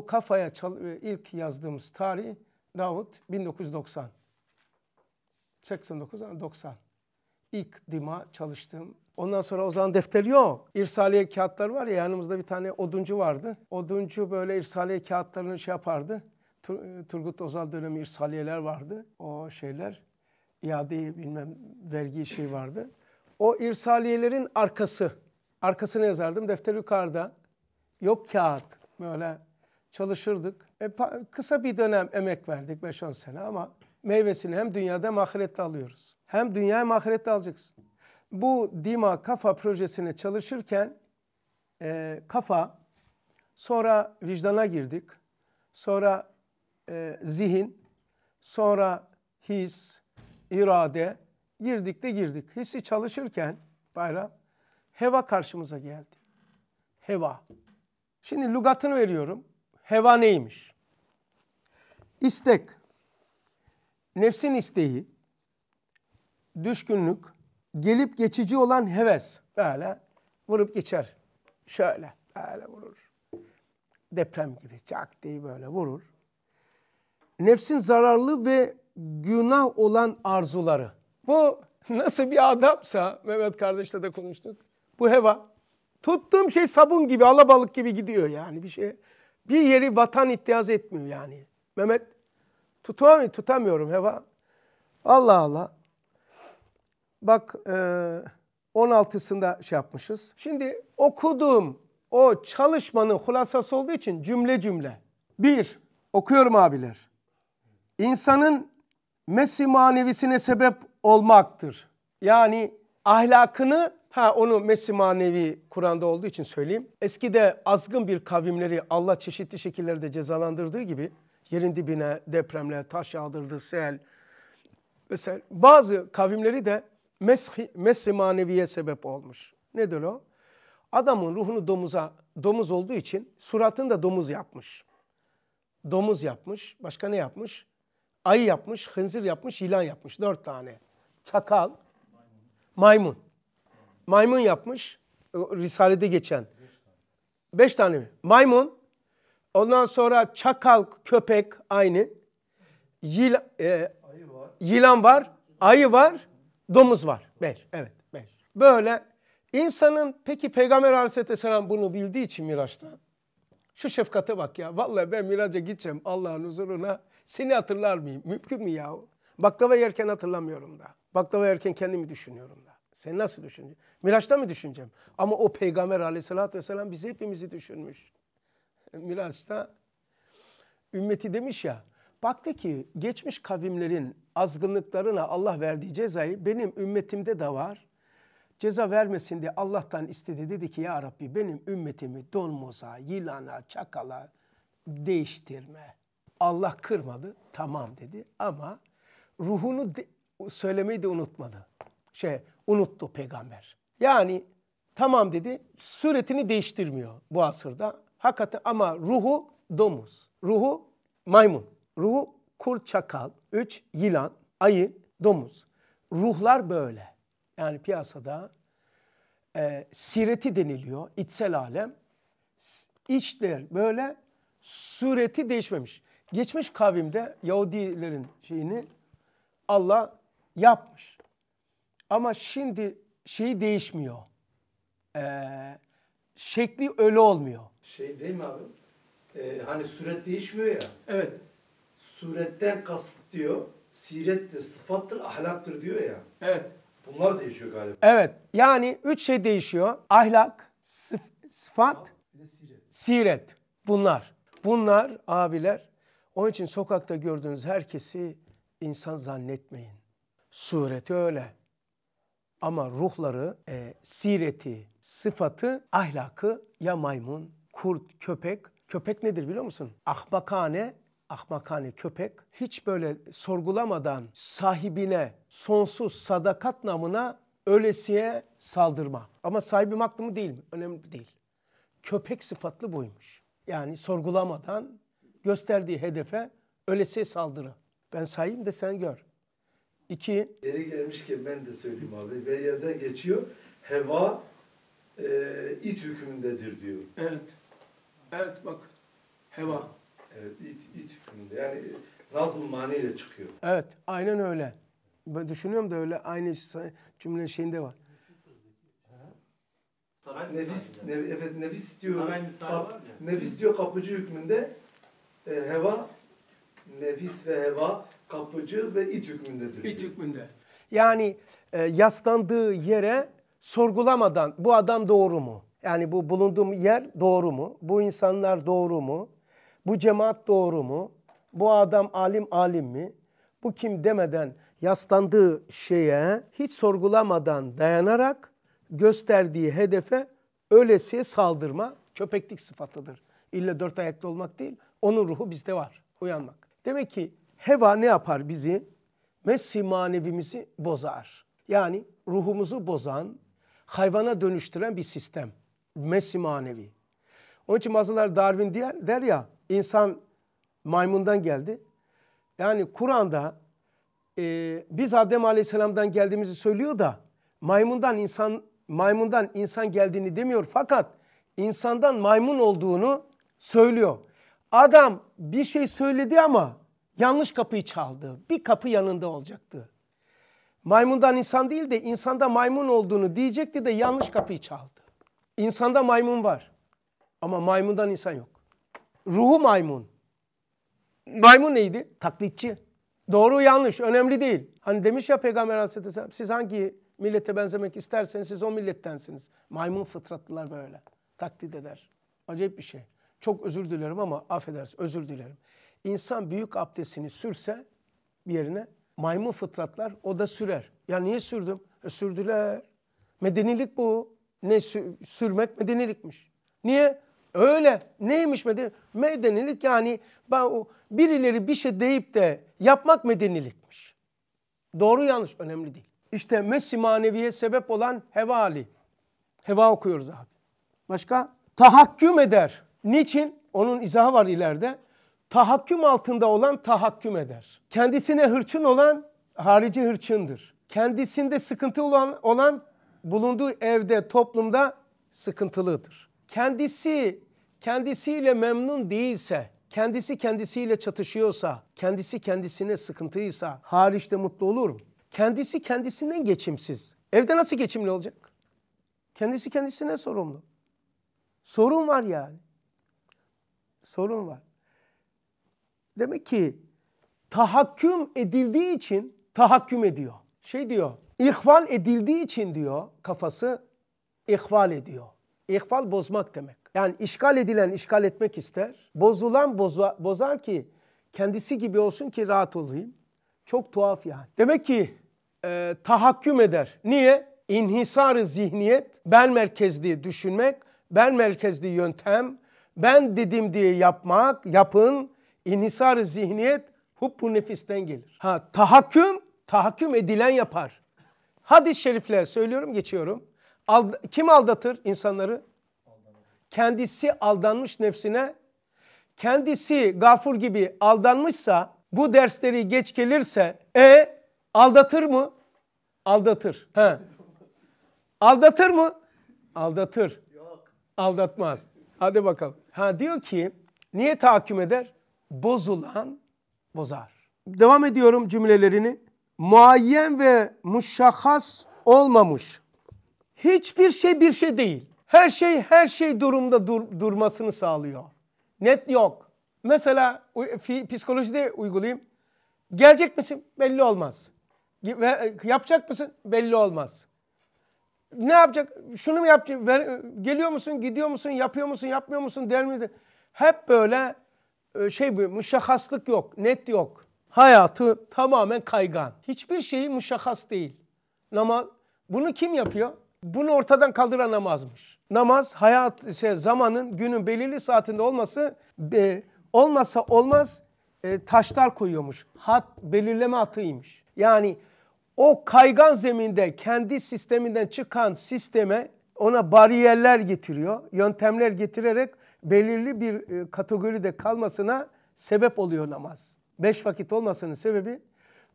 Bu kafaya e, ilk yazdığımız tarih Davut 1990. 89 90. İlk dima çalıştığım. Ondan sonra o zaman defteri yok. İrsaliye kağıtları var ya yanımızda bir tane oduncu vardı. Oduncu böyle irsaliye kağıtlarını şey yapardı. Tur e, Turgut Özal dönemi irsaliyeler vardı. O şeyler iadeyi bilmem vergi şey vardı. O irsaliyelerin arkası. Arkasını yazardım. Defter yukarıda. Yok kağıt. Böyle çalışırdık. E, kısa bir dönem emek verdik 5-10 sene ama meyvesini hem dünyada hem ahirette alıyoruz. Hem dünya hem ahirette alacaksın. Bu Dima Kafa projesine çalışırken e, kafa, sonra vicdana girdik, sonra e, zihin, sonra his, irade, girdik de girdik. Hissi çalışırken bayram heva karşımıza geldi. Heva. Şimdi lugatını veriyorum heva neymiş? İstek, nefsin isteği, düşkünlük, gelip geçici olan heves. Böyle vurup geçer. Şöyle, böyle vurur. Deprem gibi çak diye böyle vurur. Nefsin zararlı ve günah olan arzuları. Bu nasıl bir adamsa, Mehmet kardeşle de konuştuk. Bu heva. Tuttuğum şey sabun gibi, alabalık gibi gidiyor yani bir şey. Bir yeri vatan ittiaz etmiyor yani. Mehmet tutuyor mu? tutamıyorum heva. Allah Allah. Bak e, 16'sında şey yapmışız. Şimdi okuduğum o çalışmanın hulasası olduğu için cümle cümle. Bir, okuyorum abiler. İnsanın mesi manevisine sebep olmaktır. Yani ahlakını Ha onu Messi manevi Kur'an'da olduğu için söyleyeyim. Eskide azgın bir kavimleri Allah çeşitli şekillerde cezalandırdığı gibi yerin dibine depremle taş yağdırdı, sel vesaire. Bazı kavimleri de meshi, meshi maneviye sebep olmuş. Nedir o? Adamın ruhunu domuza, domuz olduğu için suratını da domuz yapmış. Domuz yapmış, başka ne yapmış? Ayı yapmış, hınzir yapmış, yılan yapmış. Dört tane. Çakal, maymun. Maymun yapmış. Risale'de geçen. Beş tane mi? Maymun. Ondan sonra çakal, köpek aynı. Yil, e, ayı var. Yılan var. Ayı var. Domuz var. Beş. Evet. Beş. Böyle insanın peki Peygamber Aleyhisselam bunu bildiği için Miraç'ta şu şefkate bak ya. Vallahi ben Miraç'a gideceğim Allah'ın huzuruna. Seni hatırlar mıyım? Mümkün mü yahu? Baklava yerken hatırlamıyorum da. Baklava yerken kendimi düşünüyorum da. Sen nasıl düşüneceksin? Miraç'ta mı düşüneceğim? Ama o peygamber aleyhissalatü vesselam bizi hepimizi düşünmüş. Miraç'ta ümmeti demiş ya. Baktı ki geçmiş kavimlerin azgınlıklarına Allah verdiği cezayı benim ümmetimde de var. Ceza vermesin diye Allah'tan istedi. Dedi ki ya Rabbi benim ümmetimi donmoza, yılana, çakala değiştirme. Allah kırmadı tamam dedi ama ruhunu de söylemeyi de unutmadı. Şey unuttu peygamber. Yani tamam dedi suretini değiştirmiyor bu asırda. Hakikati ama ruhu domuz, ruhu maymun, ruhu kurt, çakal, üç yılan, ayı, domuz. Ruhlar böyle. Yani piyasada e, sireti deniliyor içsel alem. İçler böyle sureti değişmemiş. Geçmiş kavimde Yahudilerin şeyini Allah yapmış. Ama şimdi şeyi değişmiyor. Ee, şekli öyle olmuyor. Şey değil mi abi? Ee, hani suret değişmiyor ya. Evet. Suretten kasıt diyor. Sirettir, sıfattır, ahlaktır diyor ya. Evet. Bunlar değişiyor galiba. Evet. Yani üç şey değişiyor. Ahlak, sıf sıfat, siret. siret. Bunlar. Bunlar abiler. Onun için sokakta gördüğünüz herkesi insan zannetmeyin. Sureti öyle. Ama ruhları, e, sireti, sıfatı, ahlakı ya maymun, kurt, köpek. Köpek nedir biliyor musun? Ahmakane, ahmakane köpek. Hiç böyle sorgulamadan sahibine sonsuz sadakat namına ölesiye saldırma. Ama sahibi haklı mı değil mi? Önemli değil. Köpek sıfatlı buymuş. Yani sorgulamadan gösterdiği hedefe ölesiye saldırı. Ben sahibim de sen gör. İki. Yeri gelmişken ben de söyleyeyim abi. Ve yerden geçiyor. Heva e, it hükmündedir diyor. Evet. Evet bak. Heva. Evet it, it hükmünde. Yani nazım maniyle çıkıyor. Evet aynen öyle. Ben düşünüyorum da öyle aynı cümle şeyinde var. Saray nefis, ne, evet nefis diyor. Kap, nefis diyor kapıcı hükmünde. E, heva, nefis ve heva kapıcı ve it hükmündedir. İt hükmünde. Yani e, yaslandığı yere sorgulamadan bu adam doğru mu? Yani bu bulunduğum yer doğru mu? Bu insanlar doğru mu? Bu cemaat doğru mu? Bu adam alim alim mi? Bu kim demeden yaslandığı şeye hiç sorgulamadan dayanarak gösterdiği hedefe öylesiye saldırma köpeklik sıfatıdır. İlle dört ayaklı olmak değil, onun ruhu bizde var, uyanmak. Demek ki heva ne yapar bizi? Messi manevimizi bozar. Yani ruhumuzu bozan, hayvana dönüştüren bir sistem. Messi manevi. Onun için bazılar Darwin der, der ya, insan maymundan geldi. Yani Kur'an'da e, biz Adem Aleyhisselam'dan geldiğimizi söylüyor da maymundan insan maymundan insan geldiğini demiyor fakat insandan maymun olduğunu söylüyor. Adam bir şey söyledi ama yanlış kapıyı çaldı. Bir kapı yanında olacaktı. Maymundan insan değil de insanda maymun olduğunu diyecekti de yanlış kapıyı çaldı. İnsanda maymun var ama maymundan insan yok. Ruhu maymun. Maymun neydi? Taklitçi. Doğru yanlış önemli değil. Hani demiş ya Peygamber Aleyhisselam siz hangi millete benzemek isterseniz siz o millettensiniz. Maymun fıtratlılar böyle. Taklit eder. Acayip bir şey. Çok özür dilerim ama affedersin özür dilerim. İnsan büyük abdestini sürse bir yerine maymun fıtratlar o da sürer. Ya niye sürdüm? E, sürdüler. Medenilik bu. Ne sürmek medenilikmiş. Niye? Öyle. Neymiş medenilik? Medenilik yani ben o birileri bir şey deyip de yapmak medenilikmiş. Doğru yanlış önemli değil. İşte messi maneviye sebep olan hevali. Heva okuyoruz abi. Başka? Tahakküm eder. Niçin? Onun izahı var ileride. Tahakküm altında olan tahakküm eder. Kendisine hırçın olan harici hırçındır. Kendisinde sıkıntı olan, olan bulunduğu evde, toplumda sıkıntılıdır. Kendisi kendisiyle memnun değilse, kendisi kendisiyle çatışıyorsa, kendisi kendisine sıkıntıysa hariçte mutlu olur mu? Kendisi kendisinden geçimsiz. Evde nasıl geçimli olacak? Kendisi kendisine sorumlu. Sorun var yani. Sorun var. Demek ki tahakküm edildiği için tahakküm ediyor. Şey diyor, ihval edildiği için diyor kafası ihval ediyor. İhval bozmak demek. Yani işgal edilen işgal etmek ister. Bozulan boza, bozar ki kendisi gibi olsun ki rahat olayım. Çok tuhaf yani. Demek ki e, tahakküm eder. Niye? İnhisarı zihniyet, ben merkezli düşünmek, ben merkezli yöntem, ben dedim diye yapmak, yapın, İnhisar zihniyet hubbu nefisten gelir. Ha tahakküm, tahakküm edilen yapar. Hadis-i şerifle söylüyorum geçiyorum. Ald kim aldatır insanları? Kendisi aldanmış nefsine. Kendisi gafur gibi aldanmışsa bu dersleri geç gelirse e aldatır mı? Aldatır. Ha, Aldatır mı? Aldatır. Yok. Aldatmaz. Hadi bakalım. Ha diyor ki niye tahakküm eder? bozulan bozar. Devam ediyorum cümlelerini. Muayyen ve muşahhas olmamış. Hiçbir şey bir şey değil. Her şey her şey durumda dur, durmasını sağlıyor. Net yok. Mesela psikolojide uygulayayım. Gelecek misin? Belli olmaz. E, yapacak mısın? Belli olmaz. Ne yapacak? Şunu mu yapacak? E, geliyor musun? Gidiyor musun? Yapıyor musun? Yapmıyor musun? Der mi? Hep böyle e, şey bu müşahhaslık yok, net yok. Hayatı tamamen kaygan. Hiçbir şeyi müşahhas değil. Namaz bunu kim yapıyor? Bunu ortadan kaldıran namazmış. Namaz hayat şey, zamanın günün belirli saatinde olması e, olmazsa olmaz e, taşlar koyuyormuş. Hat belirleme hatıymış. Yani o kaygan zeminde kendi sisteminden çıkan sisteme ona bariyerler getiriyor. Yöntemler getirerek belirli bir e, kategoride kalmasına sebep oluyor namaz. Beş vakit olmasının sebebi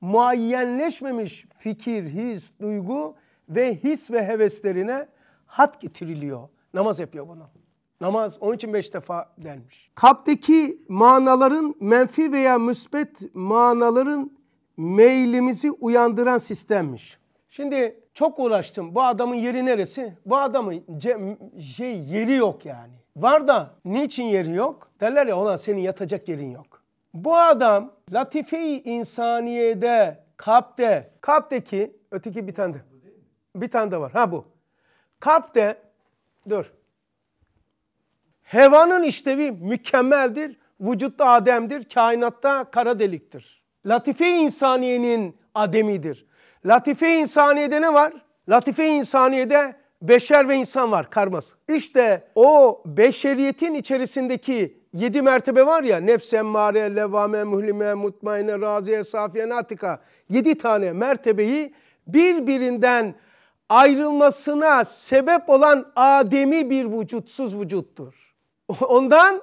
muayyenleşmemiş fikir, his, duygu ve his ve heveslerine hat getiriliyor. Namaz yapıyor bunu. Namaz onun için beş defa denmiş. Kalpteki manaların menfi veya müsbet manaların meylimizi uyandıran sistemmiş. Şimdi çok uğraştım. Bu adamın yeri neresi? Bu adamın şey, yeri yok yani. Var da niçin yeri yok? Derler ya ona senin yatacak yerin yok. Bu adam latife-i insaniyede, kapte, kapteki, öteki bir tane de. Bir tane de var. Ha bu. Kapte, dur. Hevanın işlevi mükemmeldir. Vücutta Adem'dir, kainatta kara deliktir. Latife-i insaniyenin ademidir. Latife-i insaniyede ne var? Latife-i insaniyede beşer ve insan var karması. İşte o beşeriyetin içerisindeki yedi mertebe var ya nefs emmare, levame, mühlime, mutmaine, raziye, safiye, natika. Yedi tane mertebeyi birbirinden ayrılmasına sebep olan ademi bir vücutsuz vücuttur. Ondan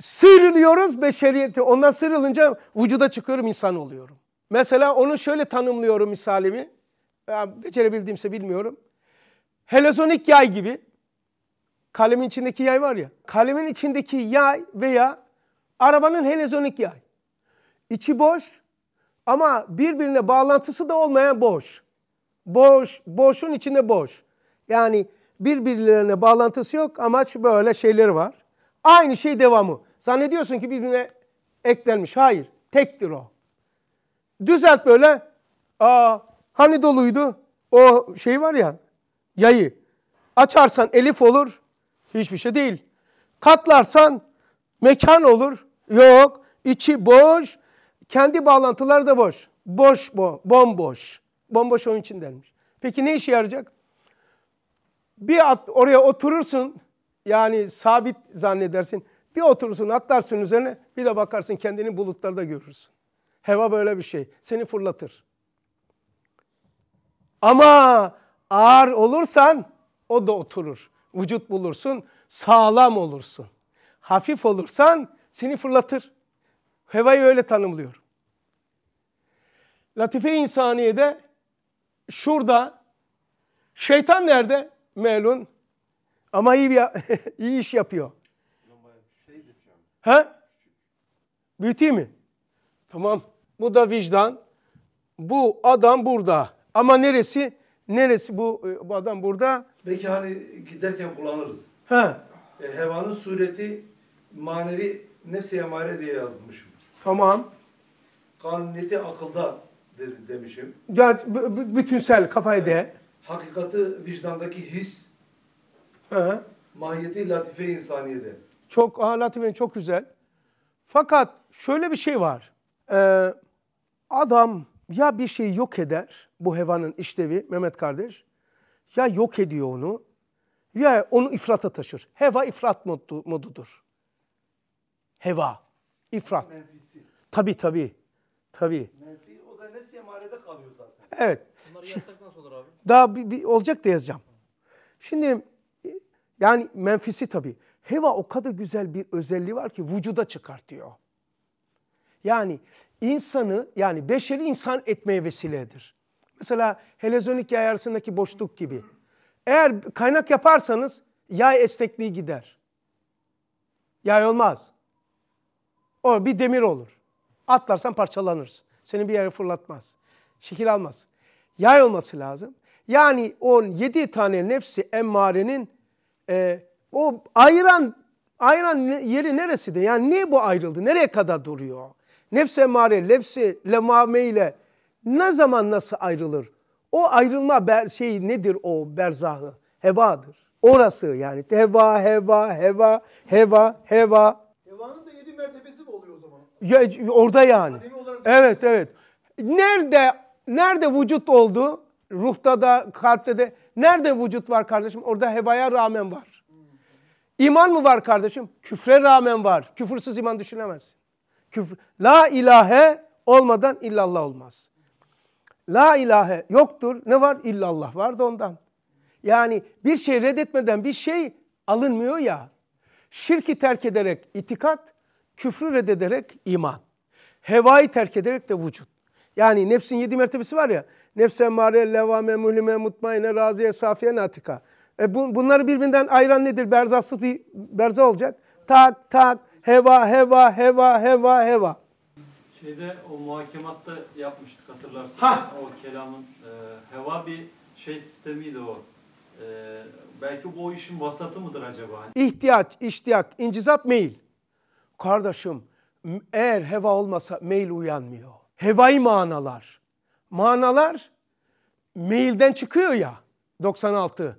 sıyrılıyoruz beşeriyeti. Ondan sıyrılınca vücuda çıkıyorum insan oluyorum. Mesela onu şöyle tanımlıyorum misalimi. Ya becerebildiğimse bilmiyorum. Helezonik yay gibi kalemin içindeki yay var ya. Kalemin içindeki yay veya arabanın helezonik yay. İçi boş ama birbirine bağlantısı da olmayan boş. Boş, boşun içinde boş. Yani birbirlerine bağlantısı yok amaç böyle şeyleri var. Aynı şey devamı. Zannediyorsun ki birbirine eklenmiş. Hayır. Tektir o. Düzelt böyle. Aa, hani doluydu? O şey var ya yayı. Açarsan elif olur, hiçbir şey değil. Katlarsan mekan olur, yok. İçi boş, kendi bağlantıları da boş. Boş, bo bomboş. Bomboş onun için denmiş. Peki ne işe yarayacak? Bir at, oraya oturursun, yani sabit zannedersin. Bir oturursun, atlarsın üzerine, bir de bakarsın kendini bulutlarda görürsün. Heva böyle bir şey, seni fırlatır. Ama Ağır olursan o da oturur. Vücut bulursun, sağlam olursun. Hafif olursan seni fırlatır. Hevayı öyle tanımlıyor. Latife insaniyede şurada şeytan nerede? Melun. Ama iyi bir iyi iş yapıyor. Ha, Büyüteyim mi? Tamam. Bu da vicdan. Bu adam burada. Ama neresi? Neresi bu, e, bu adam burada? Belki hani giderken kullanırız. He. E, hevanın sureti manevi nefsi emare diye yazmışım. Tamam. Kanuniyeti akılda dedi, demişim. Yani bütünsel kafayı de. Hakikati vicdandaki his. He. Mahiyeti latife insaniyede. Çok, ah, latife çok güzel. Fakat şöyle bir şey var. Ee, adam ya bir şeyi yok eder bu hevanın işlevi Mehmet kardeş. Ya yok ediyor onu ya onu ifrata taşır. Heva ifrat modu, modudur. Heva, ifrat. Menfisi. Tabii tabii. Tabii. Menfi, o da nefsi emarede kalıyor zaten. Evet. Bunları yazsak nasıl olur abi? Daha bir, bir olacak da yazacağım. Şimdi yani menfisi tabii. Heva o kadar güzel bir özelliği var ki vücuda çıkartıyor. Yani insanı yani beşeri insan etmeye vesiledir. Mesela helezonik yay arasındaki boşluk gibi. Eğer kaynak yaparsanız yay esnekliği gider. Yay olmaz. O bir demir olur. Atlarsan parçalanırsın. Seni bir yere fırlatmaz. Şekil almaz. Yay olması lazım. Yani 17 tane nefsi emmarenin e, o ayıran ayıran yeri neresidir? Yani niye bu ayrıldı? Nereye kadar duruyor? Nefse emmare, lefsi, lemame ile ne zaman nasıl ayrılır? O ayrılma ber, şey nedir o berzahı? Hevadır. Orası yani heva, heva, heva, heva, heva. Hevanın da yedi mertebesi mi oluyor o zaman? Ya, orada yani. Evet, evet. Nerede, nerede vücut oldu? Ruhta da, kalpte de. Nerede vücut var kardeşim? Orada hevaya rağmen var. İman mı var kardeşim? Küfre rağmen var. Küfürsüz iman düşünemezsin. Küfür. La ilahe olmadan illallah olmaz. La ilahe yoktur. Ne var? İllallah var da ondan. Yani bir şey reddetmeden bir şey alınmıyor ya. Şirki terk ederek itikat, küfrü reddederek iman. Hevayı terk ederek de vücut. Yani nefsin yedi mertebesi var ya. Nefse mare, levame, mülüme, mutmaine, raziye, safiye, natika. E bu, bunları birbirinden ayıran nedir? Berzasız bir berza olacak. Tak tak, heva, heva, heva, heva, heva şeyde o muhakematta yapmıştık hatırlarsanız. Ha! O kelamın e, heva bir şey sistemiydi o. E, belki bu o işin vasatı mıdır acaba? İhtiyaç, iştiyak, incizat meyil. Kardeşim eğer heva olmasa meyil uyanmıyor. Hevai manalar. Manalar meyilden çıkıyor ya 96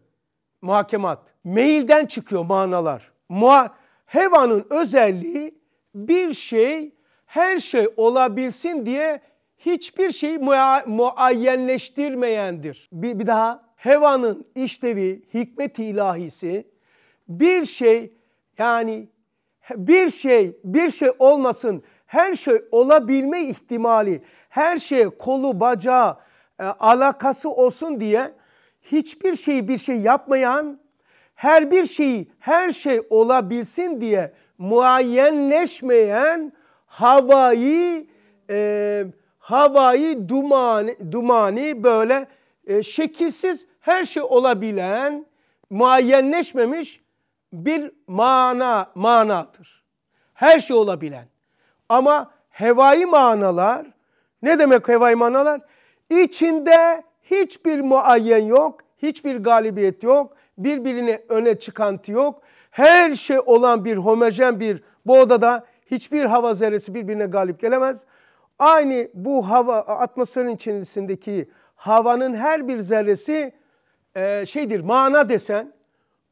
muhakemat. Meyilden çıkıyor manalar. Muha hevanın özelliği bir şey her şey olabilsin diye hiçbir şeyi muayyenleştirmeyendir. Bir, bir daha hevanın işlevi, hikmet ilahisi bir şey yani bir şey bir şey olmasın her şey olabilme ihtimali her şey kolu bacağı e, alakası olsun diye hiçbir şeyi bir şey yapmayan her bir şeyi her şey olabilsin diye muayyenleşmeyen havayı e, havayı dumanı, dumanı böyle e, şekilsiz her şey olabilen muayyenleşmemiş bir mana manadır. Her şey olabilen. Ama hevai manalar ne demek hevai manalar? İçinde hiçbir muayyen yok, hiçbir galibiyet yok, birbirine öne çıkantı yok. Her şey olan bir homojen bir bu odada hiçbir hava zerresi birbirine galip gelemez. Aynı bu hava atmosferin içerisindeki havanın her bir zerresi e, şeydir mana desen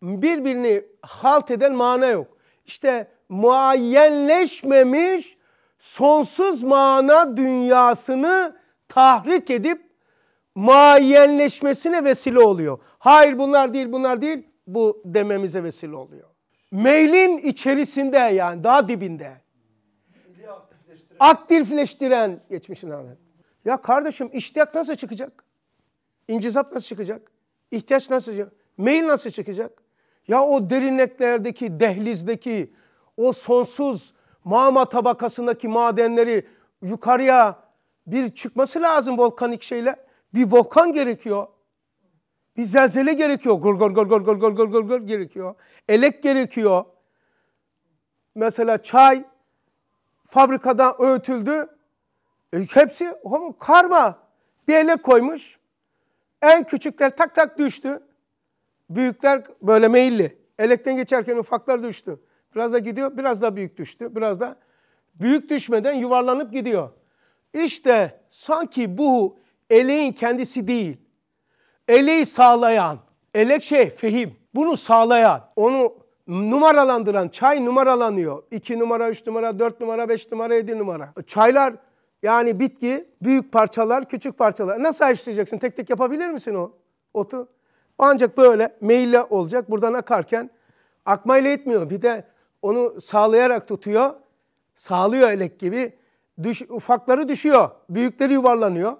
birbirini halt eden mana yok. İşte muayyenleşmemiş sonsuz mana dünyasını tahrik edip muayyenleşmesine vesile oluyor. Hayır bunlar değil bunlar değil bu dememize vesile oluyor. Meylin içerisinde yani daha dibinde aktifleştiren geçmişine rağmen. Ya kardeşim iştiyak nasıl çıkacak? İncizap nasıl çıkacak? İhtiyaç nasıl çıkacak? Mail nasıl çıkacak? Ya o derinliklerdeki, dehlizdeki, o sonsuz mama tabakasındaki madenleri yukarıya bir çıkması lazım volkanik şeyle. Bir volkan gerekiyor. Bir zelzele gerekiyor. Gol gol gol gol gol gol gol gol gerekiyor. Elek gerekiyor. Mesela çay Fabrikadan öğütüldü. E, hepsi karma. Bir ele koymuş. En küçükler tak tak düştü. Büyükler böyle meyilli. Elekten geçerken ufaklar düştü. Biraz da gidiyor, biraz da büyük düştü. Biraz da büyük düşmeden yuvarlanıp gidiyor. İşte sanki bu eleğin kendisi değil. Eleği sağlayan, elek şey fehim. Bunu sağlayan, onu numaralandıran çay numaralanıyor. 2 numara, 3 numara, 4 numara, 5 numara, 7 numara. Çaylar yani bitki büyük parçalar, küçük parçalar. Nasıl ayrıştıracaksın? Tek tek yapabilir misin o otu? Ancak böyle meyille olacak. Buradan akarken akmayla etmiyor. Bir de onu sağlayarak tutuyor. Sağlıyor elek gibi. Düş, ufakları düşüyor. Büyükleri yuvarlanıyor.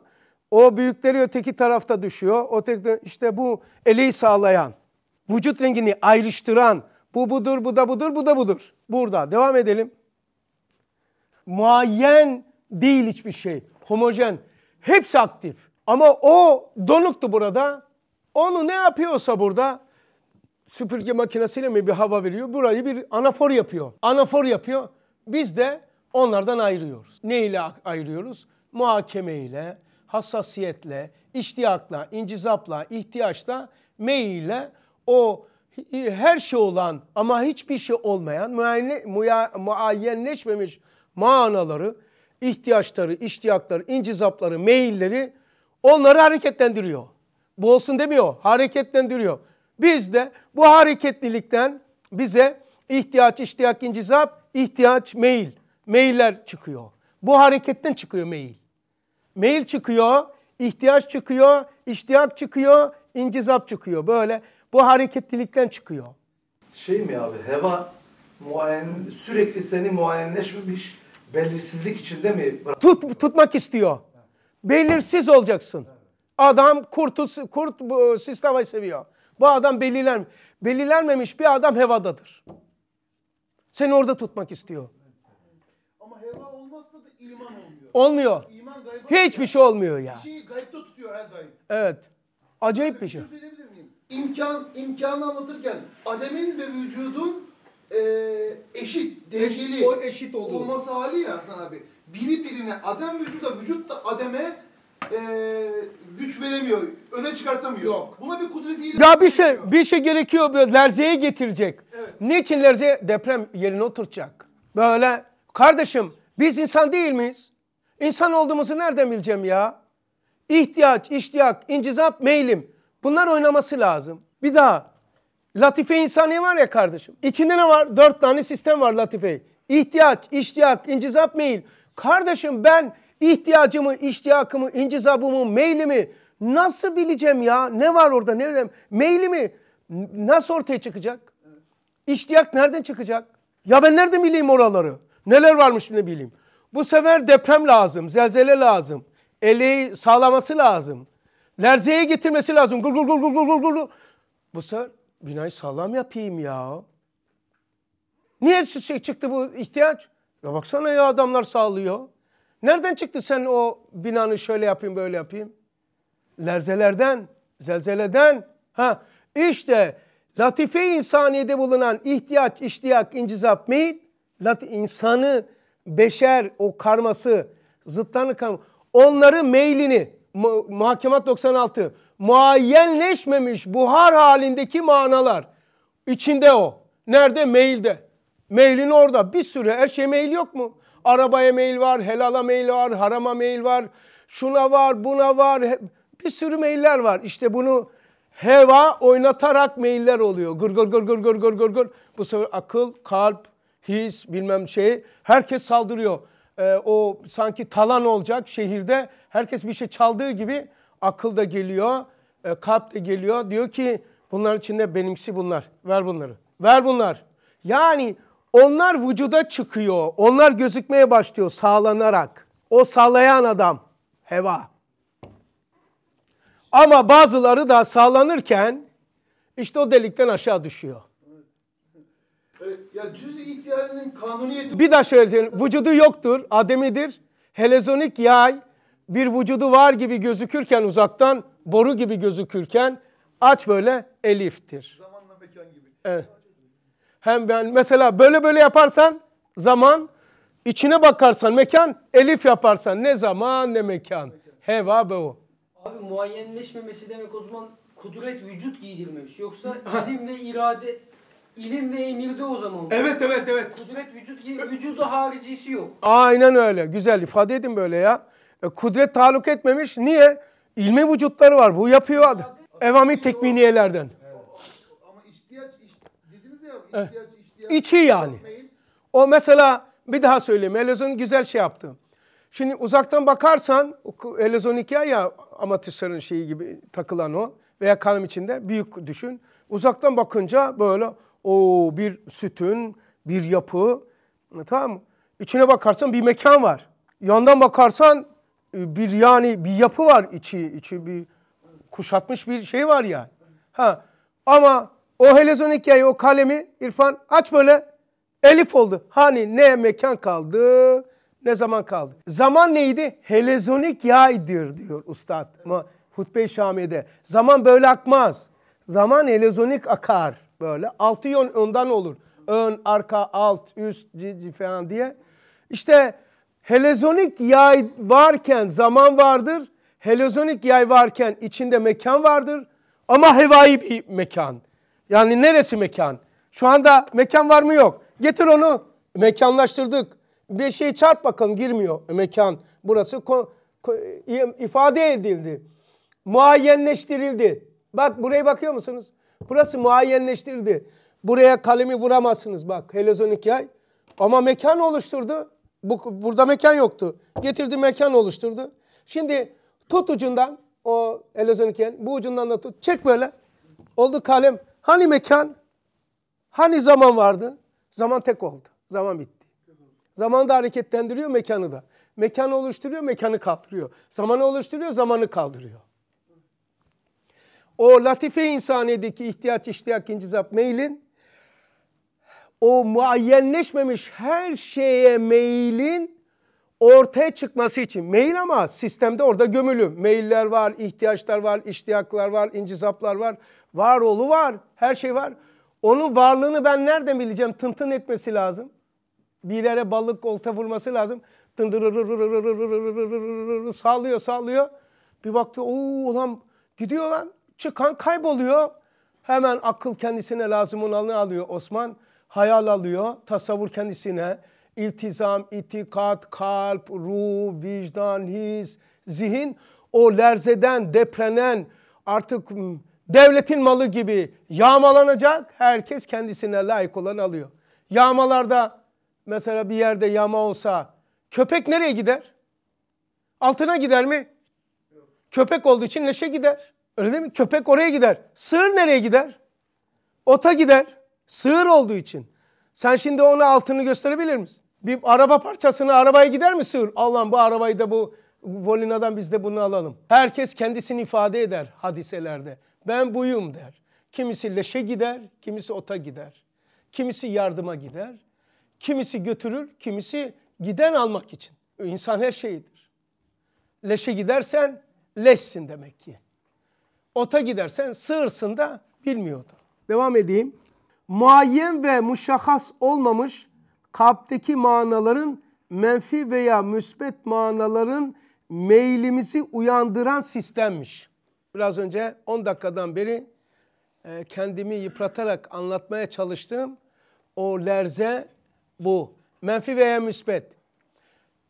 O büyükleri öteki tarafta düşüyor. O tek, işte bu eleği sağlayan, vücut rengini ayrıştıran, bu budur, bu da budur, bu da budur. Burada devam edelim. Muayyen değil hiçbir şey. Homojen. Hepsi aktif. Ama o donuktu burada. Onu ne yapıyorsa burada süpürge makinesiyle mi bir hava veriyor? Burayı bir anafor yapıyor. Anafor yapıyor. Biz de onlardan ayırıyoruz. Ne ile ayırıyoruz? Muhakeme ile, hassasiyetle, iştiyakla, incizapla, ihtiyaçla, ile o her şey olan ama hiçbir şey olmayan muayyenleşmemiş manaları, ihtiyaçları, iştiyakları, incizapları, meyilleri onları hareketlendiriyor. Bu olsun demiyor, hareketlendiriyor. Biz de bu hareketlilikten bize ihtiyaç, iştiyak, incizap, ihtiyaç, meyil. Meyiller çıkıyor. Bu hareketten çıkıyor meyil. Meyil çıkıyor, ihtiyaç çıkıyor, iştiyak çıkıyor, incizap çıkıyor. Böyle bu hareketlilikten çıkıyor. Şey mi abi heva muayen sürekli seni muayenleşmemiş belirsizlik içinde mi? Tut tutmak istiyor. Belirsiz olacaksın. Adam kurtu, kurt bu sistemi seviyor. Bu adam belirlen, belirlenmemiş bir adam hevadadır. Seni orada tutmak istiyor. Ama heva olmazsa da iman olmuyor. Olmuyor. İman Hiçbir şey olmuyor ya. Bir şeyi gaybde tutuyor her daim. Evet. Acayip bir şey imkan imkanı anlatırken ademin ve vücudun e, eşit, dengeli eşit, o eşit olduğu. olması hali ya Hasan abi. Biri birine adem vücuda, vücut da ademe e, güç veremiyor, öne çıkartamıyor. Yok. Buna bir kudret değil. Ya bir şey bir şey gerekiyor böyle lerzeye getirecek. Evet. Niçin lerze deprem yerine oturtacak? Böyle kardeşim biz insan değil miyiz? İnsan olduğumuzu nereden bileceğim ya? İhtiyaç, iştiyak, incizap, meylim. Bunlar oynaması lazım. Bir daha. Latife insani var ya kardeşim. İçinde ne var? Dört tane sistem var Latife. İhtiyaç, iştiyak, incizap, meyil. Kardeşim ben ihtiyacımı, iştiyakımı, incizabımı, meylimi nasıl bileceğim ya? Ne var orada? Ne bileyim? Meylimi nasıl ortaya çıkacak? İştiyak nereden çıkacak? Ya ben nereden bileyim oraları? Neler varmış ne bileyim? Bu sefer deprem lazım, zelzele lazım. Eleği sağlaması lazım. Lerzeye getirmesi lazım. Gul gul gul gul gul gul gul. Bu sefer binayı sağlam yapayım ya. Niye şey, şey çıktı bu ihtiyaç? Ya baksana ya adamlar sağlıyor. Nereden çıktı sen o binanı şöyle yapayım böyle yapayım? Lerzelerden, zelzeleden. Ha işte latife insaniyede bulunan ihtiyaç, iştiyak, incizap, meyil lat insanı, beşer o karması, zıtlarını karması. Onları meylini mu, muhakemat 96 muayyenleşmemiş buhar halindeki manalar içinde o. Nerede? Mailde. Mailin orada. Bir sürü her şey mail yok mu? Arabaya mail var, helala mail var, harama mail var, şuna var, buna var. Bir sürü mailler var. İşte bunu heva oynatarak mailler oluyor. Gır gır gır gır gır gır gır gır. Bu sefer akıl, kalp, his bilmem şey herkes saldırıyor e, o sanki talan olacak şehirde herkes bir şey çaldığı gibi akıl da geliyor, e, kalp de geliyor. Diyor ki bunlar içinde benimsi bunlar. Ver bunları. Ver bunlar. Yani onlar vücuda çıkıyor. Onlar gözükmeye başlıyor sağlanarak. O sağlayan adam heva. Ama bazıları da sağlanırken işte o delikten aşağı düşüyor. Ya cüz ihtiyarının kanuniyeti... Bir daha şöyle söyleyeyim. Vücudu yoktur, ademidir. Helezonik yay bir vücudu var gibi gözükürken uzaktan, boru gibi gözükürken aç böyle eliftir. Zamanla mekan gibi. Evet. Hem ben mesela böyle böyle yaparsan zaman, içine bakarsan mekan, elif yaparsan ne zaman ne mekan. Heva be o. Abi muayyenleşmemesi demek o zaman kudret vücut giydirmemiş. Yoksa ilimle irade İlim ve emirde o zaman. Evet evet evet. Kudret vücut vücuda haricisi yok. Aynen öyle. Güzel ifade edin böyle ya. E, kudret taluk etmemiş. Niye? İlmi vücutları var. Bu yapıyor adam. Evami tekminiyelerden. Evet. Ama ihtiyaç, dediniz ya eh, ihtiyaç, ihtiyaç. İçi yani. O mesela bir daha söyleyeyim. Elazığ'ın güzel şey yaptı. Şimdi uzaktan bakarsan Elazığ'ın hikaye ya amatistlerin şeyi gibi takılan o veya kanım içinde büyük düşün. Uzaktan bakınca böyle o bir sütün, bir yapı. Tamam mı? İçine bakarsan bir mekan var. Yandan bakarsan e, bir yani bir yapı var içi, içi bir kuşatmış bir şey var yani. Ha. Ama o helezonikayı, o kalemi İrfan aç böyle elif oldu. Hani ne mekan kaldı, ne zaman kaldı? Zaman neydi? Helezonik yaydır diyor ustad. Hutbe-i Şamiye'de. Zaman böyle akmaz. Zaman helezonik akar böyle. Altı yön önden olur. Ön, arka, alt, üst falan diye. İşte helezonik yay varken zaman vardır. Helezonik yay varken içinde mekan vardır. Ama hevai bir mekan. Yani neresi mekan? Şu anda mekan var mı yok? Getir onu. Mekanlaştırdık. Bir şey çarp bakalım girmiyor mekan. Burası ifade edildi. Muayyenleştirildi. Bak burayı bakıyor musunuz? Burası muayyenleştirdi. Buraya kalemi vuramazsınız bak helezonik yay. Ama mekan oluşturdu. Bu, burada mekan yoktu. Getirdi mekan oluşturdu. Şimdi tut ucundan o helezonik yay bu ucundan da tut. Çek böyle. Oldu kalem. Hani mekan? Hani zaman vardı? Zaman tek oldu. Zaman bitti. Zaman da hareketlendiriyor mekanı da. Mekanı oluşturuyor, mekanı kaldırıyor. Zamanı oluşturuyor, zamanı kaldırıyor o latife insaniyedeki ihtiyaç, iştiyak, incizap, meylin, o muayyenleşmemiş her şeye meylin ortaya çıkması için. Meyil ama sistemde orada gömülü. Meyiller var, ihtiyaçlar var, iştiyaklar var, incizaplar var. Var var, her şey var. Onun varlığını ben nereden bileceğim? Tıntın etmesi lazım. Bir yere balık olta vurması lazım. Sallıyor sallıyor. Bir baktı ooo gidiyor lan çıkan kayboluyor. Hemen akıl kendisine lazım olanı alıyor Osman. Hayal alıyor, tasavvur kendisine. İltizam, itikat, kalp, ruh, vicdan, his, zihin o lerzeden, deprenen artık ıı, devletin malı gibi yağmalanacak. Herkes kendisine layık olan alıyor. Yağmalarda mesela bir yerde yama olsa köpek nereye gider? Altına gider mi? Köpek olduğu için leşe gider. Öyle değil mi? Köpek oraya gider. Sığır nereye gider? Ota gider. Sığır olduğu için. Sen şimdi ona altını gösterebilir misin? Bir araba parçasını arabaya gider mi sığır? Allah'ım bu arabayı da bu Volina'dan biz de bunu alalım. Herkes kendisini ifade eder hadiselerde. Ben buyum der. Kimisi leşe gider, kimisi ota gider. Kimisi yardıma gider. Kimisi götürür, kimisi giden almak için. İnsan her şeyidir. Leşe gidersen leşsin demek ki ota gidersen sığırsın da bilmiyordu. Devam edeyim. Muayyen ve muşahhas olmamış kalpteki manaların menfi veya müsbet manaların meylimizi uyandıran sistemmiş. Biraz önce 10 dakikadan beri e, kendimi yıpratarak anlatmaya çalıştığım o lerze bu. Menfi veya müsbet.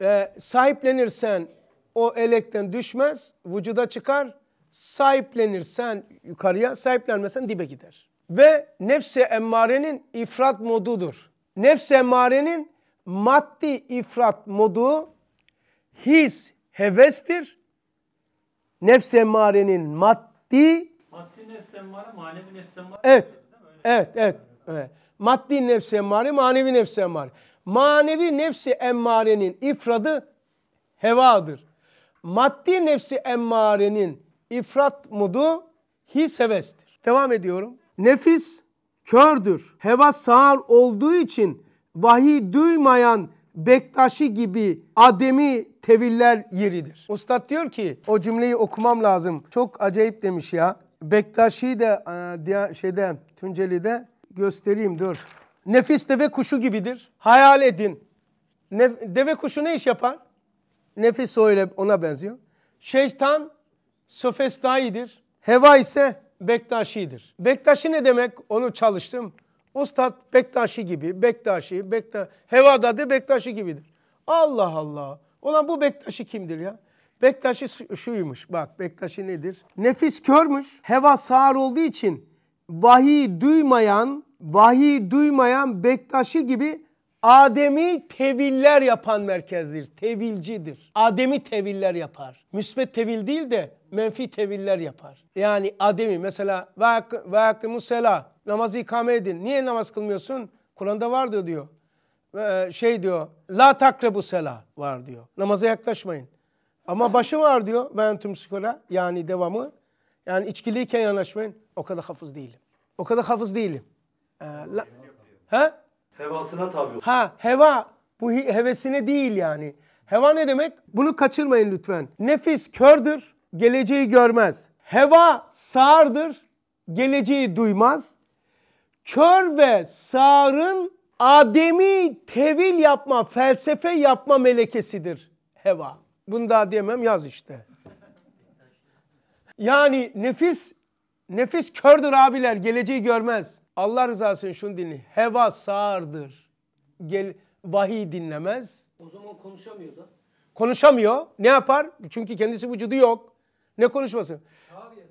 E, sahiplenirsen o elekten düşmez, vücuda çıkar. Sahiplenirsen yukarıya, sahiplenmesen dibe gider. Ve nefse emmarenin ifrat modudur. Nefse emmarenin maddi ifrat modu his, hevestir. Nefse emmarenin maddi Maddi nefse emmare, manevi nefse emmare. Evet. Evet, evet, evet. Maddi nefse emmare, manevi nefse emmare. Manevi nefsi emmarenin ifradı hevadır. Maddi nefsi emmarenin ifrat modu his hevestir. Devam ediyorum. Nefis kördür. Heva sağır olduğu için vahiy duymayan Bektaşi gibi ademi teviller yeridir. Ustad diyor ki o cümleyi okumam lazım. Çok acayip demiş ya. Bektaşi de e, şeyde Tunceli'de göstereyim dur. Nefis deve kuşu gibidir. Hayal edin. Nef deve kuşu ne iş yapar? Nefis öyle ona benziyor. Şeytan Sofestai'dir. Heva ise Bektaşi'dir. Bektaşi ne demek? Onu çalıştım. Ustad Bektaşi gibi, Bektaşi, Bekta Heva de Bektaşi gibidir. Allah Allah. Olan bu Bektaşi kimdir ya? Bektaşi şuymuş bak Bektaşi nedir? Nefis körmüş, heva sağır olduğu için vahiy duymayan, vahiy duymayan Bektaşi gibi Ademi teviller yapan merkezdir. Tevilcidir. Ademi teviller yapar. Müsbet tevil değil de menfi teviller yapar. Yani ademi mesela ve musela namazı ikame edin. Niye namaz kılmıyorsun? Kur'an'da vardır diyor. Ee, şey diyor. La takrebu sela var diyor. Namaza yaklaşmayın. Ama başı var diyor. Ben tüm skola yani devamı. Yani içkiliyken yanaşmayın. O kadar hafız değilim. O kadar hafız değilim. Ee, la... ha? Hevasına tabi. Ha heva bu hevesine değil yani. Heva ne demek? Bunu kaçırmayın lütfen. Nefis kördür geleceği görmez. Heva sağırdır, geleceği duymaz. Kör ve sağırın ademi tevil yapma, felsefe yapma melekesidir heva. Bunu daha diyemem yaz işte. Yani nefis, nefis kördür abiler, geleceği görmez. Allah rızası için şunu dinle. Heva sağırdır. Gel, vahiy dinlemez. O zaman konuşamıyordu. Konuşamıyor. Ne yapar? Çünkü kendisi vücudu yok. Ne konuşması?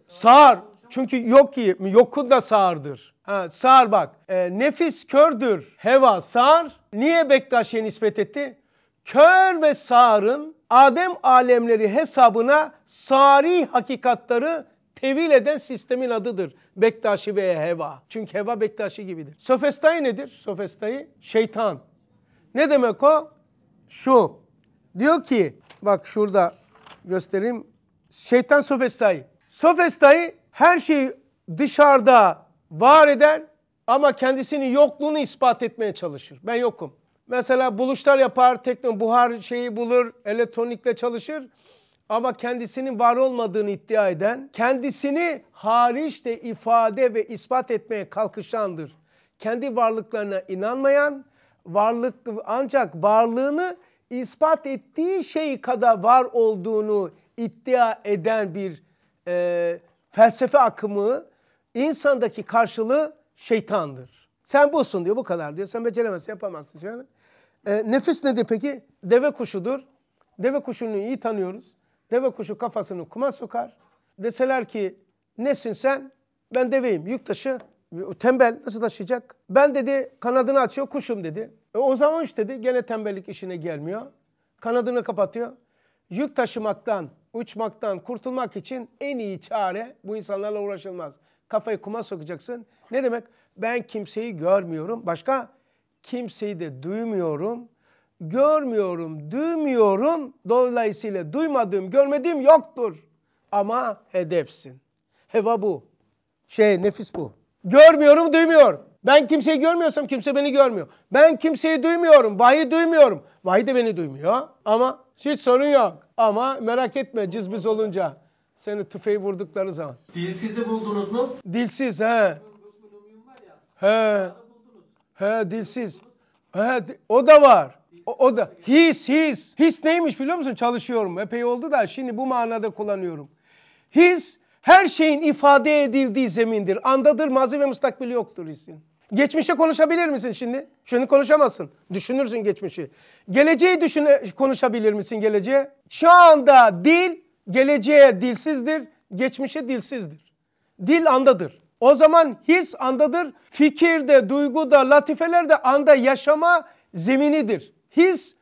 Sağır. Çünkü yok ki yokun da sağırdır. Ha, sağır bak. E, nefis kördür. Heva sağır. Niye Bektaşi'ye nispet etti? Kör ve sağırın Adem alemleri hesabına sari hakikatları tevil eden sistemin adıdır. Bektaşi ve Heva. Çünkü Heva Bektaşi gibidir. Sofestayı nedir? Sofestayı şeytan. Ne demek o? Şu. Diyor ki bak şurada göstereyim şeytan sofestayı. Sofestayı her şeyi dışarıda var eder ama kendisinin yokluğunu ispat etmeye çalışır. Ben yokum. Mesela buluşlar yapar, tekno buhar şeyi bulur, elektronikle çalışır ama kendisinin var olmadığını iddia eden, kendisini hariçte ifade ve ispat etmeye kalkışandır. Kendi varlıklarına inanmayan, varlık ancak varlığını ispat ettiği şey kadar var olduğunu iddia eden bir e, felsefe akımı insandaki karşılığı şeytandır. Sen busun diyor bu kadar diyor. Sen beceremezsin yapamazsın. Yani. Şey. E, nefis nedir peki? Deve kuşudur. Deve kuşunu iyi tanıyoruz. Deve kuşu kafasını kuma sokar. Deseler ki nesin sen? Ben deveyim. Yük taşı. Tembel nasıl taşıyacak? Ben dedi kanadını açıyor kuşum dedi. E, o zaman işte dedi gene tembellik işine gelmiyor. Kanadını kapatıyor yük taşımaktan, uçmaktan kurtulmak için en iyi çare bu insanlarla uğraşılmaz. Kafayı kuma sokacaksın. Ne demek? Ben kimseyi görmüyorum. Başka? Kimseyi de duymuyorum. Görmüyorum, duymuyorum. Dolayısıyla duymadığım, görmediğim yoktur. Ama hedefsin. Heva bu. Şey, nefis bu. Görmüyorum, duymuyorum. Ben kimseyi görmüyorsam kimse beni görmüyor. Ben kimseyi duymuyorum, vahiy duymuyorum. Vahiy de beni duymuyor ama hiç sorun yok. Ama merak etme ciz biz olunca. Seni tüfeği vurdukları zaman. Dilsizi buldunuz mu? Dilsiz he. He. He dilsiz. He, o da var. O, o da. His, his. His neymiş biliyor musun? Çalışıyorum. Epey oldu da şimdi bu manada kullanıyorum. His, her şeyin ifade edildiği zemindir. Andadır, mazi ve müstakbili yoktur hissin. Geçmişe konuşabilir misin şimdi? Şunu konuşamazsın. Düşünürsün geçmişi. Geleceği düşüne, konuşabilir misin geleceğe? Şu anda dil geleceğe dilsizdir, geçmişe dilsizdir. Dil andadır. O zaman his andadır. Fikir de, duygu da, latifeler de anda yaşama zeminidir. His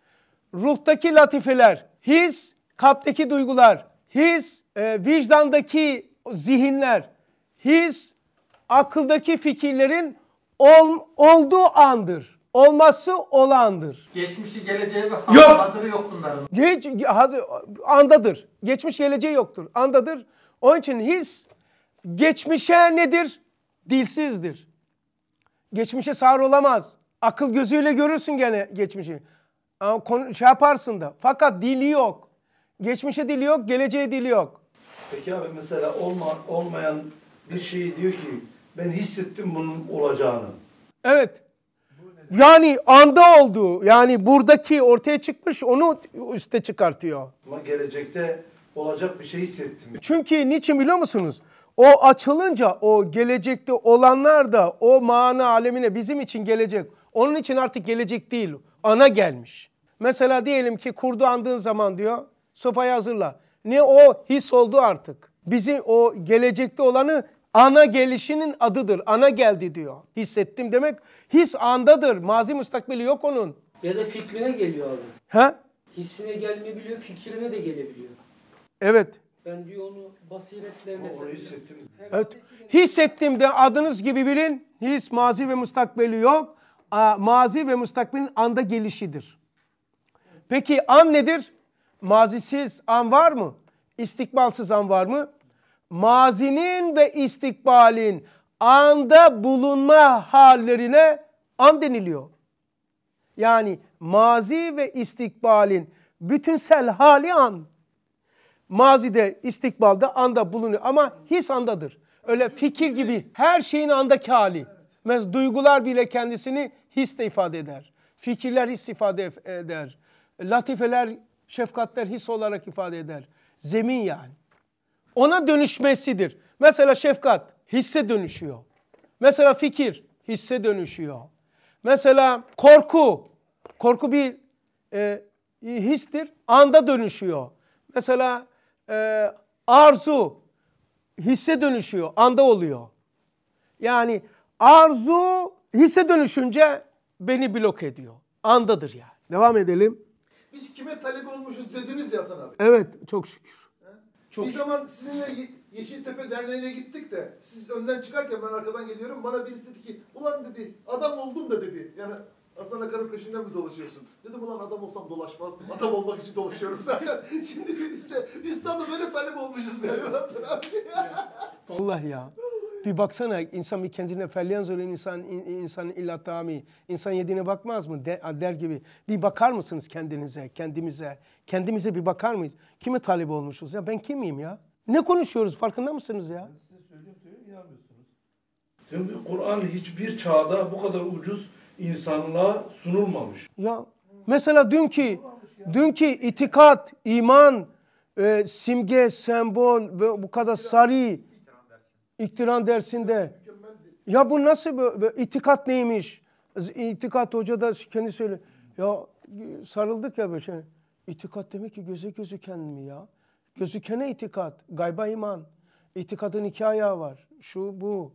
ruhtaki latifeler, his kalpteki duygular, his e, vicdandaki zihinler, his akıldaki fikirlerin ol, olduğu andır. Olması olandır. Geçmişi, geleceği ve hazır, yok. hazırı yok bunların. Geç, hazır, andadır. Geçmiş, geleceği yoktur. Andadır. Onun için his geçmişe nedir? Dilsizdir. Geçmişe sağır olamaz. Akıl gözüyle görürsün gene geçmişi. Ama konu, şey yaparsın da. Fakat dili yok. Geçmişe dili yok, geleceğe dili yok. Peki abi mesela olma, olmayan bir şeyi diyor ki ben hissettim bunun olacağını. Evet. Yani anda oldu. Yani buradaki ortaya çıkmış onu üste çıkartıyor. Ama gelecekte olacak bir şey hissettim. Çünkü niçin biliyor musunuz? O açılınca o gelecekte olanlar da o mana alemine bizim için gelecek. Onun için artık gelecek değil. Ana gelmiş. Mesela diyelim ki kurdu andığın zaman diyor sopayı hazırla. Ne o his oldu artık. Bizim o gelecekte olanı Ana gelişinin adıdır. Ana geldi diyor. Hissettim demek his andadır. Mazi müstakbeli yok onun. Ya da fikrine geliyor abi. He? Hissine gelmeyebiliyor, fikrine de gelebiliyor. Evet. Ben diyor onu basiretle mesela. Hissettim. Evet. Hissettim de adınız gibi bilin. His, mazi ve müstakbeli yok. A, mazi ve müstakbelin anda gelişidir. Peki an nedir? Mazisiz an var mı? İstikbalsız an var mı? mazinin ve istikbalin anda bulunma hallerine an deniliyor. Yani mazi ve istikbalin bütünsel hali an. Mazide, istikbalda, anda bulunuyor ama his andadır. Öyle fikir gibi her şeyin andaki hali. Mesela duygular bile kendisini his ifade eder. Fikirler his ifade eder. Latifeler, şefkatler his olarak ifade eder. Zemin yani ona dönüşmesidir. Mesela şefkat hisse dönüşüyor. Mesela fikir hisse dönüşüyor. Mesela korku, korku bir e, histir, anda dönüşüyor. Mesela e, arzu hisse dönüşüyor, anda oluyor. Yani arzu hisse dönüşünce beni blok ediyor. Andadır yani. Devam edelim. Biz kime talep olmuşuz dediniz ya sana. Evet çok şükür. Çok bir zaman sizinle Ye Yeşiltepe Derneği'ne gittik de siz önden çıkarken ben arkadan geliyorum. Bana birisi dedi ki ulan dedi adam oldum da dedi. Yani Aslan Akar'ın peşinden mi dolaşıyorsun? Dedim ulan adam olsam dolaşmazdım. Adam olmak için dolaşıyorum zaten. Şimdi işte üstadım böyle talep olmuşuz galiba. Vallahi ya. Bir baksana insan bir kendine felyen zorun insan insan illa tami. insan yediğine bakmaz mı De, der gibi. Bir bakar mısınız kendinize, kendimize? Kendimize bir bakar mıyız? Kime talip olmuşuz ya? Ben kimiyim ya? Ne konuşuyoruz farkında mısınız ya? Ben size söyleyeyim söyleyeyim inanmıyorsunuz. Diyorum Kur'an hiçbir çağda bu kadar ucuz insanlığa sunulmamış. Ya mesela dün ki dün ki itikat, iman, e, simge, sembol ve bu kadar sarı İktiran dersinde. Ya bu nasıl böyle, itikat neymiş? İtikat hoca da kendi söyle. Ya sarıldık ya böyle şey. İtikat demek ki göze gözüken mi ya? Gözükene itikat, gayba iman. İtikadın iki ayağı var. Şu bu.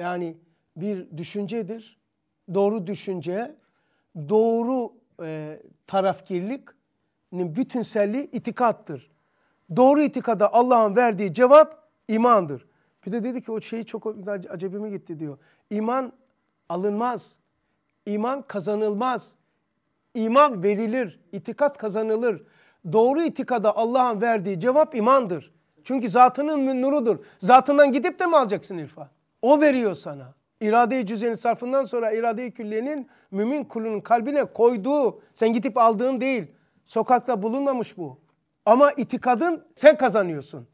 Yani bir düşüncedir. Doğru düşünce, doğru e, tarafkirlik'nin bütünselliği itikattır. Doğru itikada Allah'ın verdiği cevap imandır. Bir de dedi ki o şeyi çok acebime gitti diyor. İman alınmaz. İman kazanılmaz. İman verilir. İtikat kazanılır. Doğru itikada Allah'ın verdiği cevap imandır. Çünkü zatının nurudur. Zatından gidip de mi alacaksın irfan? O veriyor sana. İrade-i cüzeni sarfından sonra irade-i külliyenin mümin kulunun kalbine koyduğu, sen gidip aldığın değil. Sokakta bulunmamış bu. Ama itikadın sen kazanıyorsun.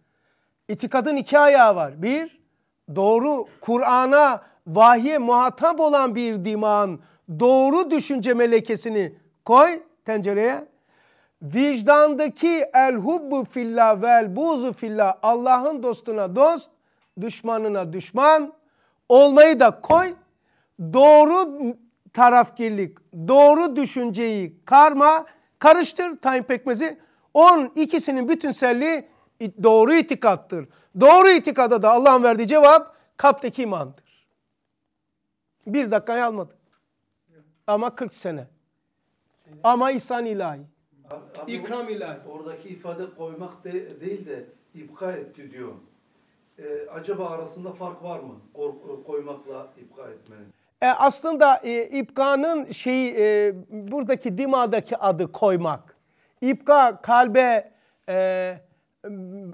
İtikadın iki ayağı var. Bir, doğru Kur'an'a, vahye muhatap olan bir dimağın doğru düşünce melekesini koy tencereye. Vicdandaki el hubbu fillah vel buzu fillah Allah'ın dostuna dost, düşmanına düşman olmayı da koy. Doğru tarafgirlik, doğru düşünceyi karma, karıştır tayin pekmezi. On ikisinin bütünselliği doğru itikattır. Doğru itikada da Allah'ın verdiği cevap kalpteki imandır. Bir dakikayı almadı. Ama 40 sene. Ama ihsan ilahi. Abi, İkram ilahi. Oradaki ifade koymak de, değil de ibka etti diyor. Ee, acaba arasında fark var mı? Koymakla ibka etmenin. E, aslında e, ipkanın şeyi e, buradaki dimadaki adı koymak. İbka kalbe e,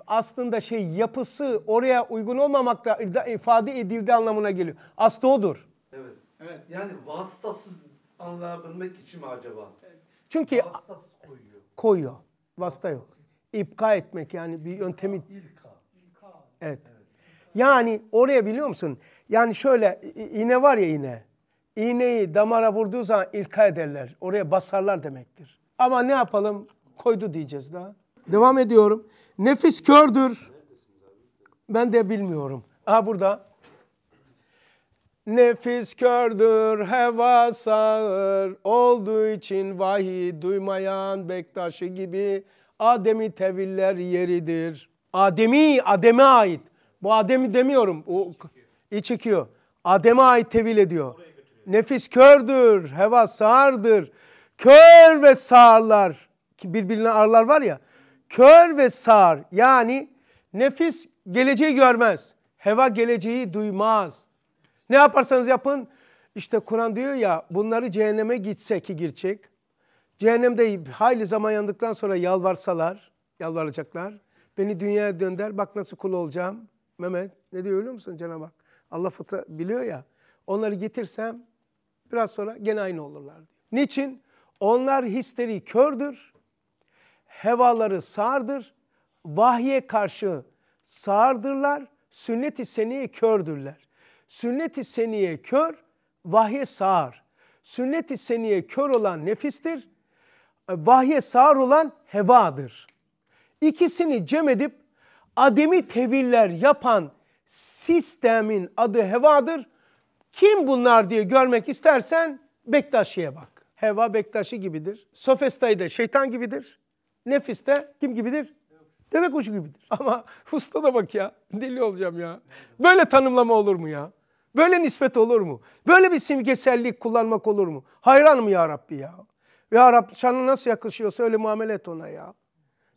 aslında şey yapısı oraya uygun olmamakla ifade edildi anlamına geliyor. Aslı odur. Evet. Evet. Yani vasıtasız anlayabilmek için mi acaba? Çünkü vasıtasız koyuyor. Koyuyor. Vasıta yok. İpka etmek yani bir yöntemi. İlka. İlka. Evet. evet. Yani oraya biliyor musun? Yani şöyle iğne var ya iğne. İğneyi damara vurduğu zaman ilka ederler. Oraya basarlar demektir. Ama ne yapalım? Koydu diyeceğiz daha. Devam ediyorum. Nefis kördür. Ben de bilmiyorum. Aha burada. Nefis kördür, heva sağır, olduğu için vahiy duymayan bektaşı gibi Ademi teviller yeridir. Ademi, Adem'e ait. Bu Adem'i demiyorum. O, iç ikiyor. Adem'e ait tevil ediyor. Nefis kördür, heva sağırdır. Kör ve sağırlar. Birbirine ağırlar var ya. Kör ve sağır yani nefis geleceği görmez. Heva geleceği duymaz. Ne yaparsanız yapın işte Kur'an diyor ya bunları cehenneme gitse ki girecek. Cehennemde hayli zaman yandıktan sonra yalvarsalar, yalvaracaklar. Beni dünyaya dönder bak nasıl kul olacağım. Mehmet ne diyor biliyor musun Cenab-ı Hak? Allah fıtra biliyor ya. Onları getirsem biraz sonra gene aynı olurlar. Niçin? Onlar hisleri kördür hevaları sağırdır, vahye karşı sağırdırlar, sünnet-i seniye kördürler. Sünnet-i seniye kör, vahye sağır. Sünnet-i seniye kör olan nefistir, vahye sağır olan hevadır. İkisini cem edip ademi teviller yapan sistemin adı hevadır. Kim bunlar diye görmek istersen Bektaşi'ye bak. Heva Bektaşi gibidir. Sofestayı da şeytan gibidir. Nefis de kim gibidir? Deve kuşu gibidir. Ama usta da bak ya. Deli olacağım ya. Böyle tanımlama olur mu ya? Böyle nispet olur mu? Böyle bir simgesellik kullanmak olur mu? Hayran mı ya Rabbi ya. Ya Rabbi şanı nasıl yakışıyorsa öyle muamele et ona ya.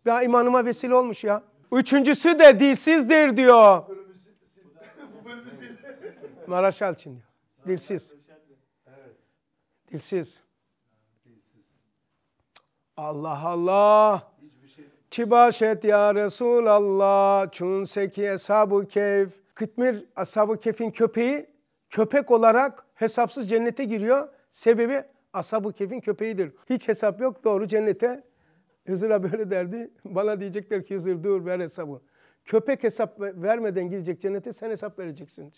Ya imanıma vesile olmuş ya. Üçüncüsü de dilsizdir diyor. Maraş Alçın diyor. Dilsiz. Dilsiz. Allah Allah. Şey. Kibaşet ya Resulallah. Çun seki eshab-ı keyf. Kıtmir ashab kefin köpeği köpek olarak hesapsız cennete giriyor. Sebebi ashab kefin köpeğidir. Hiç hesap yok doğru cennete. Hızır'a böyle derdi. Bana diyecekler ki Hızır dur ver hesabı. Köpek hesap vermeden girecek cennete sen hesap vereceksin.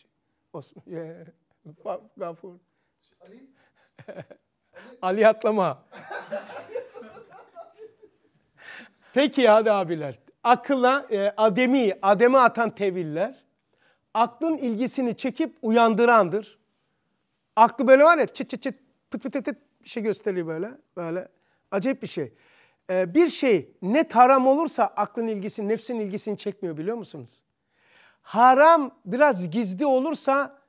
Osman. Gafur. Ali? Ali atlama. Peki hadi abiler. Akıla e, ademi, ademe atan teviller aklın ilgisini çekip uyandırandır. Aklı böyle var ya çıt çıt çıt pıt pıt pıt, bir şey gösteriyor böyle. Böyle acayip bir şey. Ee, bir şey ne haram olursa aklın ilgisini, nefsin ilgisini çekmiyor biliyor musunuz? Haram biraz gizli olursa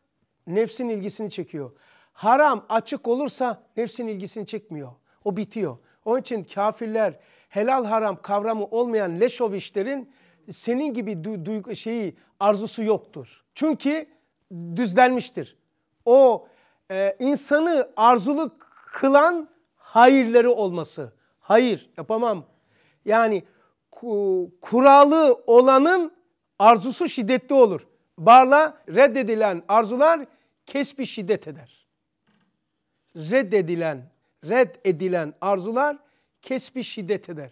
nefsin ilgisini çekiyor. Haram açık olursa nefsin ilgisini çekmiyor. O bitiyor. Onun için kafirler helal haram kavramı olmayan leşovişlerin senin gibi du, du, şeyi arzusu yoktur. Çünkü düzlenmiştir. O e, insanı arzulu kılan hayırları olması. Hayır yapamam. Yani ku, kuralı olanın arzusu şiddetli olur. Barla reddedilen arzular kesbi şiddet eder. Reddedilen, red edilen arzular kesbi şiddet eder.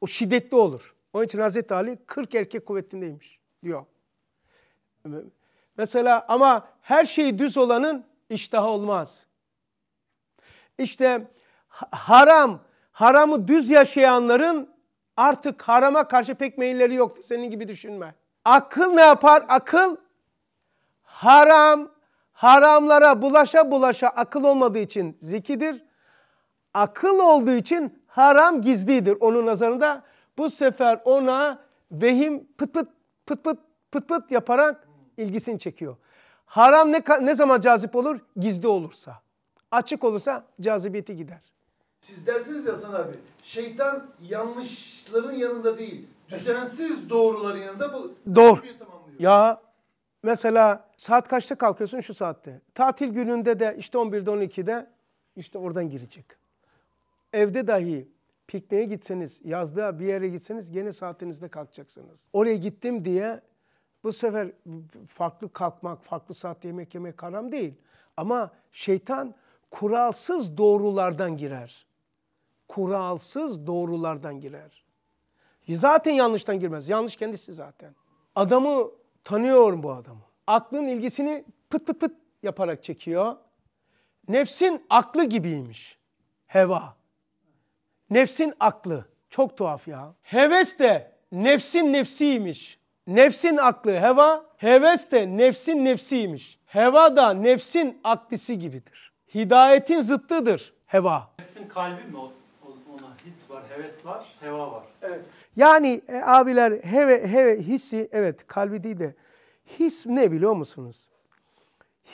O şiddetli olur. Onun için Hazreti Ali 40 erkek kuvvetindeymiş diyor. Mesela ama her şeyi düz olanın iştahı olmaz. İşte haram, haramı düz yaşayanların artık harama karşı pek meyilleri yoktur. Senin gibi düşünme. Akıl ne yapar? Akıl haram, haramlara bulaşa bulaşa akıl olmadığı için zikidir. Akıl olduğu için haram gizlidir onun nazarında. Bu sefer ona vehim pıt pıt pıt pıt pıt pıt yaparak ilgisini çekiyor. Haram ne, ne zaman cazip olur? Gizli olursa. Açık olursa cazibiyeti gider. Siz dersiniz ya Hasan abi, şeytan yanlışların yanında değil, düzensiz doğruların yanında bu Doğru. Ya mesela saat kaçta kalkıyorsun şu saatte? Tatil gününde de işte 11'de 12'de işte oradan girecek. Evde dahi pikniğe gitseniz, yazlığa bir yere gitseniz gene saatinizde kalkacaksınız. Oraya gittim diye bu sefer farklı kalkmak, farklı saat yemek yemek haram değil. Ama şeytan kuralsız doğrulardan girer. Kuralsız doğrulardan girer. Zaten yanlıştan girmez. Yanlış kendisi zaten. Adamı tanıyorum bu adamı. Aklın ilgisini pıt pıt pıt yaparak çekiyor. Nefsin aklı gibiymiş. Heva. Nefsin aklı. Çok tuhaf ya. Heves de nefsin nefsiymiş. Nefsin aklı heva, heves de nefsin nefsiymiş. Heva da nefsin aklisi gibidir. Hidayetin zıttıdır heva. Nefsin kalbi mi o? ona his var, heves var, heva var. Evet. Yani e, abiler heve, heve, hissi evet kalbi değil de his ne biliyor musunuz?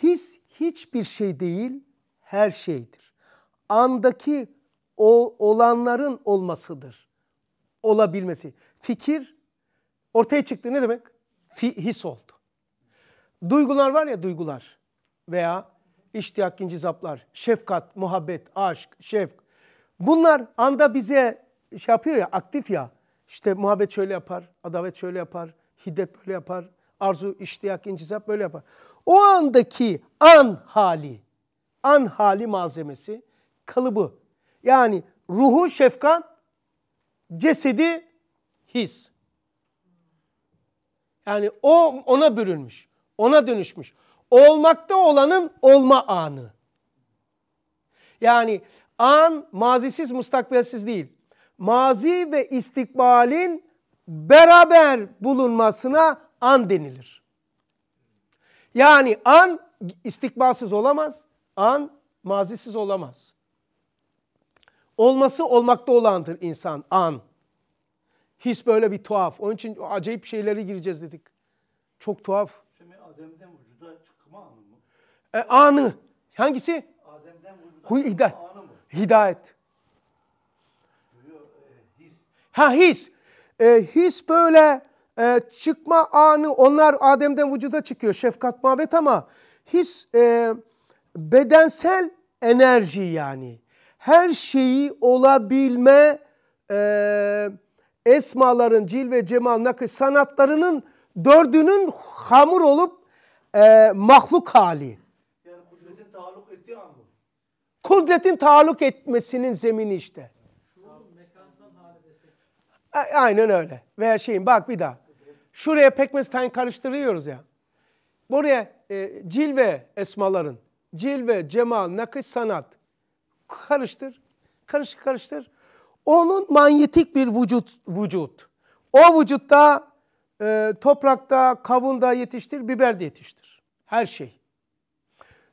His hiçbir şey değil, her şeydir. Andaki o, olanların olmasıdır. Olabilmesi. Fikir ortaya çıktı ne demek? Fi, his oldu. Duygular var ya duygular veya iştiyak, incizaplar, şefkat, muhabbet, aşk, şefk. Bunlar anda bize şey yapıyor ya aktif ya. İşte muhabbet şöyle yapar, adavet şöyle yapar, hiddet böyle yapar, arzu, iştiyak, incizap böyle yapar. O andaki an hali, an hali malzemesi, kalıbı, yani ruhu şefkan, cesedi his. Yani o ona bürünmüş, ona dönüşmüş. Olmakta olanın olma anı. Yani an mazisiz, mustakbelsiz değil. Mazi ve istikbalin beraber bulunmasına an denilir. Yani an istikbalsiz olamaz, an mazisiz olamaz. Olması olmakta olandır insan, an. His böyle bir tuhaf. Onun için acayip şeylere gireceğiz dedik. Çok tuhaf. Şimdi Adem'den vücuda çıkma anı mı? E, anı. Hangisi? Adem'den vücuda Huy, hidayet. anı mı? Hidayet. E, ha his. E, his böyle e, çıkma anı. Onlar Adem'den vücuda çıkıyor. Şefkat muhabbet ama his e, bedensel enerji yani her şeyi olabilme e, esmaların, cil ve cemal, nakış sanatlarının dördünün hamur olup e, mahluk hali. Yani kudretin taalluk ettiği an mı? Kudretin taalluk etmesinin zemini işte. aynen öyle. Veya şeyin bak bir daha. Şuraya pekmez tane karıştırıyoruz ya. Buraya e, ve esmaların, cil ve cemal, nakış, sanat karıştır. karış karıştır. Onun manyetik bir vücut vücut. O vücutta e, toprakta, kavunda yetiştir, biber de yetiştir. Her şey.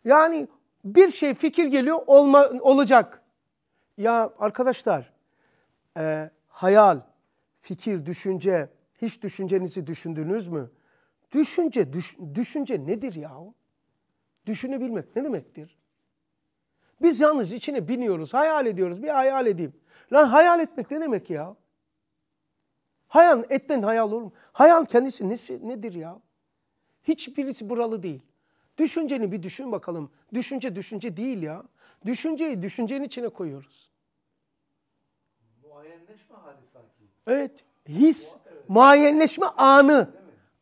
Yani bir şey fikir geliyor olma, olacak. Ya arkadaşlar e, hayal, fikir, düşünce hiç düşüncenizi düşündünüz mü? Düşünce, düş, düşünce nedir ya? Düşünebilmek ne demektir? Biz yalnız içine biniyoruz, hayal ediyoruz. Bir hayal edeyim. Lan hayal etmek ne demek ya? Hayal, etten hayal olur mu? Hayal kendisi nesi, nedir ya? Hiçbirisi buralı değil. Düşünceni bir düşün bakalım. Düşünce düşünce değil ya. Düşünceyi düşüncenin içine koyuyoruz. Muayenleşme hali sanki. Evet. His, evet. muayenleşme anı.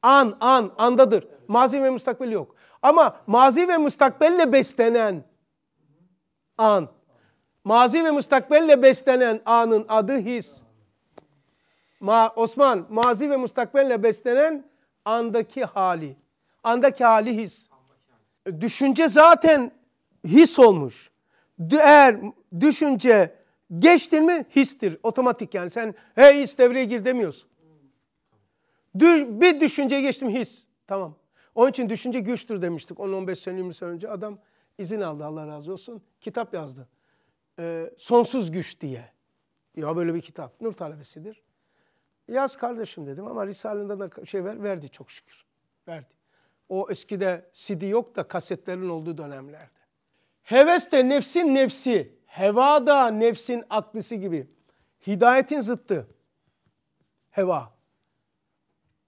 An, an, andadır. Mazi ve müstakbel yok. Ama mazi ve müstakbelle beslenen an. Mazi ve müstakbelle beslenen anın adı his. Ma Osman, mazi ve müstakbelle beslenen andaki hali. Andaki hali his. Düşünce zaten his olmuş. Eğer düşünce geçtin mi histir. Otomatik yani sen hey his devreye gir demiyorsun. Dü bir düşünceye geçtim his. Tamam. Onun için düşünce güçtür demiştik 10-15 sene 20 sene önce. Adam izin aldı Allah razı olsun. Kitap yazdı. E, Sonsuz Güç diye. Ya böyle bir kitap. Nur talebesidir. Yaz kardeşim dedim ama Risale'nden de şey ver, verdi çok şükür. Verdi. O eskide CD yok da kasetlerin olduğu dönemlerde. Heves de nefsin nefsi, heva da nefsin aklısı gibi. Hidayetin zıttı. Heva.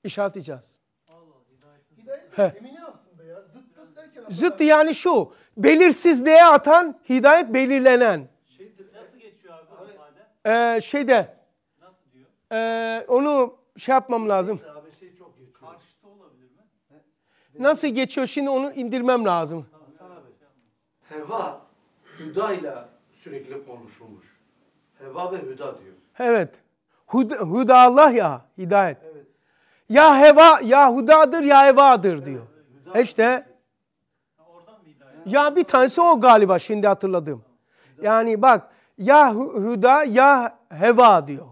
İşaret edeceğiz. Allah, hidayetin. Hidayet zemini aslında ya. Zıttı derken Zıttı yani şu belirsizliğe atan, hidayet belirlenen. Şeydir, nasıl geçiyor abi ifade? Ee, şeyde. Nasıl diyor? E, onu şey yapmam lazım. Abi şey çok geçiyor. Karşıta olabilir mi? Nasıl geçiyor? Şimdi onu indirmem lazım. Heva sana ile sürekli konuşulmuş. Heva ve hüda diyor. Evet. Hud huda Allah ya hidayet. Evet. Ya heva ya hudadır ya hevadır diyor. Evet, evet. İşte ya bir tanesi o galiba şimdi hatırladım. Yani bak ya Huda ya heva diyor.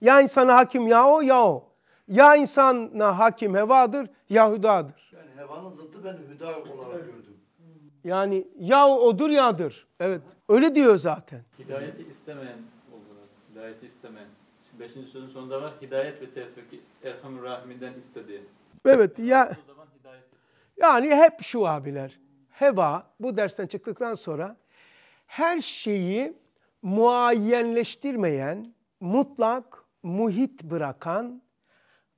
Ya insana hakim ya o ya o. Ya insana hakim hevadır ya Huda'dır. Yani hevanın zıttı ben Huda olarak gördüm. Yani ya odur yadır. Evet. Öyle diyor zaten. Hidayeti istemeyen oldular. Hidayeti istemeyen. Şimdi beşinci sözün sonunda var. Hidayet ve tevfik Erhamur Rahim'den istedi. Evet. Ya, yani hep şu abiler heva bu dersten çıktıktan sonra her şeyi muayyenleştirmeyen, mutlak, muhit bırakan,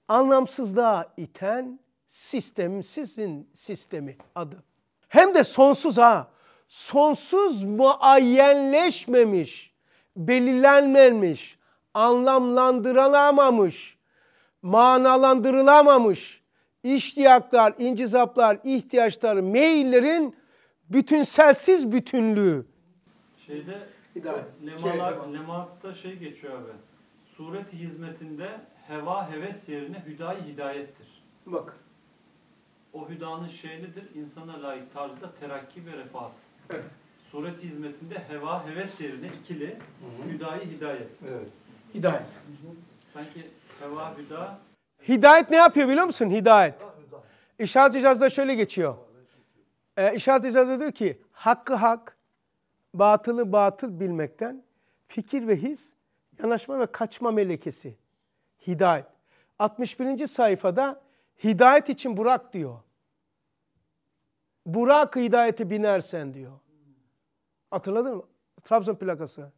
anlamsızlığa iten sistem sizin sistemi adı. Hem de sonsuz ha. Sonsuz muayyenleşmemiş, belirlenmemiş, anlamlandırılamamış, manalandırılamamış, iştiyaklar, incizaplar, ihtiyaçlar, meyillerin bütünselsiz bütünlüğü. Şeyde nemalar, şey, nematta şey geçiyor abi. Suret hizmetinde heva heves yerine hüdayi hidayettir. Bak. O hüdanın şeylidir, insana layık tarzda terakki ve refah. Evet. Sureti hizmetinde heva heves yerine ikili, hı hüdayi hidayet. Evet. Hidayet. Sanki heva hüda Hidayet ne yapıyor biliyor musun? Hidayet. İşaret icazda şöyle geçiyor. Ee, işaret icazda diyor ki hakkı hak, batılı batıl bilmekten fikir ve his, yanaşma ve kaçma melekesi. Hidayet. 61. sayfada hidayet için Burak diyor. Burak hidayeti binersen diyor. Hatırladın mı? Trabzon plakası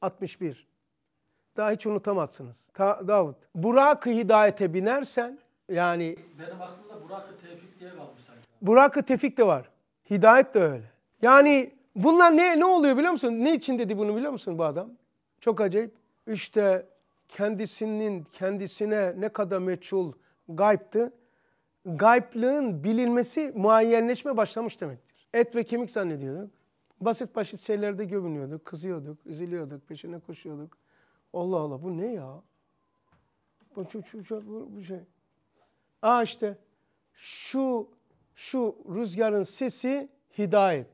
61 daha hiç unutamazsınız. Ta, Davut. Burak'ı hidayete binersen yani... Benim aklımda Burak'ı tevfik diye kalmış sanki. burak tevfik de var. Hidayet de öyle. Yani bunlar ne, ne oluyor biliyor musun? Ne için dedi bunu biliyor musun bu adam? Çok acayip. İşte kendisinin kendisine ne kadar meçhul gayptı. Gayplığın bilinmesi muayyenleşme başlamış demektir. Et ve kemik zannediyorduk. Basit basit şeylerde gömünüyorduk, kızıyorduk, üzülüyorduk, peşine koşuyorduk. Allah Allah bu ne ya? Bu, şu bu, bu şey. Aa işte şu şu rüzgarın sesi hidayet.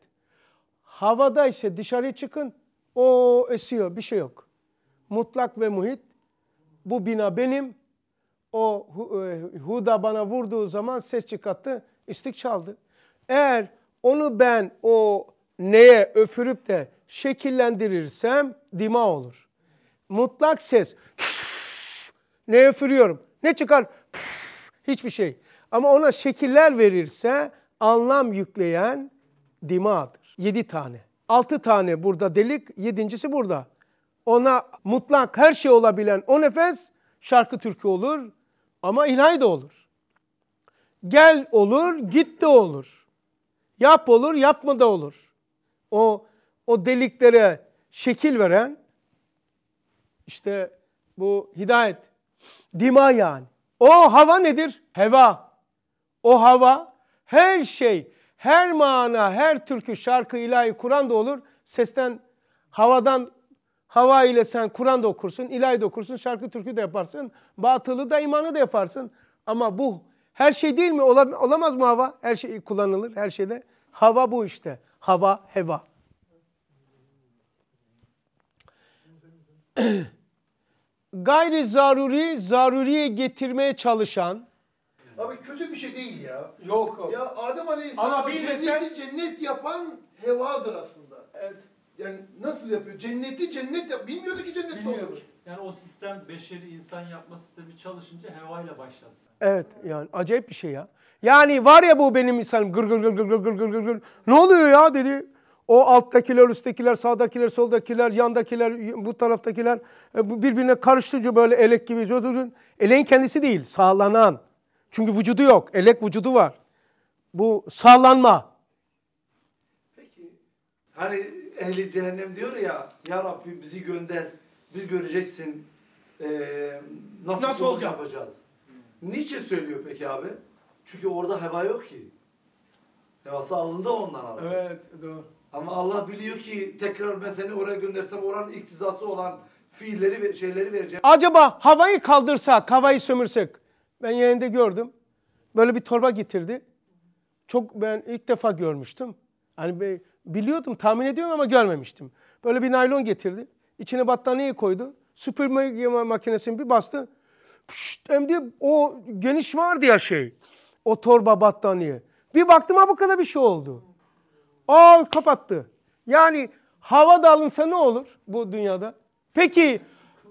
Havada ise dışarı çıkın o esiyor bir şey yok. Mutlak ve muhit. Bu bina benim. O e, Huda bana vurduğu zaman ses çıkarttı. istik çaldı. Eğer onu ben o neye öfürüp de şekillendirirsem dima olur mutlak ses. ne üfürüyorum? Ne çıkar? Hiçbir şey. Ama ona şekiller verirse anlam yükleyen dimağdır. Yedi tane. Altı tane burada delik, yedincisi burada. Ona mutlak her şey olabilen o nefes şarkı türkü olur ama ilahi de olur. Gel olur, git de olur. Yap olur, yapma da olur. O o deliklere şekil veren işte bu hidayet. Dima yani. O hava nedir? Heva. O hava her şey, her mana, her türkü, şarkı, ilahi, Kur'an da olur. Sesten, havadan, hava ile sen Kur'an da okursun, ilahi de okursun, şarkı, türkü de yaparsın. Batılı da, imanı da yaparsın. Ama bu her şey değil mi? Olamaz mı hava? Her şey kullanılır, her şeyde. Hava bu işte. Hava, heva. gayri zaruri zaruriye getirmeye çalışan Abi kötü bir şey değil ya. Yok. Ya Adem Aleyhisselam bir cenneti sen... cennet yapan hevadır aslında. Evet. Yani nasıl yapıyor? Cenneti cennet yap. Bilmiyordu ki cennet Bilmiyor oluyor. Yani o sistem beşeri insan yapma sistemi çalışınca hevayla başladı. Evet yani acayip bir şey ya. Yani var ya bu benim insanım gır gır gır gır gır gır gır gır. Ne oluyor ya dedi. O alttakiler, üsttekiler, sağdakiler, soldakiler, yandakiler, bu taraftakiler e, birbirine karıştırıcı böyle elek gibi. Eleğin kendisi değil, sağlanan. Çünkü vücudu yok, elek vücudu var. Bu sağlanma. Peki, hani ehli cehennem diyor ya, Ya Rabbi bizi gönder, biz göreceksin ee, nasıl, nasıl olacak? yapacağız. Niçin söylüyor peki abi? Çünkü orada heva yok ki. Hevası alındı ondan abi. Evet, doğru. Ama Allah biliyor ki tekrar ben seni oraya göndersem oranın iktizası olan fiilleri ve şeyleri vereceğim. Acaba havayı kaldırsak, havayı sömürsek. Ben yayında gördüm. Böyle bir torba getirdi. Çok ben ilk defa görmüştüm. Hani biliyordum, tahmin ediyorum ama görmemiştim. Böyle bir naylon getirdi. İçine battaniye koydu. Süpürme makinesini bir bastı. Pşt, hem diye o geniş vardı ya şey. O torba battaniye. Bir baktım ha bu kadar bir şey oldu. Al kapattı. Yani hava da alınsa ne olur bu dünyada? Peki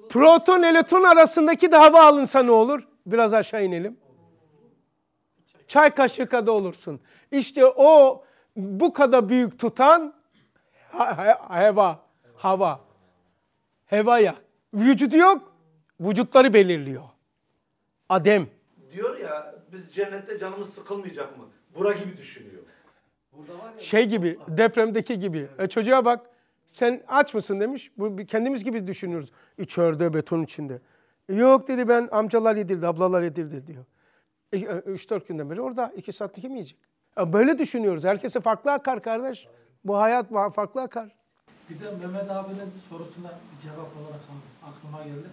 proton elektron arasındaki de hava alınsa ne olur? Biraz aşağı inelim. Çay kaşığı kadar olursun. İşte o bu kadar büyük tutan hava, hava, Hava ya Vücudu yok, vücutları belirliyor. Adem. Diyor ya biz cennette canımız sıkılmayacak mı? Bura gibi düşünüyor. Şey gibi, depremdeki gibi. E çocuğa bak, sen aç mısın demiş. Bu kendimiz gibi düşünüyoruz. İçeride, beton içinde. E yok dedi ben amcalar yedirdi, ablalar yedirdi diyor. 3-4 e, e, günden beri orada 2 saatlik mi yiyecek? E böyle düşünüyoruz. Herkese farklı akar kardeş. Bu hayat farklı akar. Bir de Mehmet abinin sorusuna bir cevap olarak aklıma geldi.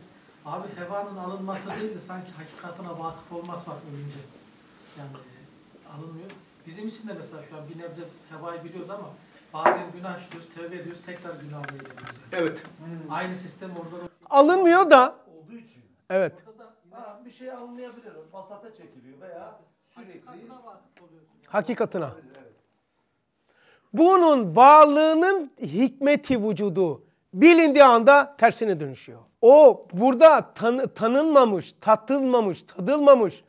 Abi hevanın alınması değil de sanki hakikatına vakıf olmak var ölünce. Yani e, alınmıyor. Bizim için de mesela şu an bir nebze hevayı biliyoruz ama bazen günah işliyoruz, tövbe ediyoruz, tekrar günah ediyoruz. Evet. Hmm. Aynı sistem orada da... Alınmıyor da... Olduğu için. Evet. Orada da ha, bir şey anlayabilirim. Basata çekiliyor veya sürekli... Hakikatına vakıf oluyorsun. Hakikatına. Bunun varlığının hikmeti vücudu bilindiği anda tersine dönüşüyor. O burada tan tanınmamış, tatılmamış, tadılmamış,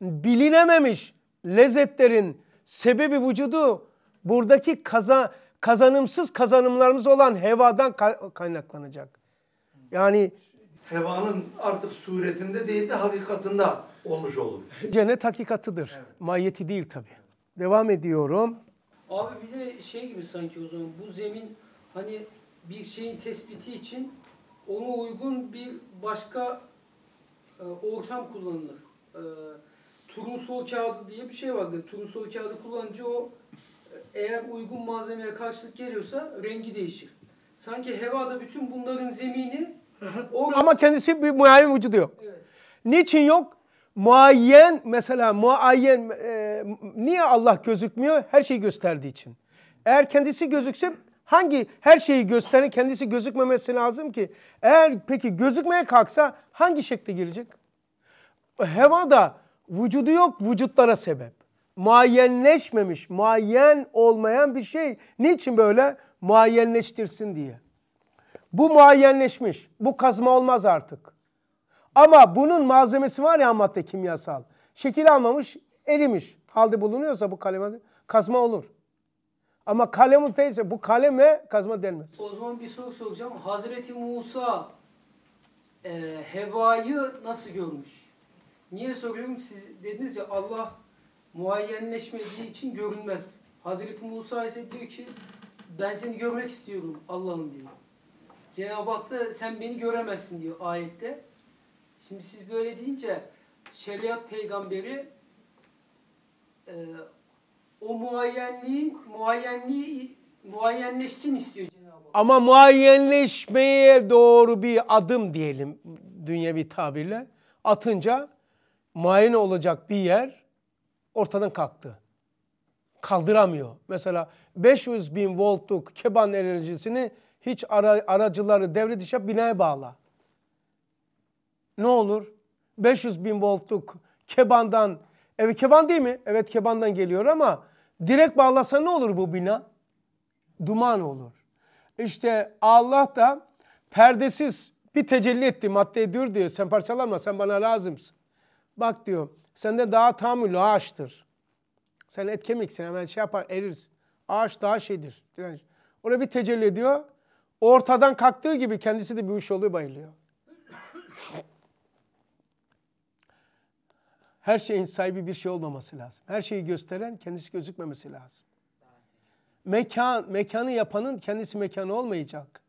bilinememiş lezzetlerin sebebi vücudu buradaki kaza, kazanımsız kazanımlarımız olan hevadan kaynaklanacak. Yani hevanın artık suretinde değil de hakikatında olmuş olur. Cennet hakikatıdır. Evet. Mahiyeti değil tabi. Devam ediyorum. Abi bir de şey gibi sanki o zaman bu zemin hani bir şeyin tespiti için ona uygun bir başka e, ortam kullanılır. E, turun sol kağıdı diye bir şey vardı. Turun sol kağıdı kullanıcı o eğer uygun malzemeye karşılık geliyorsa rengi değişir. Sanki hevada bütün bunların zemini orada... Ama kendisi bir muayyen vücudu yok. Evet. Niçin yok? Muayyen mesela muayyen e, niye Allah gözükmüyor? Her şeyi gösterdiği için. Eğer kendisi gözükse hangi her şeyi gösteren kendisi gözükmemesi lazım ki? Eğer peki gözükmeye kalksa hangi şekilde gelecek? Hevada Vücudu yok, vücutlara sebep. Muayyenleşmemiş, muayyen olmayan bir şey. Niçin böyle? Muayyenleştirsin diye. Bu muayyenleşmiş, bu kazma olmaz artık. Ama bunun malzemesi var ya madde kimyasal. Şekil almamış, erimiş. Halde bulunuyorsa bu kalem kazma olur. Ama kalem değilse bu kaleme kazma denmez. O zaman bir soru soracağım. Hazreti Musa e, Heva'yı nasıl görmüş? Niye soruyorum? Siz dediniz ya Allah muayyenleşmediği için görünmez. Hazreti Musa ise diyor ki ben seni görmek istiyorum Allah'ım diyor. Cenab-ı Hak da sen beni göremezsin diyor ayette. Şimdi siz böyle deyince şeriat peygamberi e, o muayyenliğin muayyenliği muayyenleşsin istiyor Cenab-ı Hak. Ama muayyenleşmeye doğru bir adım diyelim dünyevi tabirle atınca muayene olacak bir yer ortadan kalktı. Kaldıramıyor. Mesela 500 bin voltluk keban enerjisini hiç ara, aracıları devre dışı binaya bağla. Ne olur? 500 bin voltluk kebandan, evet keban değil mi? Evet kebandan geliyor ama direkt bağlasa ne olur bu bina? Duman olur. İşte Allah da perdesiz bir tecelli etti, madde ediyor diyor. Sen parçalanma, sen bana lazımsın. Bak diyor sende daha tahammülü ağaçtır. Sen et kemiksin hemen şey yapar erir. Ağaç daha şeydir. Direnç. Orada bir tecelli ediyor. Ortadan kalktığı gibi kendisi de bir uç oluyor bayılıyor. Her şeyin sahibi bir şey olmaması lazım. Her şeyi gösteren kendisi gözükmemesi lazım. Mekan, mekanı yapanın kendisi mekanı olmayacak.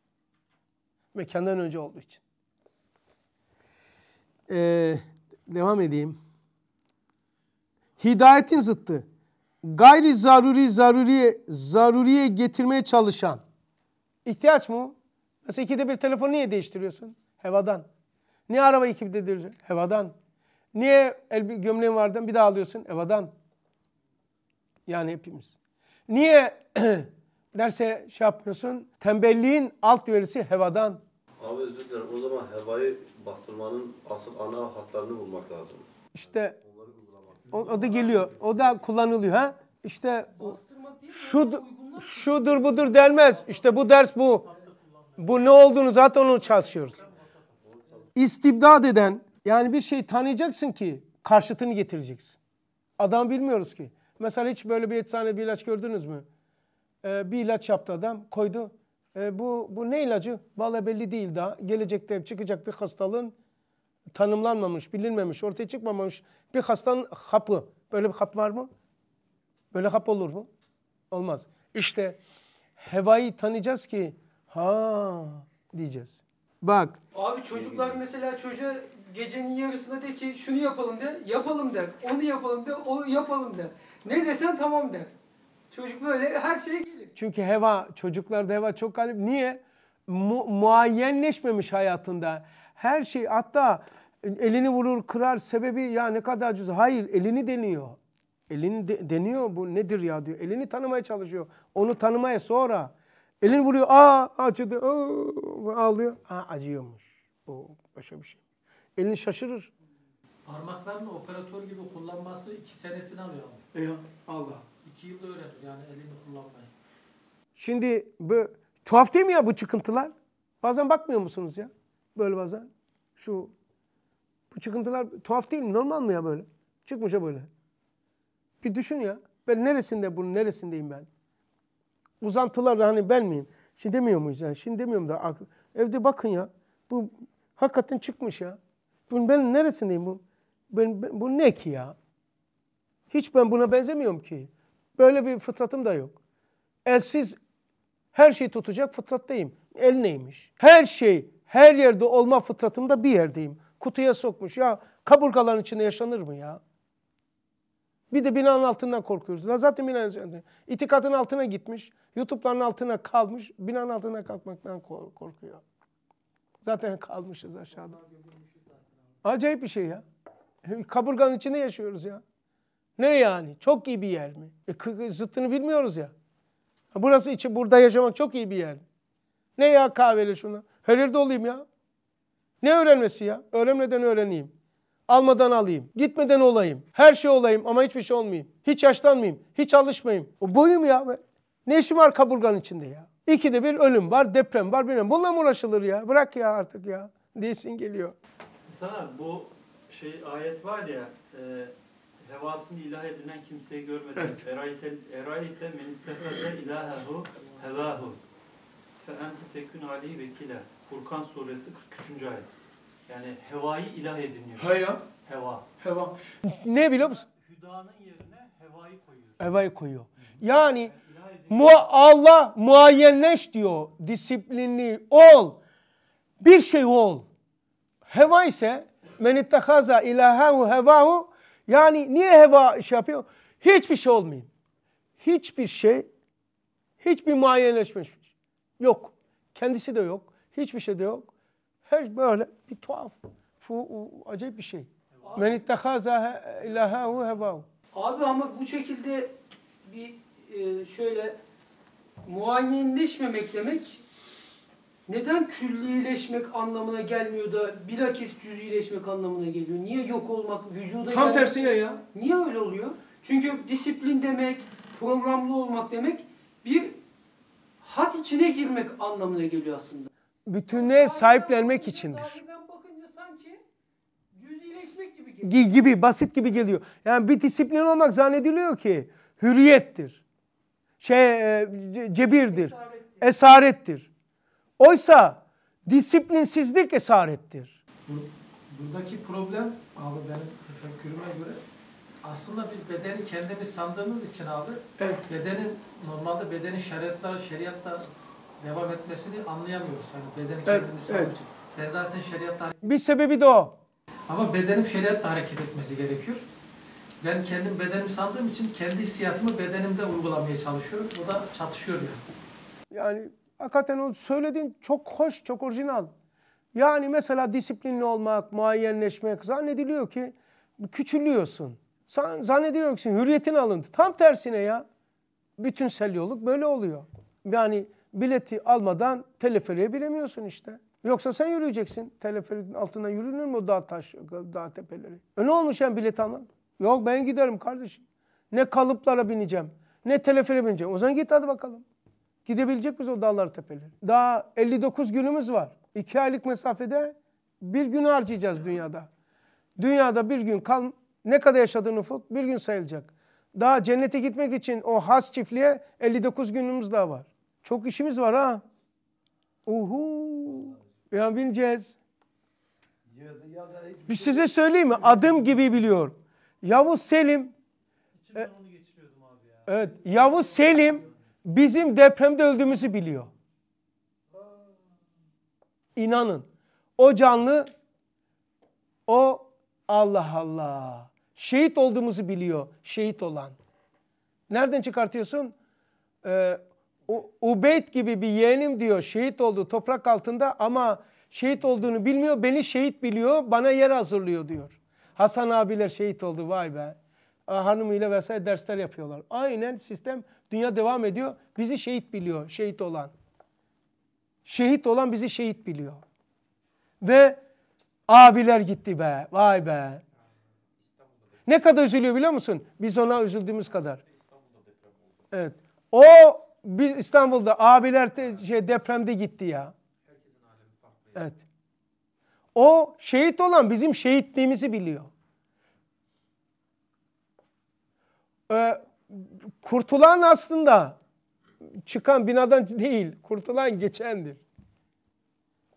Mekandan önce olduğu için. Ee, devam edeyim. Hidayetin zıttı. Gayri zaruri zaruriye zaruriye getirmeye çalışan. İhtiyaç mı? Mesela ikide bir telefonu niye değiştiriyorsun? Hevadan. Niye araba ikide bir Hevadan. Niye el gömleğin vardı bir daha alıyorsun? Hevadan. Yani hepimiz. Niye derse şey yapmıyorsun? Tembelliğin alt verisi hevadan. Abi özür dilerim. O zaman hevayı bastırmanın asıl ana hatlarını bulmak lazım. İşte o, o da geliyor. O da kullanılıyor ha? İşte şu şudur budur delmez. İşte bu ders bu. Bu ne olduğunu zaten onu çalışıyoruz. İstibdad eden yani bir şey tanıyacaksın ki karşıtını getireceksin. Adam bilmiyoruz ki. Mesela hiç böyle bir eczane bir ilaç gördünüz mü? Ee, bir ilaç yaptı adam koydu. E, bu, bu ne ilacı? Valla belli değil daha. Gelecekte çıkacak bir hastalığın tanımlanmamış, bilinmemiş, ortaya çıkmamış bir hastanın hapı. Böyle bir hap var mı? Böyle hap olur mu? Olmaz. İşte hevayı tanıyacağız ki ha diyeceğiz. Bak. Abi çocuklar mesela çocuğa gecenin yarısında de ki şunu yapalım de, yapalım der. Onu yapalım de, o yapalım der. Ne desen tamam der. Çocuk böyle her şeyi çünkü heva, çocuklarda heva çok galip. Niye? Mu muayyenleşmemiş hayatında. Her şey hatta elini vurur, kırar. Sebebi ya ne kadar cüz. Hayır elini deniyor. Elini de, deniyor bu nedir ya diyor. Elini tanımaya çalışıyor. Onu tanımaya sonra. Elini vuruyor. Aa acıdı. Aa, ağlıyor. Aa acıyormuş. Bu başka bir şey. Elini şaşırır. Parmaklarını operatör gibi kullanması iki senesini alıyor ama. E Allah. İki yılda öğrenir yani elini kullanmayı. Şimdi bu tuhaf değil mi ya bu çıkıntılar? Bazen bakmıyor musunuz ya? Böyle bazen şu bu çıkıntılar tuhaf değil mi? Normal mı ya böyle? Çıkmış ya böyle. Bir düşün ya. Ben neresinde bunun neresindeyim ben? Uzantılar hani ben miyim? Şimdi demiyor muyuz yani? Şimdi demiyorum da evde bakın ya. Bu hakikaten çıkmış ya. Bunun ben neresindeyim bu? Ben, ben, bu ne ki ya? Hiç ben buna benzemiyorum ki. Böyle bir fıtratım da yok. Elsiz her şeyi tutacak fıtrattayım. El neymiş? Her şey, her yerde olma fıtratımda bir yerdeyim. Kutuya sokmuş. Ya kaburgaların içinde yaşanır mı ya? Bir de binanın altından korkuyoruz. La zaten binanın altında İtikadın altına gitmiş. YouTube'ların altına kalmış. Binanın altına kalkmaktan korkuyor. Zaten kalmışız aşağıda. Acayip bir şey ya. E, kaburganın içinde yaşıyoruz ya. Ne yani? Çok iyi bir yer mi? E, zıttını bilmiyoruz ya. Burası için burada yaşamak çok iyi bir yer. Ne ya kahveli şuna? Her yerde olayım ya. Ne öğrenmesi ya? Öğrenmeden öğreneyim. Almadan alayım. Gitmeden olayım. Her şey olayım ama hiçbir şey olmayayım. Hiç yaşlanmayayım. Hiç alışmayayım. O boyum ya. Ne işim var kaburganın içinde ya? İki de bir ölüm var, deprem var bilmem. Bununla mı uğraşılır ya? Bırak ya artık ya. Diyesin geliyor. Sana bu şey ayet var ya. E hevasını ilah edinen kimseyi görmedim. Evet. Erayte men ittefeze ilahehu hevahu fe ente tekün aleyhi vekile. Furkan suresi 43. ayet. Yani hevayı ilah ediniyor. Haya. Heva. Heva. Ne biliyor musun? Hüdanın yerine hevayı koyuyor. Hevayı koyuyor. Yani mu Allah muayyenleş diyor. Disiplinli ol. Bir şey ol. Heva ise men ittehaza ilahehu hevahu yani niye heva şey yapıyor? Hiçbir şey olmayayım. Hiçbir şey, hiçbir muayeneleşmiş yok. Kendisi de yok. Hiçbir şey de yok. Her böyle bir tuhaf, fu, acayip bir şey. Men ittehaza ilahahu hevahu. Abi ama bu şekilde bir e, şöyle muayeneleşmemek demek neden küllileşmek anlamına gelmiyor da bilakis cüz'ileşmek anlamına geliyor? Niye yok olmak, vücuda... Tam gelmek, tersine ya. Niye öyle oluyor? Çünkü disiplin demek, programlı olmak demek bir hat içine girmek anlamına geliyor aslında. Bütünlüğe sahiplenmek içindir. bakınca sanki cüz'ileşmek gibi geliyor. Gibi, basit gibi geliyor. Yani bir disiplin olmak zannediliyor ki hürriyettir. Şey, e, cebirdir, esarettir. esarettir. Oysa disiplinsizlik esarettir. Buradaki problem abi benim tefekkürüme göre aslında biz bedeni kendimiz sandığımız için abi evet. bedenin normalde bedenin şeriatla şeriatla devam etmesini anlayamıyoruz. Yani bedeni evet, kendimiz evet. sandığı ben zaten şeriatta. Bir sebebi de o. Ama bedenim şeriatla hareket etmesi gerekiyor. Ben kendim bedenim sandığım için kendi hissiyatımı bedenimde uygulamaya çalışıyorum. Bu da çatışıyor yani. Yani Hakikaten o söylediğin çok hoş, çok orijinal. Yani mesela disiplinli olmak, muayyenleşmek zannediliyor ki küçülüyorsun. Zannediyor ki hürriyetin alındı. Tam tersine ya. Bütünsel yolluk böyle oluyor. Yani bileti almadan teleferiye bilemiyorsun işte. Yoksa sen yürüyeceksin. Teleferin altından yürünür mü o dağ taş, dağ tepeleri? E ne olmuş yani bilet alman? Yok ben giderim kardeşim. Ne kalıplara bineceğim, ne teleferi bineceğim. O zaman git hadi bakalım. Gidebilecek miyiz o dağlar tepeleri? Daha 59 günümüz var. İki aylık mesafede bir günü harcayacağız dünyada. Dünyada bir gün kal ne kadar yaşadığın ufuk bir gün sayılacak. Daha cennete gitmek için o has çiftliğe 59 günümüz daha var. Çok işimiz var ha. Uhu. Ya bineceğiz. Ya da, ya da bir size söyleyeyim mi? Adım gibi biliyor. Yavuz Selim. E, evet. Yavuz Selim bizim depremde öldüğümüzü biliyor. İnanın. O canlı o Allah Allah. Şehit olduğumuzu biliyor. Şehit olan. Nereden çıkartıyorsun? Ee, Ubeyd gibi bir yeğenim diyor şehit oldu toprak altında ama şehit olduğunu bilmiyor. Beni şehit biliyor. Bana yer hazırlıyor diyor. Hasan abiler şehit oldu vay be hanımıyla vesaire dersler yapıyorlar. Aynen sistem dünya devam ediyor. Bizi şehit biliyor, şehit olan. Şehit olan bizi şehit biliyor. Ve abiler gitti be, vay be. Ne kadar üzülüyor biliyor musun? Biz ona üzüldüğümüz kadar. Evet. O biz İstanbul'da abiler de, şey, depremde gitti ya. Evet. O şehit olan bizim şehitliğimizi biliyor. e, kurtulan aslında çıkan binadan değil, kurtulan geçendir.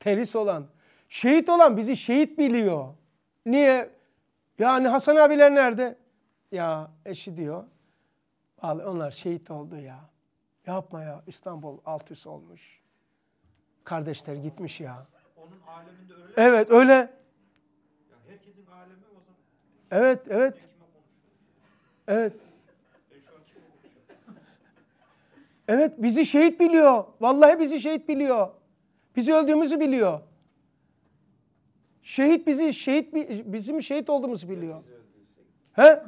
Teris olan, şehit olan bizi şehit biliyor. Niye? Yani Hasan abiler nerede? Ya eşi diyor. Vallahi onlar şehit oldu ya. Yapma ya İstanbul alt üst olmuş. Kardeşler gitmiş ya. Onun aleminde öyle Evet öyle. Ya herkesin alemi o zaman. Evet evet. Evet. Evet bizi şehit biliyor. Vallahi bizi şehit biliyor. Bizi öldüğümüzü biliyor. Şehit bizi şehit bizim şehit olduğumuzu biliyor. He?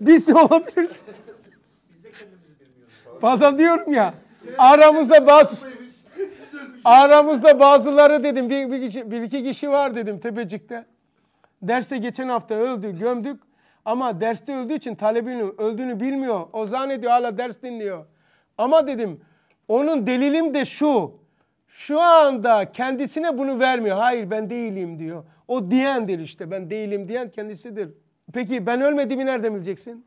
Biz de olabiliriz. Biz Bazen diyorum ya. Aramızda bazı aramızda bazıları dedim bir, bir, bir iki kişi var dedim tepecikte. Derste geçen hafta öldü gömdük. Ama derste öldüğü için talebinin öldüğünü bilmiyor. O zannediyor hala ders dinliyor. Ama dedim onun delilim de şu. Şu anda kendisine bunu vermiyor. Hayır ben değilim diyor. O diyendir işte. Ben değilim diyen kendisidir. Peki ben ölmediğimi nereden bileceksin?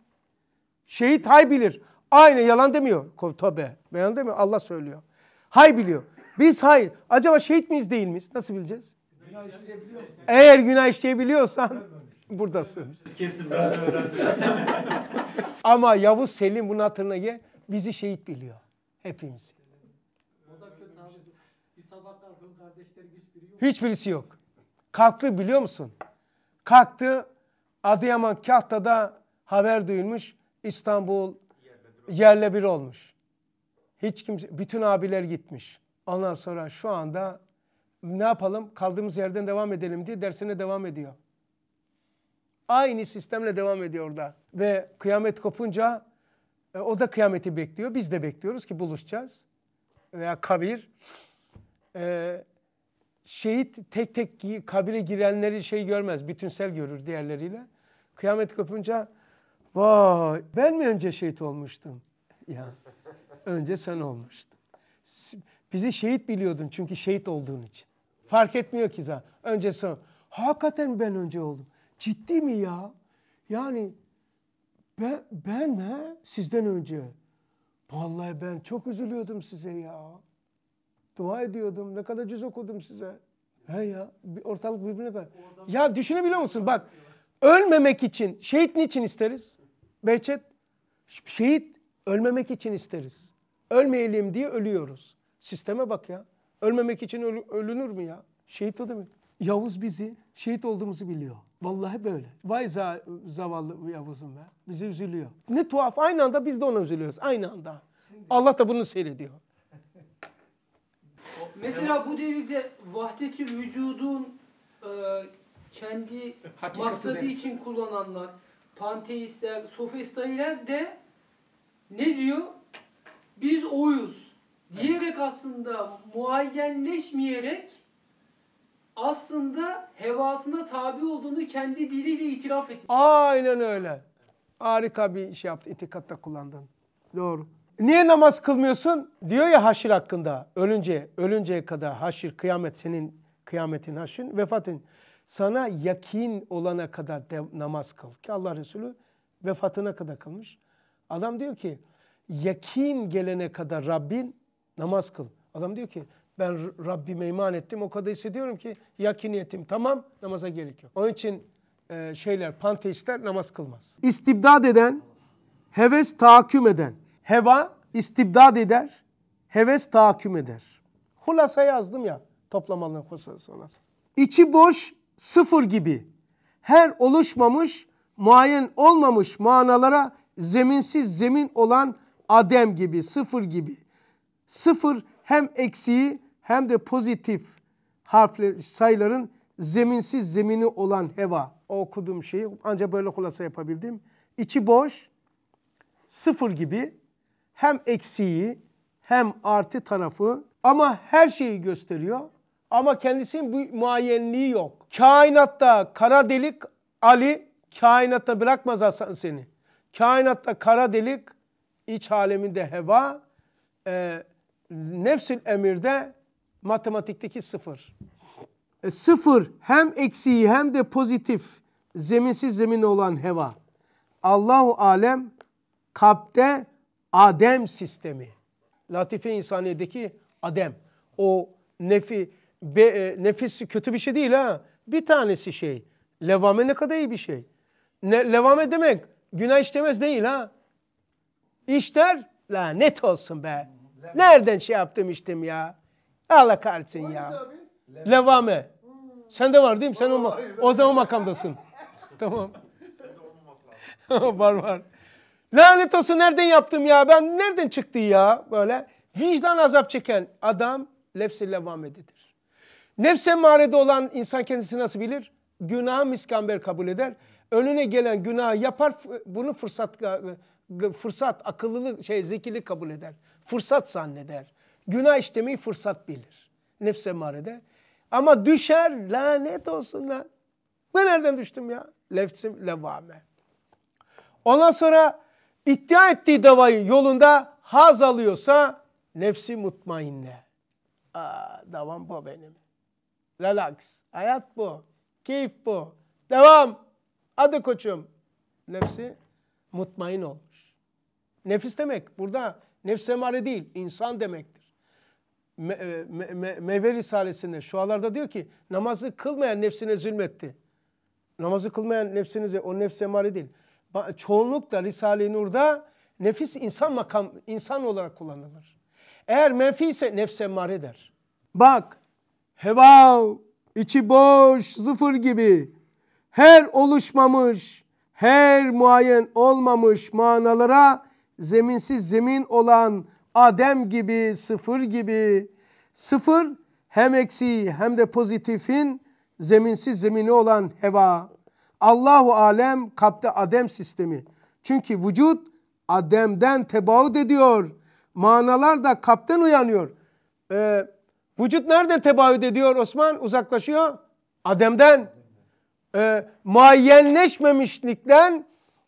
Şehit hay bilir. Aynı yalan demiyor. Tabi. Yalan demiyor. Allah söylüyor. Hay biliyor. Biz hayır. Acaba şehit miyiz değil miyiz? Nasıl bileceğiz? Günah Eğer günah işleyebiliyorsan buradasın. Kesin ben öğrendim. Ama Yavuz Selim bunun hatırına gel bizi şehit biliyor. Hepimiz. Hiçbirisi yok. Kalktı biliyor musun? Kalktı Adıyaman Kahta'da haber duyulmuş. İstanbul yerle bir olmuş. Hiç kimse, bütün abiler gitmiş. Ondan sonra şu anda ne yapalım? Kaldığımız yerden devam edelim diye dersine devam ediyor. Aynı sistemle devam ediyor da. Ve kıyamet kopunca e, o da kıyameti bekliyor. Biz de bekliyoruz ki buluşacağız. Veya kabir. E, şehit tek tek kabire girenleri şey görmez. Bütünsel görür diğerleriyle. Kıyamet kopunca vay ben mi önce şehit olmuştum? Ya önce sen olmuştun. Bizi şehit biliyordun çünkü şehit olduğun için. Fark etmiyor ki zaten. Önce sen. Hakikaten ben önce oldum. Ciddi mi ya? Yani ben, ben he, sizden önce. Vallahi ben çok üzülüyordum size ya. Dua ediyordum. Ne kadar cüz okudum size. He ya. Bir ortalık birbirine kaydı. Ya düşünebiliyor musun? Bak. Ölmemek için. Şehit niçin isteriz? Behçet. Şehit ölmemek için isteriz. Ölmeyelim diye ölüyoruz. Sisteme bak ya. Ölmemek için ölü, ölünür mü ya? Şehit o demek. Yavuz bizi şehit olduğumuzu biliyor. Vallahi böyle. Vay za zavallı Yavuz'um be. Bizi üzülüyor. Ne tuhaf. Aynı anda biz de ona üzülüyoruz. Aynı anda. Allah da bunu seyrediyor. Mesela bu devirde vahdeti vücudun e, kendi Hakikası maksadı de. için kullananlar, panteistler, sofistler de ne diyor? Biz oyuz. Diyerek aslında muayyenleşmeyerek aslında hevasına tabi olduğunu kendi diliyle itiraf etmiş. Aynen öyle. Harika bir şey yaptı. İtikatta kullandın. Doğru. Niye namaz kılmıyorsun? Diyor ya haşir hakkında. Ölünce, ölünceye kadar haşir, kıyamet senin, kıyametin haşin, vefatın. Sana yakin olana kadar de, namaz kıl. Ki Allah Resulü vefatına kadar kılmış. Adam diyor ki yakin gelene kadar Rabbin namaz kıl. Adam diyor ki ben Rabbime iman ettim. O kadar hissediyorum ki yakiniyetim tamam namaza gerek yok. Onun için e, şeyler panteistler namaz kılmaz. İstibdad eden, heves tahakküm eden. Heva istibdad eder, heves tahakküm eder. Hulasa yazdım ya toplamaların hulası hulası. İçi boş, sıfır gibi. Her oluşmamış, muayen olmamış manalara zeminsiz zemin olan adem gibi, sıfır gibi. Sıfır hem eksiği hem de pozitif harfler sayıların zeminsiz zemini olan heva o okuduğum şeyi ancak böyle kulasa yapabildim. İçi boş, sıfır gibi hem eksiği hem artı tarafı ama her şeyi gösteriyor. Ama kendisinin bu muayenliği yok. Kainatta kara delik Ali kainatta bırakmaz Hasan seni. Kainatta kara delik iç aleminde heva e, nefsül emirde matematikteki sıfır. E, sıfır hem eksiği hem de pozitif zeminsiz zemin olan heva. Allahu alem kapte Adem sistemi. Latife insaniyedeki Adem. O nefi be, e, nefis kötü bir şey değil ha. Bir tanesi şey. Levame ne kadar iyi bir şey. Ne, levame demek günah işlemez değil ha. İşler lanet olsun be. Nereden şey yaptım içtim ya? Allah kahretsin ya. Levame. Levame. Hmm. Sen de var değil mi? Sen o, o zaman makamdasın. tamam. var var. Lanet olsun nereden yaptım ya? Ben nereden çıktı ya? Böyle vicdan azap çeken adam nefsi levamededir. Nefse marede olan insan kendisi nasıl bilir? Günahı miskamber kabul eder. Önüne gelen günahı yapar, bunu fırsat fırsat, akıllılık, şey zekili kabul eder. Fırsat zanneder. Günah işlemeyi fırsat bilir. Nefs emarede. Ama düşer lanet olsun lan. Ben nereden düştüm ya? Lefsim levame. Ondan sonra iddia ettiği davayı yolunda haz alıyorsa nefsi mutmainne. Aa, davam bu benim. Relax. Hayat bu. Keyif bu. Devam. Hadi koçum. Nefsi mutmain ol. Nefis demek burada nefs emare değil insan demektir. Me, e, me, me, meyve Risalesi'nde şualarda diyor ki namazı kılmayan nefsine zulmetti. Namazı kılmayan nefsinize o nefs emare değil. Çoğunlukla Risale-i Nur'da nefis insan makam insan olarak kullanılır. Eğer menfi ise nefs emmare der. Bak heva içi boş sıfır gibi her oluşmamış her muayen olmamış manalara zeminsiz zemin olan Adem gibi, sıfır gibi. Sıfır hem eksi hem de pozitifin zeminsiz zemini olan heva. Allahu alem kapta Adem sistemi. Çünkü vücut Adem'den tebaut ediyor. Manalar da kaptan uyanıyor. Ee, vücut nereden tebaut ediyor Osman? Uzaklaşıyor. Adem'den. Ee, muayyenleşmemişlikten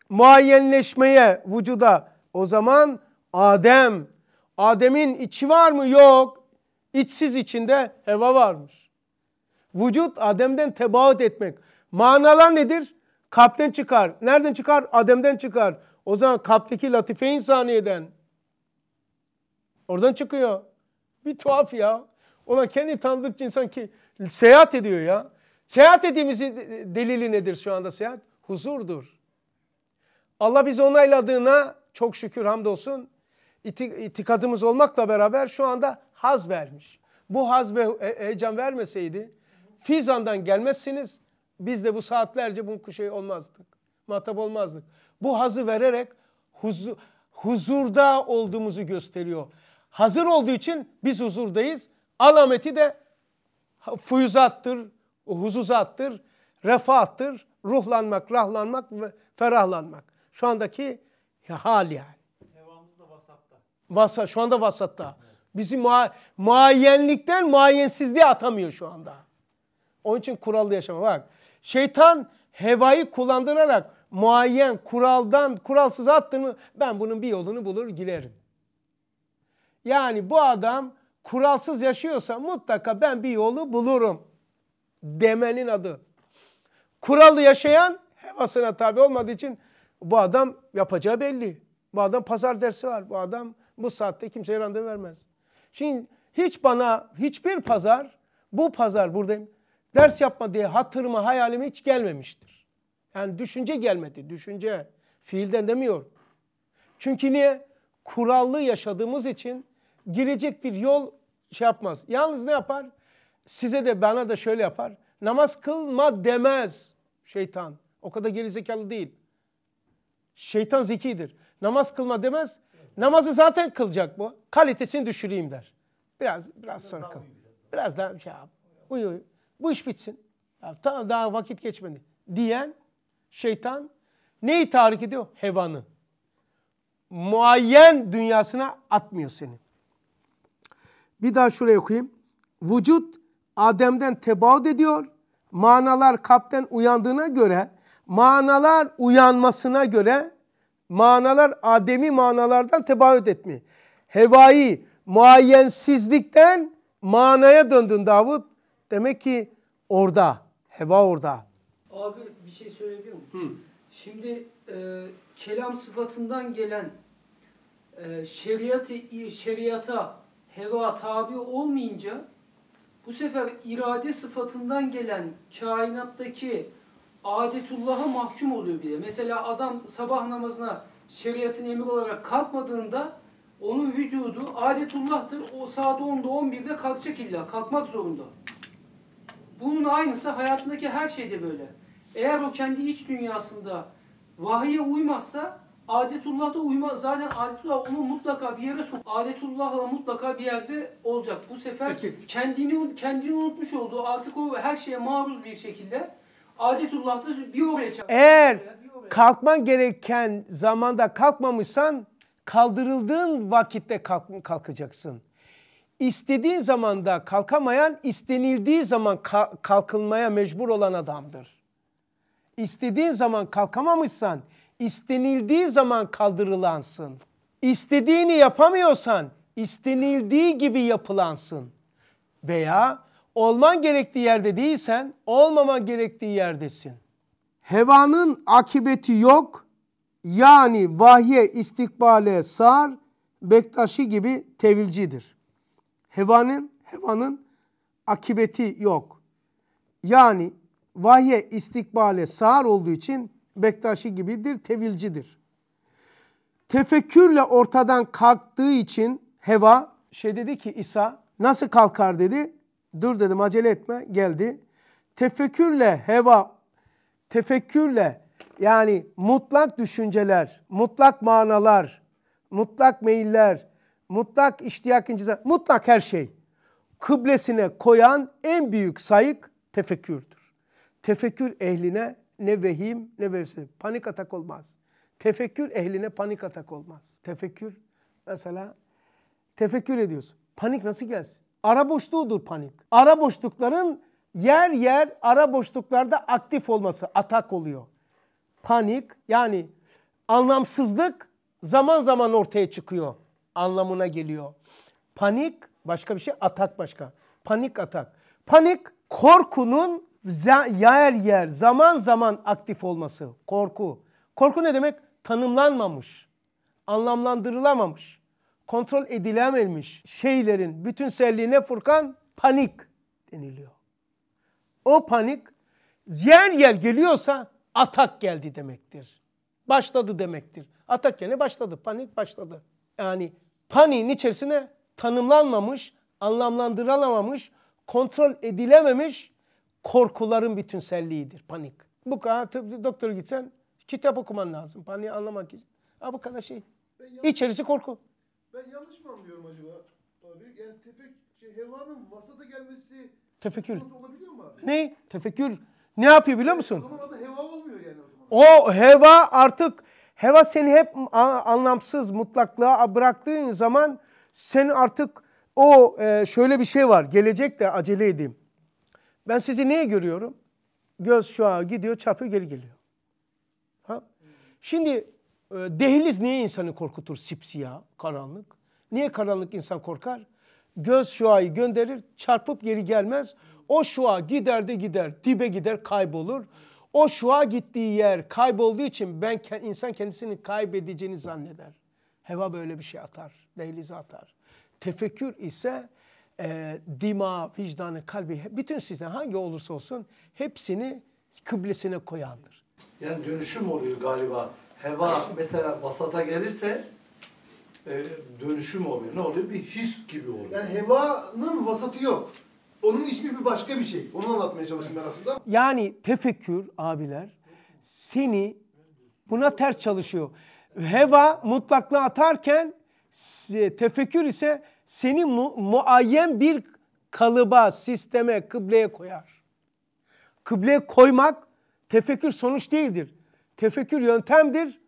muayyenleşmeye, vücuda o zaman Adem. Adem'in içi var mı? Yok. İçsiz içinde heva varmış. Vücut Adem'den tebaat etmek. Manalar nedir? Kalpten çıkar. Nereden çıkar? Adem'den çıkar. O zaman kalpteki latife insaniyeden. Oradan çıkıyor. Bir tuhaf ya. Ona kendi tanıdık insan ki seyahat ediyor ya. Seyahat ettiğimizin delili nedir şu anda seyahat? Huzurdur. Allah bizi onayladığına çok şükür hamdolsun itikadımız olmakla beraber şu anda haz vermiş. Bu haz ve heyecan vermeseydi Fizan'dan gelmezsiniz. Biz de bu saatlerce bunun şey olmazdık. Muhatap olmazdık. Bu hazı vererek huzur, huzurda olduğumuzu gösteriyor. Hazır olduğu için biz huzurdayız. Alameti de fuyuzattır, huzuzattır, refahtır, ruhlanmak, rahlanmak ve ferahlanmak. Şu andaki ya, hal yani. Devamımız vasatta. Vasat, şu anda vasatta. Bizi mua, muayyenlikten muayyensizliğe atamıyor şu anda. Onun için kurallı yaşama. Bak şeytan hevayı kullandırarak muayyen kuraldan kuralsız attığını ben bunun bir yolunu bulur girerim. Yani bu adam kuralsız yaşıyorsa mutlaka ben bir yolu bulurum demenin adı. Kurallı yaşayan hevasına tabi olmadığı için bu adam yapacağı belli. Bu adam pazar dersi var. Bu adam bu saatte kimseye randevu vermez. Şimdi hiç bana hiçbir pazar bu pazar buradayım ders yapma diye hatırıma hayalime hiç gelmemiştir. Yani düşünce gelmedi. Düşünce fiilden demiyorum. Çünkü niye? Kurallı yaşadığımız için girecek bir yol şey yapmaz. Yalnız ne yapar? Size de bana da şöyle yapar. Namaz kılma demez şeytan. O kadar gerizekalı değil. Şeytan zekidir. Namaz kılma demez. Namazı zaten kılacak bu. Kalitesini düşüreyim der. Biraz biraz sonra kıl. Biraz daha şey yap. Uyu uyu. Bu iş bitsin. Ya, tamam daha vakit geçmedi. Diyen şeytan neyi tahrik ediyor? Hevanı. Muayyen dünyasına atmıyor seni. Bir daha şuraya okuyayım. Vücut Adem'den tebaut ediyor. Manalar kalpten uyandığına göre manalar uyanmasına göre manalar ademi manalardan tebaüt etmi. Hevai muayyensizlikten manaya döndün Davut. Demek ki orada, heva orada. Abi bir şey söyleyebilir miyim? Hı. Şimdi e, kelam sıfatından gelen e, şeriatı, şeriata heva tabi olmayınca bu sefer irade sıfatından gelen kainattaki adetullah'a mahkum oluyor bile. Mesela adam sabah namazına şeriatın emir olarak kalkmadığında onun vücudu adetullah'tır. O saat 10'da 11'de kalkacak illa. Kalkmak zorunda. Bunun aynısı hayatındaki her şeyde böyle. Eğer o kendi iç dünyasında vahiye uymazsa adetullah da uymaz. Zaten adetullah onu mutlaka bir yere sok. Adetullah'la mutlaka bir yerde olacak. Bu sefer Peki. kendini kendini unutmuş oldu. Artık o her şeye maruz bir şekilde Adetullah'ta bir oraya çarpıyor. Eğer kalkman gereken zamanda kalkmamışsan kaldırıldığın vakitte kalk kalkacaksın. İstediğin zamanda kalkamayan istenildiği zaman ka kalkılmaya mecbur olan adamdır. İstediğin zaman kalkamamışsan istenildiği zaman kaldırılansın. İstediğini yapamıyorsan istenildiği gibi yapılansın. Veya olman gerektiği yerde değilsen olmaman gerektiği yerdesin. Hevanın akibeti yok. Yani vahye istikbale sar Bektaşi gibi tevilcidir. Hevanın hevanın akibeti yok. Yani vahye istikbale sar olduğu için Bektaşi gibidir, tevilcidir. Tefekkürle ortadan kalktığı için heva şey dedi ki İsa nasıl kalkar dedi. Dur dedim acele etme geldi. Tefekkürle heva, tefekkürle yani mutlak düşünceler, mutlak manalar, mutlak meyiller, mutlak iştiyak incizler, mutlak her şey kıblesine koyan en büyük sayık tefekkürdür. Tefekkür ehline ne vehim ne vevsim. Panik atak olmaz. Tefekkür ehline panik atak olmaz. Tefekkür mesela tefekkür ediyorsun. Panik nasıl gelsin? ara boşluğudur panik. Ara boşlukların yer yer ara boşluklarda aktif olması atak oluyor. Panik yani anlamsızlık zaman zaman ortaya çıkıyor anlamına geliyor. Panik başka bir şey atak başka. Panik atak. Panik korkunun yer yer zaman zaman aktif olması korku. Korku ne demek? Tanımlanmamış, anlamlandırılamamış kontrol edilememiş şeylerin bütünselliğine Furkan panik deniliyor. O panik yer yer geliyorsa atak geldi demektir. Başladı demektir. Atak yani başladı, panik başladı. Yani paniğin içerisine tanımlanmamış, anlamlandırılamamış, kontrol edilememiş korkuların bütünselliğidir panik. Bu kadar tıp, doktora gitsen kitap okuman lazım paniği anlamak için. Ha bu kadar şey. İçerisi korku. Ben yanlış mı anlıyorum acaba? Abi yani tefek şey, hevanın vasata gelmesi Tefekkür. olabiliyor mu abi? Ne? Tefekkür ne yapıyor biliyor musun? O musun? zaman adı heva olmuyor yani o zaman. O heva artık heva seni hep anlamsız mutlaklığa bıraktığın zaman sen artık o e, şöyle bir şey var. Gelecek de acele edeyim. Ben sizi neye görüyorum? Göz şu an gidiyor, çarpıyor, geri geliyor. Ha? Şimdi ee, dehliz niye insanı korkutur sipsiyah, karanlık? Niye karanlık insan korkar? Göz şuayı gönderir, çarpıp geri gelmez. O şua gider de gider, dibe gider, kaybolur. O şua gittiği yer kaybolduğu için ben insan kendisini kaybedeceğini zanneder. Heva böyle bir şey atar, dehlize atar. Tefekkür ise e, dima, vicdanı, kalbi, bütün sistem hangi olursa olsun hepsini kıblesine koyandır. Yani dönüşüm oluyor galiba heva mesela vasata gelirse e, dönüşüm oluyor. Ne oluyor? Bir his gibi oluyor. Yani hevanın vasatı yok. Onun ismi bir başka bir şey. Onu anlatmaya çalıştım ben aslında. Yani tefekkür abiler seni buna ters çalışıyor. Heva mutlakla atarken e, tefekkür ise seni mu muayyen bir kalıba, sisteme, kıbleye koyar. Kıbleye koymak tefekkür sonuç değildir tefekkür yöntemdir.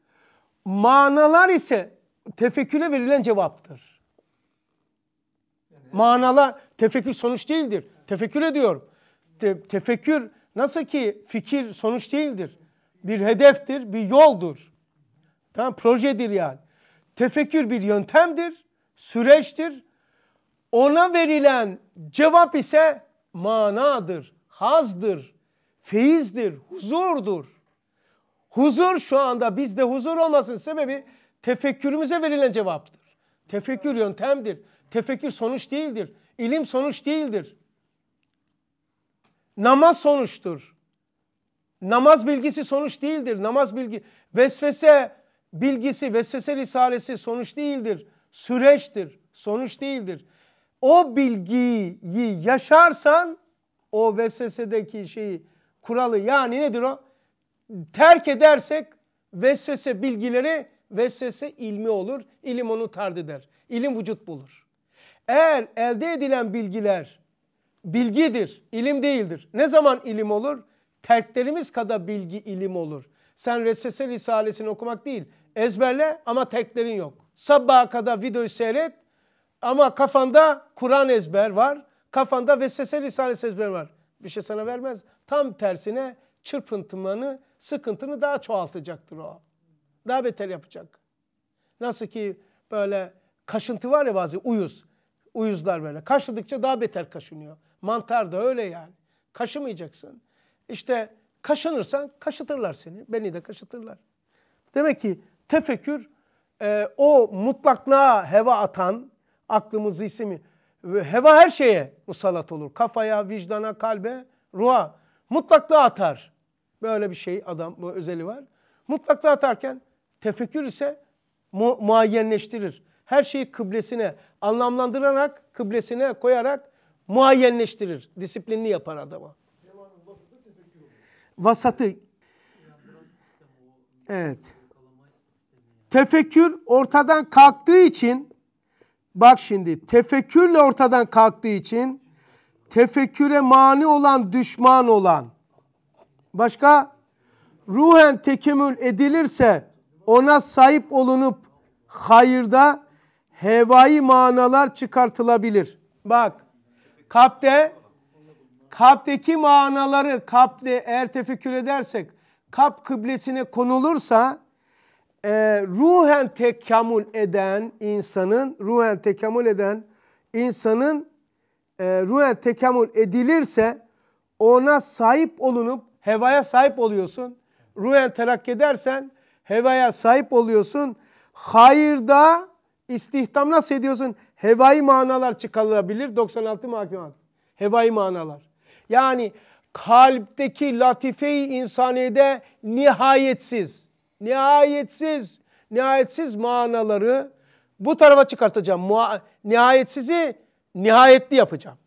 Manalar ise tefekküre verilen cevaptır. Manalar tefekkür sonuç değildir. Tefekkür ediyorum. Te tefekkür nasıl ki fikir sonuç değildir. Bir hedeftir, bir yoldur. Tamam projedir yani. Tefekkür bir yöntemdir, süreçtir. Ona verilen cevap ise manadır, hazdır, feyizdir, huzurdur. Huzur şu anda bizde huzur olmasın sebebi tefekkürümüze verilen cevaptır. Tefekkür yöntemdir. Tefekkür sonuç değildir. İlim sonuç değildir. Namaz sonuçtur. Namaz bilgisi sonuç değildir. Namaz bilgi vesvese bilgisi, vesvese risalesi sonuç değildir. Süreçtir, sonuç değildir. O bilgiyi yaşarsan o vesvesedeki şeyi kuralı yani nedir o? terk edersek vesvese bilgileri vesvese ilmi olur. İlim onu tard eder. İlim vücut bulur. Eğer elde edilen bilgiler bilgidir, ilim değildir. Ne zaman ilim olur? Terklerimiz kadar bilgi ilim olur. Sen Resese Risalesini okumak değil, ezberle ama terklerin yok. Sabaha kadar videoyu seyret ama kafanda Kur'an ezber var, kafanda Vesvese Risalesi ezber var. Bir şey sana vermez. Tam tersine çırpıntımını sıkıntını daha çoğaltacaktır o. Daha beter yapacak. Nasıl ki böyle kaşıntı var ya bazı uyuz. Uyuzlar böyle. Kaşıdıkça daha beter kaşınıyor. Mantar da öyle yani. Kaşımayacaksın. İşte kaşınırsan kaşıtırlar seni. Beni de kaşıtırlar. Demek ki tefekkür e, o mutlaklığa heva atan aklımızı ismi. Heva her şeye musallat olur. Kafaya, vicdana, kalbe, ruha mutlaklığa atar. Böyle bir şey adam bu özeli var. Mutlakta atarken tefekkür ise mu muayyenleştirir. Her şeyi kıblesine anlamlandırarak, kıblesine koyarak muayyenleştirir. Disiplinli yapar adama. Vasatı. Evet. Tefekkür ortadan kalktığı için bak şimdi tefekkürle ortadan kalktığı için tefekküre mani olan düşman olan Başka? Ruhen tekemmül edilirse ona sahip olunup hayırda hevai manalar çıkartılabilir. Bak kapte kapteki manaları kapte eğer tefekkür edersek kap kıblesine konulursa e, ruhen tekamül eden insanın ruhen tekamül eden insanın e, ruhen tekamül edilirse ona sahip olunup hevaya sahip oluyorsun. Ruhen terakki edersen hevaya sahip oluyorsun. Hayırda istihdam nasıl ediyorsun? Hevai manalar çıkarılabilir. 96 mahkemat. Hevai manalar. Yani kalpteki latife-i insaniyede nihayetsiz, nihayetsiz, nihayetsiz manaları bu tarafa çıkartacağım. nihayetsizi nihayetli yapacağım.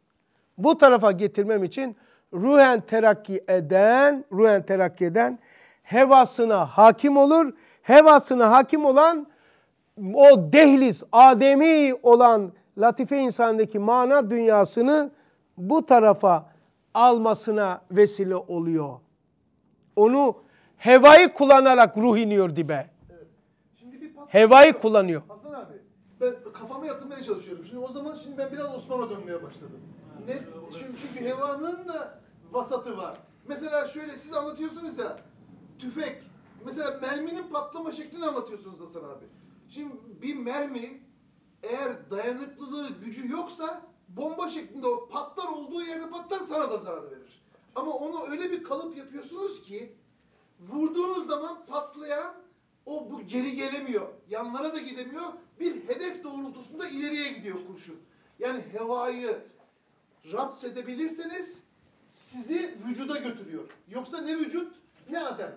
Bu tarafa getirmem için ruhen terakki eden, ruhen terakki eden hevasına hakim olur. Hevasına hakim olan o dehliz, ademi olan latife insandaki mana dünyasını bu tarafa almasına vesile oluyor. Onu hevayı kullanarak ruh iniyor dibe. hevayı kullanıyor. Hasan abi ben kafama yatırmaya çalışıyorum. Şimdi o zaman şimdi ben biraz Osman'a dönmeye başladım net, çünkü hevanın da vasatı var. Mesela şöyle siz anlatıyorsunuz ya, tüfek. Mesela merminin patlama şeklini anlatıyorsunuz Hasan abi. Şimdi bir mermi eğer dayanıklılığı, gücü yoksa bomba şeklinde patlar olduğu yerde patlar sana da zarar verir. Ama onu öyle bir kalıp yapıyorsunuz ki vurduğunuz zaman patlayan o bu geri gelemiyor. Yanlara da gidemiyor. Bir hedef doğrultusunda ileriye gidiyor kurşun. Yani hevayı, rapt edebilirseniz sizi vücuda götürüyor. Yoksa ne vücut ne Adem.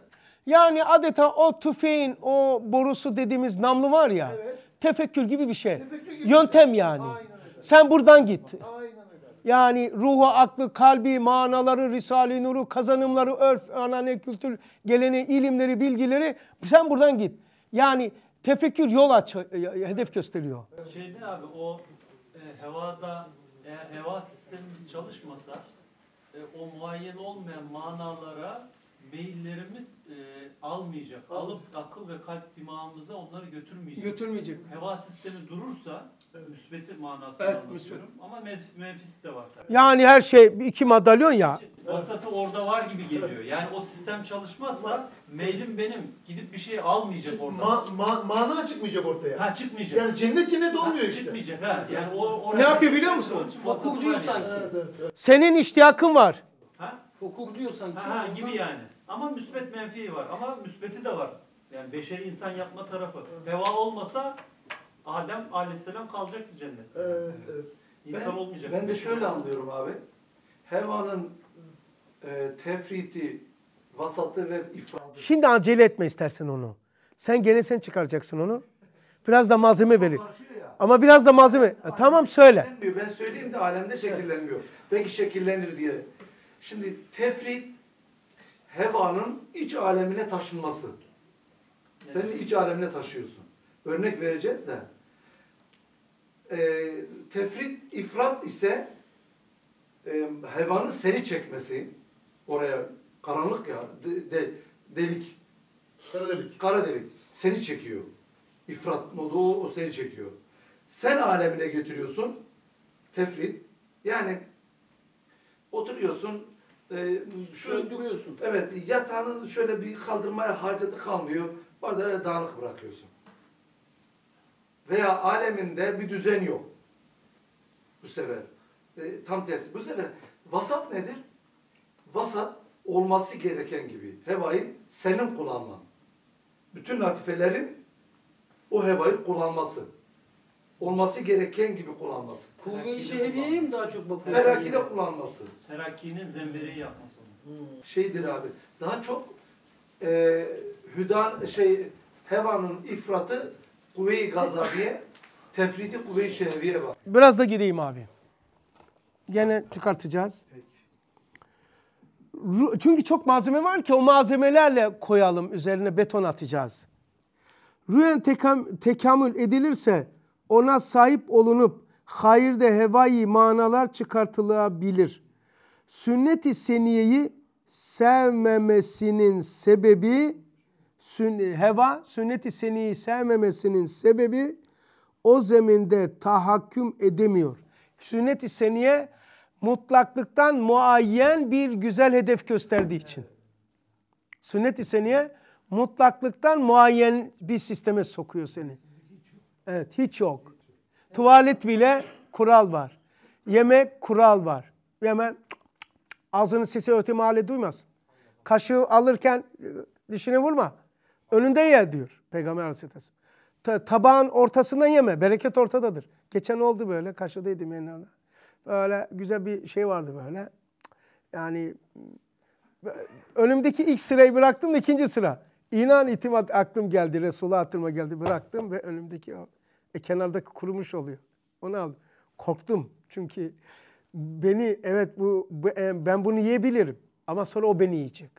Yani adeta o tüfeğin o borusu dediğimiz namlu var ya evet. tefekkür gibi bir şey. gibi Yöntem bir şey. yani. Aynen öyle. Sen buradan git. Aynen öyle. Yani ruhu, aklı, kalbi, manaları, risale nuru, kazanımları, örf, anane, kültür, geleneği, ilimleri, bilgileri sen buradan git. Yani tefekkür yol aç, e, e, hedef gösteriyor. Şeyde abi o e, hevada eğer heva sistemimiz çalışmasa e, o muayyen olmayan manalara meyillerimiz e, almayacak. Al. Alıp akıl ve kalp dimağımıza onları götürmeyecek. Götürmeyecek. Heva sistemi durursa evet. müsbeti manasını evet, anlatıyorum. Müsbet. Ama menfisi de var tabii. Yani her şey iki madalyon ya vasatı orada var gibi geliyor. Yani o sistem çalışmazsa mailim benim. Gidip bir şey almayacak orada. Ma, ma, mana çıkmayacak ortaya. Ha çıkmayacak. Yani cennet cennet olmuyor ha, işte. Çıkmayacak ha. Yani o oraya Ne yapıyor biliyor musun? Fokur diyor sanki. Senin iştiyakın var. Ha? Fokur diyor sanki. Ha, ha gibi yani. Ama müsbet menfi var. Ama müsbeti de var. Yani beşeri insan yapma tarafı. Heva olmasa Adem aleyhisselam kalacaktı cennette. Evet, evet. İnsan ben, olmayacak. Ben de şöyle anlıyorum abi. Heva'nın e, tefriti, vasatı ve ifradı. Şimdi acele etme istersen onu. Sen gene sen çıkaracaksın onu. Biraz da malzeme verir. Ama biraz da malzeme. Ha, tamam söyle. Ben söyleyeyim de alemde şekillenmiyor. Belki şekillenir diye. Şimdi tefrit hevanın iç alemine taşınması. Senin iç alemine taşıyorsun. Örnek vereceğiz de. E, tefrit, ifrat ise e, hevanın seni çekmesi Oraya karanlık ya. De, de, delik. Kara delik. Kara delik. Seni çekiyor. İfrat modu o, o seni çekiyor. Sen alemine götürüyorsun. Tefrit. Yani oturuyorsun. E, şu, Söndürüyorsun. Evet. Yatağını şöyle bir kaldırmaya haceti kalmıyor. Orada dağınık bırakıyorsun. Veya aleminde bir düzen yok. Bu sefer. E, tam tersi. Bu sefer vasat nedir? vasat olması gereken gibi hevayı senin kullanman. Bütün latifelerin o hevayı kullanması. Olması gereken gibi kullanması. Kuvve-i şehviyeye mi daha çok bakıyor? Terakki'de kullanması. Terakki'nin zembereği yapması. Hmm. Şeydir abi, daha çok e, hüdan, şey, hevanın ifratı kuvve-i gazabiye, tefriti kuvve-i şehviye var. Biraz da gireyim abi. Gene çıkartacağız. Peki çünkü çok malzeme var ki o malzemelerle koyalım üzerine beton atacağız. Rüyen tekam, tekamül edilirse ona sahip olunup hayırda hevai manalar çıkartılabilir. Sünnet-i seniyeyi sevmemesinin sebebi sünni, heva sünnet-i seniyi sevmemesinin sebebi o zeminde tahakküm edemiyor. Sünnet-i seniye mutlaklıktan muayyen bir güzel hedef gösterdiği için. Sünnet-i seniye mutlaklıktan muayyen bir sisteme sokuyor seni. Evet hiç yok. Tuvalet bile kural var. Yemek kural var. Hemen ağzının sesi öte mahalle duymasın. Kaşığı alırken e, dişine vurma. Önünde ye diyor Peygamber Aleyhisselatü tabağın ortasından yeme. Bereket ortadadır. Geçen oldu böyle. Kaşıdaydım da yedim. Yani. Böyle güzel bir şey vardı böyle. Yani önümdeki ilk sırayı bıraktım da ikinci sıra. İnan itimat aklım geldi. Resul'a hatırıma geldi. Bıraktım ve önümdeki e, kenardaki kurumuş oluyor. Onu aldım. Korktum. Çünkü beni evet bu e, ben bunu yiyebilirim. Ama sonra o beni yiyecek.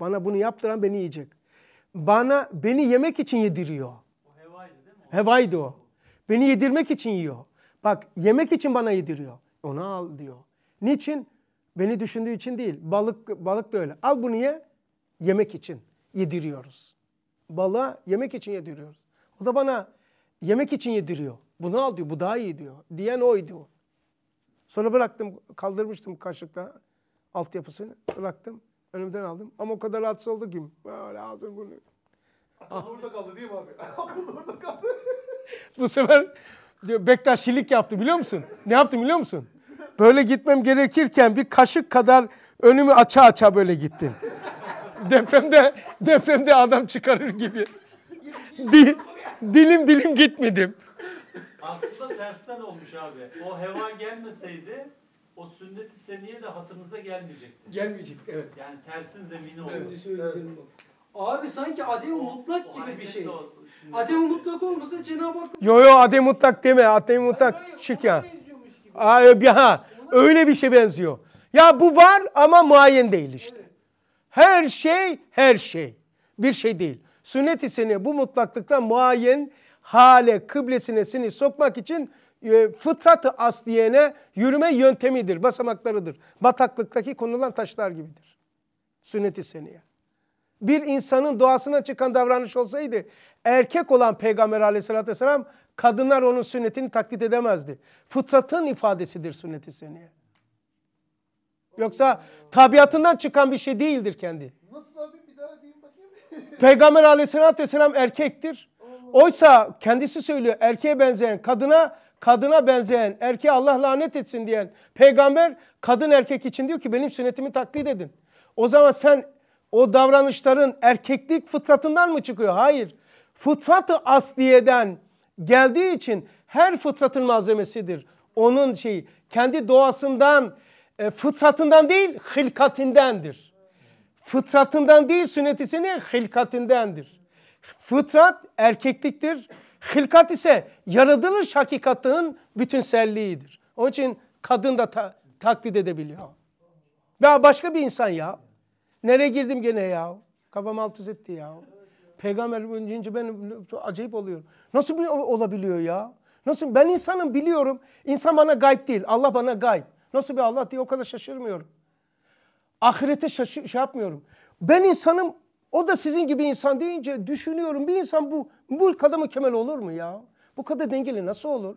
Bana bunu yaptıran beni yiyecek. Bana beni yemek için yediriyor. O hevaydı değil mi? Hevaydı o. Beni yedirmek için yiyor. Bak yemek için bana yediriyor. Onu al diyor. Niçin? Beni düşündüğü için değil. Balık balık da öyle. Al bunu ye. Yemek için yediriyoruz. Balığa yemek için yediriyoruz. O da bana yemek için yediriyor. Bunu al diyor. Bu daha iyi diyor. Diyen oydu. Sonra bıraktım. Kaldırmıştım kaşıkla altyapısını. Bıraktım. Önümden aldım. Ama o kadar rahatsız oldu ki. Böyle ağzım bunu. Akıl orada kaldı değil mi abi? Akıl orada kaldı. Bu sefer Bektaşilik yaptı biliyor musun? Ne yaptım biliyor musun? Böyle gitmem gerekirken bir kaşık kadar önümü aça aça böyle gittim. depremde depremde adam çıkarır gibi. Di, dilim dilim gitmedim. Aslında tersten olmuş abi. O heva gelmeseydi o sünnet-i seniye de hatırınıza gelmeyecekti. Gelmeyecek evet. Yani tersin zemini oldu. Evet. Abi sanki adem mutlak o gibi bir şey. Adem mutlak olmasa Cenab-ı Hak... Yo yo adem mutlak deme. Adem mutlak şık ya. ha, öyle bir şey benziyor. Ya bu var ama muayyen değil işte. Her şey her şey. Bir şey değil. sünnet seni bu mutlaklıktan muayyen hale kıblesine seni sokmak için e, fıtrat asliyene yürüme yöntemidir, basamaklarıdır. Bataklıktaki konulan taşlar gibidir. Sünnet-i seniye bir insanın doğasına çıkan davranış olsaydı erkek olan Peygamber aleyhissalatü vesselam kadınlar onun sünnetini taklit edemezdi. Fıtratın ifadesidir sünneti seniye. Yoksa tabiatından çıkan bir şey değildir kendi. Nasıl abi bir daha diyeyim bakayım. Peygamber aleyhissalatü vesselam erkektir. Oysa kendisi söylüyor erkeğe benzeyen kadına kadına benzeyen, erkeğe Allah lanet etsin diyen peygamber kadın erkek için diyor ki benim sünnetimi taklit edin. O zaman sen o davranışların erkeklik fıtratından mı çıkıyor? Hayır. Fıtratı asliyeden geldiği için her fıtratın malzemesidir. Onun şeyi kendi doğasından, e, fıtratından değil, hilkatindendir. Fıtratından değil sünnetisini hilkatindendir. Fıtrat erkekliktir. Hilkat ise yaratılış hakikatının bütünselliğidir. Onun için kadın da ta taklit edebiliyor. Ya başka bir insan ya. Nereye girdim gene ya? Kafam alt üst etti ya. Peygamber önceyince ben acayip oluyorum. Nasıl bir olabiliyor ya? Nasıl? Ben insanım biliyorum. İnsan bana gayb değil. Allah bana gayb. Nasıl bir Allah diye o kadar şaşırmıyorum. Ahirete şaşı, şey yapmıyorum. Ben insanım. O da sizin gibi insan deyince düşünüyorum. Bir insan bu bu kadar mükemmel olur mu ya? Bu kadar dengeli nasıl olur?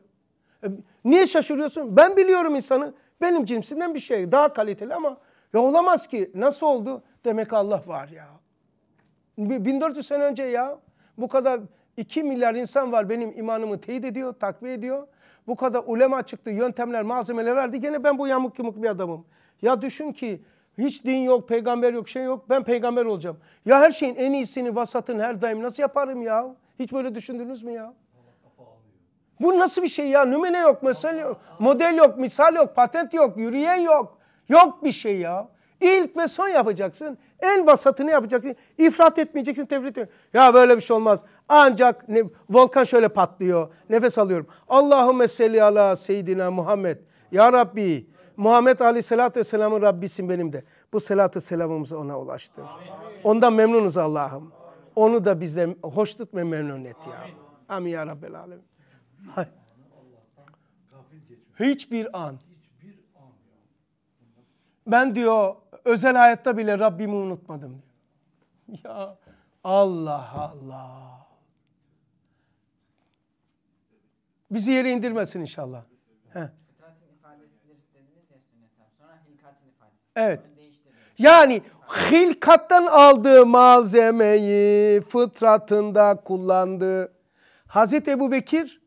E, niye şaşırıyorsun? Ben biliyorum insanı. Benim cinsinden bir şey. Daha kaliteli ama ya olamaz ki. Nasıl oldu? Demek Allah var ya. 1400 sene önce ya bu kadar 2 milyar insan var benim imanımı teyit ediyor, takviye ediyor. Bu kadar ulema çıktı, yöntemler, malzemeler verdi. Gene ben bu yamuk yumuk bir adamım. Ya düşün ki hiç din yok, peygamber yok, şey yok. Ben peygamber olacağım. Ya her şeyin en iyisini, vasatın her daim nasıl yaparım ya? Hiç böyle düşündünüz mü ya? Bu nasıl bir şey ya? Nümune yok, mesela yok, model yok, misal yok, patent yok, yürüyen yok. Yok bir şey ya. İlk ve son yapacaksın. En vasatını yapacaksın. İfrat etmeyeceksin, tefrit etmeyeceksin. Ya böyle bir şey olmaz. Ancak ne, volkan şöyle patlıyor. Nefes alıyorum. Allahümme selli ala seyyidina Muhammed. Ya Rabbi. Muhammed Aleyhisselatü Vesselam'ın Rabbisin benim de. Bu selatı selamımızı ona ulaştır. Ondan memnunuz Allah'ım. Onu da bizden hoş tut ve memnun et ya. Amin, Amin ya Rabbel Alemin. Hiçbir an ben diyor özel hayatta bile Rabbimi unutmadım diyor. Ya Allah Allah. Bizi yere indirmesin inşallah. Evet. Yani hilkattan aldığı malzemeyi fıtratında kullandı. Hazreti Ebu Bekir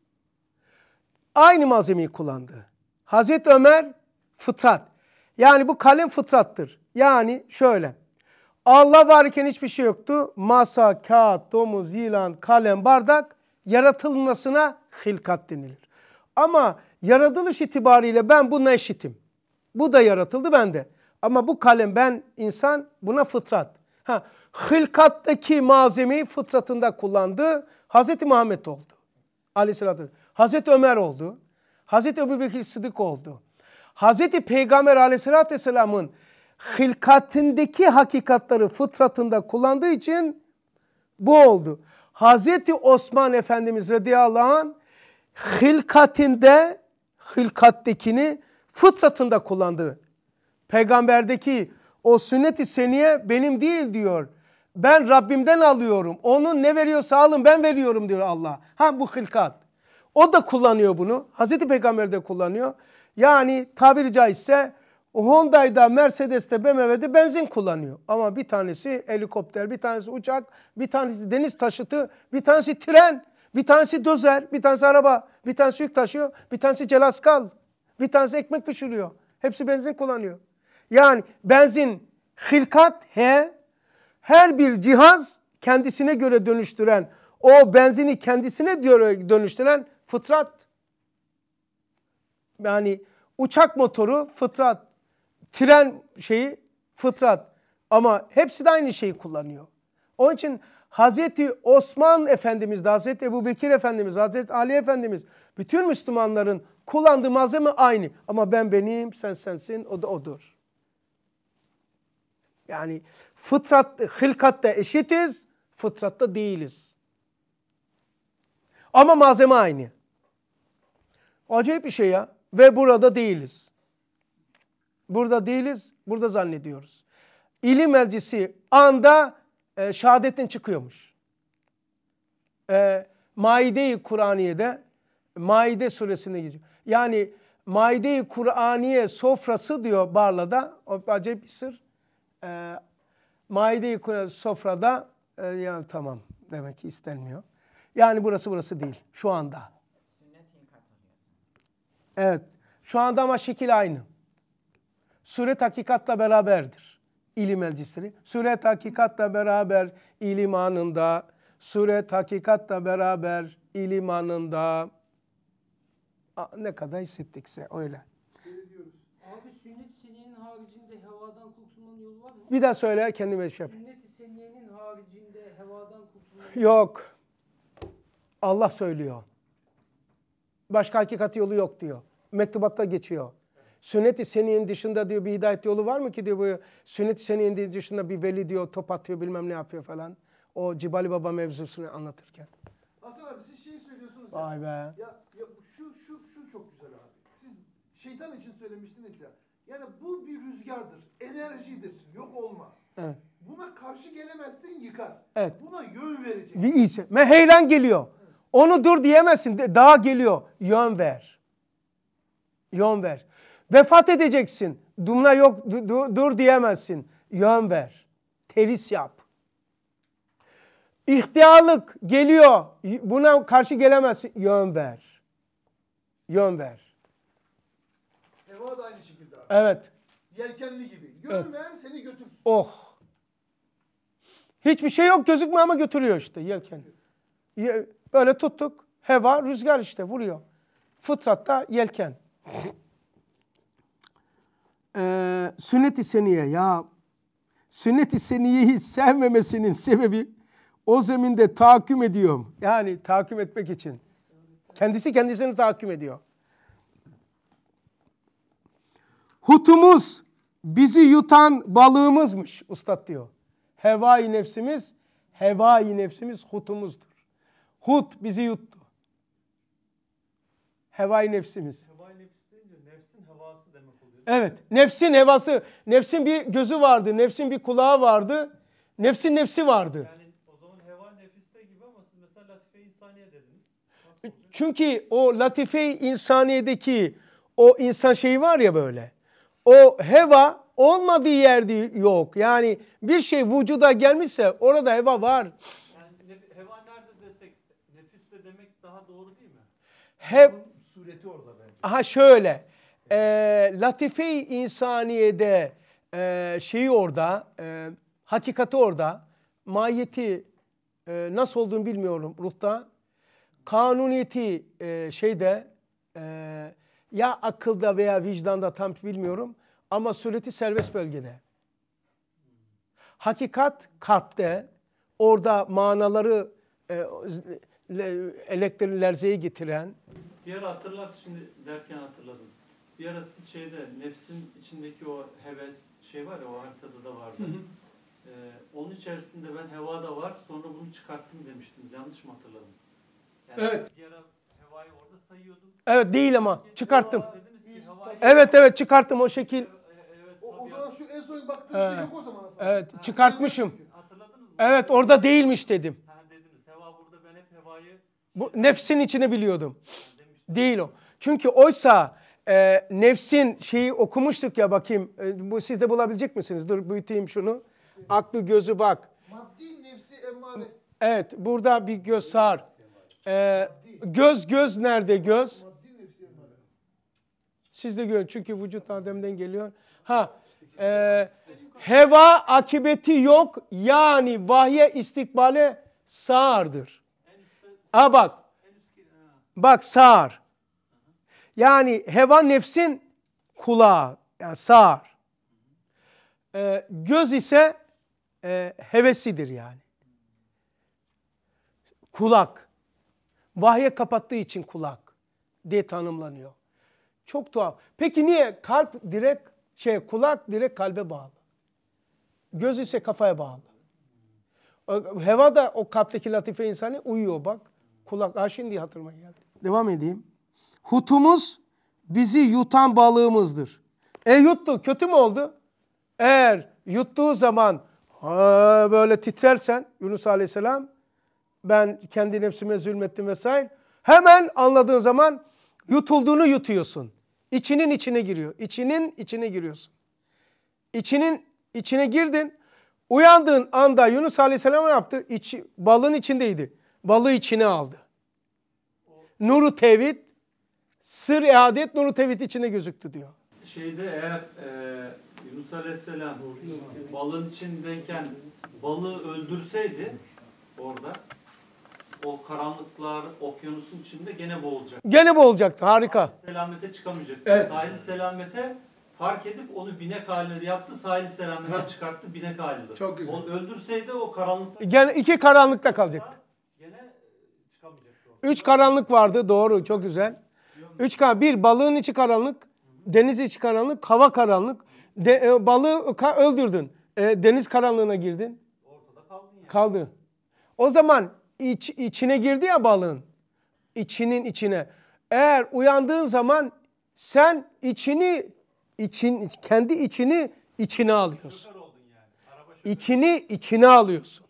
aynı malzemeyi kullandı. Hazreti Ömer fıtrat. Yani bu kalem fıtrattır. Yani şöyle. Allah varken hiçbir şey yoktu. Masa, kağıt, domuz, yılan, kalem, bardak yaratılmasına hilkat denilir. Ama yaratılış itibariyle ben buna eşitim. Bu da yaratıldı bende. Ama bu kalem ben insan buna fıtrat. Ha, hılkattaki malzemeyi fıtratında kullandı. Hazreti Muhammed oldu. Aleyhisselatü Hazreti Ömer oldu. Hazreti Ebu Bekir Sıdık oldu. Hazreti Peygamber aleyhissalatü vesselamın hilkatindeki hakikatları fıtratında kullandığı için bu oldu. Hazreti Osman Efendimiz radıyallahu anh hilkatinde, hilkattekini fıtratında kullandı. Peygamberdeki o sünnet-i seniye benim değil diyor. Ben Rabbimden alıyorum. Onun ne veriyorsa alın ben veriyorum diyor Allah. Ha bu hilkat. O da kullanıyor bunu. Hazreti Peygamber de kullanıyor. Yani tabiri caizse Honda'da, Mercedes'te, BMW'de benzin kullanıyor. Ama bir tanesi helikopter, bir tanesi uçak, bir tanesi deniz taşıtı, bir tanesi tren, bir tanesi dozer, bir tanesi araba, bir tanesi yük taşıyor, bir tanesi celaskal, bir tanesi ekmek pişiriyor. Hepsi benzin kullanıyor. Yani benzin hilkat he her bir cihaz kendisine göre dönüştüren o benzini kendisine göre dönüştüren fıtrat yani uçak motoru fıtrat, tren şeyi fıtrat ama hepsi de aynı şeyi kullanıyor. Onun için Hazreti Osman Efendimiz Hazreti Ebu Bekir Efendimiz, Hazreti Ali Efendimiz bütün Müslümanların kullandığı malzeme aynı. Ama ben benim, sen sensin, o da odur. Yani fıtrat, hılkatta eşitiz, fıtratta değiliz. Ama malzeme aynı. Acayip bir şey ya ve burada değiliz. Burada değiliz, burada zannediyoruz. İlim elcisi anda e, şehadetten çıkıyormuş. E, Maide-i Kur'aniye'de Maide suresinde geçiyor. Yani Maide-i Kur'aniye sofrası diyor Barla'da. O acayip bir sır. E, Maide-i Kur'aniye sofrada e, yani tamam demek ki istenmiyor. Yani burası burası değil şu anda. Evet. Şu anda ama şekil aynı. Suret hakikatla beraberdir. İlim elcisleri. Suret hakikatla beraber ilim anında. Suret hakikatla beraber ilim anında. A, ne kadar hissettikse öyle. Abi sünnet seniyenin haricinde hevadan kurtulmanın yolu var mı? Bir daha söyle kendime şey yap. Sünnet seniyenin haricinde hevadan kurtulmanın Yok. Allah söylüyor başka hakikat yolu yok diyor. Mektubatta geçiyor. Sünnet-i seniyenin dışında diyor bir hidayet yolu var mı ki diyor bu sünnet-i seniyenin dışında bir veli diyor top atıyor bilmem ne yapıyor falan. O Cibali Baba mevzusunu anlatırken. Hasan abi siz şey söylüyorsunuz Vay ya. be. Ya, ya şu, şu, şu çok güzel abi. Siz şeytan için söylemiştiniz ya. Yani bu bir rüzgardır, enerjidir, yok olmaz. Evet. Buna karşı gelemezsin yıkar. Evet. Buna yön vereceksin. Bir iyisin. Meheylen geliyor. Evet. Onu dur diyemezsin. Daha geliyor. Yön ver. Yön ver. Vefat edeceksin. Dumla yok dur, dur diyemezsin. Yön ver. Teris yap. İhtiyarlık geliyor. Buna karşı gelemezsin. Yön ver. Yön ver. Eva da aynı şekilde. Evet. Yelkenli gibi. Yön evet. ver seni götürür. Oh. Hiçbir şey yok gözükme ama götürüyor işte yelken. Böyle tuttuk. Heva rüzgar işte vuruyor. Fıtratta yelken. Ee, sünnet-i seniye ya sünnet-i seniyeyi sevmemesinin sebebi o zeminde tahakküm ediyorum. Yani tahakküm etmek için. Kendisi kendisini tahakküm ediyor. Hutumuz bizi yutan balığımızmış ustad diyor. Hevai nefsimiz, hevai nefsimiz hutumuzdur. Hud bizi yuttu. Hevai nefsimiz. Hevai nefis deyince nefsin hevası demek oluyor. Evet. Nefsin hevası. Nefsin bir gözü vardı. Nefsin bir kulağı vardı. Nefsin nefsi vardı. Yani o zaman heva nefiste gibi ama siz mesela latife insaniye dediniz. Çünkü o latife insaniyedeki o insan şeyi var ya böyle. O heva olmadığı yerde yok. Yani bir şey vücuda gelmişse orada heva var. hep sureti orada bence. Aha şöyle. E, latife-i insaniyede e, şeyi orada, e, hakikati orada, mahiyeti e, nasıl olduğunu bilmiyorum ruhta. Kanuniyeti e, şeyde e, ya akılda veya vicdanda tam bilmiyorum ama sureti serbest bölgede. Hakikat kalpte, orada manaları e, elektrik lerzeyi getiren. Bir ara hatırlat şimdi derken hatırladım. Bir ara siz şeyde nefsin içindeki o heves şey var ya o haritada da vardı. Hı hı. Ee, onun içerisinde ben hevada var sonra bunu çıkarttım demiştiniz. Yanlış mı hatırladım? Yani evet. Bir ara hevayı orada sayıyordum. Evet değil ama çıkarttım. Evet evet çıkarttım o şekil. evet. çıkartmışım. Evet orada değilmiş dedim. Bu, nefsin içini biliyordum. Değil o. Çünkü oysa e, nefsin şeyi okumuştuk ya bakayım. E, bu siz de bulabilecek misiniz? Dur büyüteyim şunu. Aklı gözü bak. Maddi nefsi emmare. Evet burada bir göz sar. E, göz göz nerede göz? Siz de görün çünkü vücut Adem'den geliyor. Ha e, heva akibeti yok yani vahye istikbale sağırdır. Ha bak. Bak sağır. Yani heva nefsin kulağı. Yani sağır. Ee, göz ise e, hevesidir yani. Kulak. Vahye kapattığı için kulak diye tanımlanıyor. Çok tuhaf. Peki niye kalp direkt şey kulak direkt kalbe bağlı. Göz ise kafaya bağlı. Heva da o kalpteki latife insanı uyuyor bak kulak. aşin diye hatırıma geldi. Devam edeyim. Hutumuz bizi yutan balığımızdır. E yuttu. Kötü mü oldu? Eğer yuttuğu zaman böyle titrersen Yunus Aleyhisselam ben kendi nefsime zulmettim vesaire. Hemen anladığın zaman yutulduğunu yutuyorsun. İçinin içine giriyor. İçinin içine giriyorsun. İçinin içine girdin. Uyandığın anda Yunus Aleyhisselam ne yaptı? İç, balın içindeydi balı içine aldı. Nuru tevhid, sır iadet nuru tevhid içine gözüktü diyor. Şeyde eğer e, Yunus Aleyhisselam balın içindeyken balı öldürseydi orada o karanlıklar okyanusun içinde gene boğulacak. Gene boğulacaktı harika. Selamete çıkamayacak. Evet. Sahili selamete fark edip onu binek halinde yaptı. Sahili selamete çıkarttı binek halinde. Çok güzel. Onu öldürseydi o karanlıkta... Yani iki karanlıkta kalacaktı. Üç karanlık vardı doğru çok güzel. Üç karanlık. Bir balığın içi karanlık, deniz içi karanlık, hava karanlık. De, e, balığı ka- öldürdün. E, deniz karanlığına girdin. Ortada kaldın yani. Kaldı. O zaman iç, içine girdi ya balığın. İçinin içine. Eğer uyandığın zaman sen içini için kendi içini içine alıyorsun. İçini içine alıyorsun.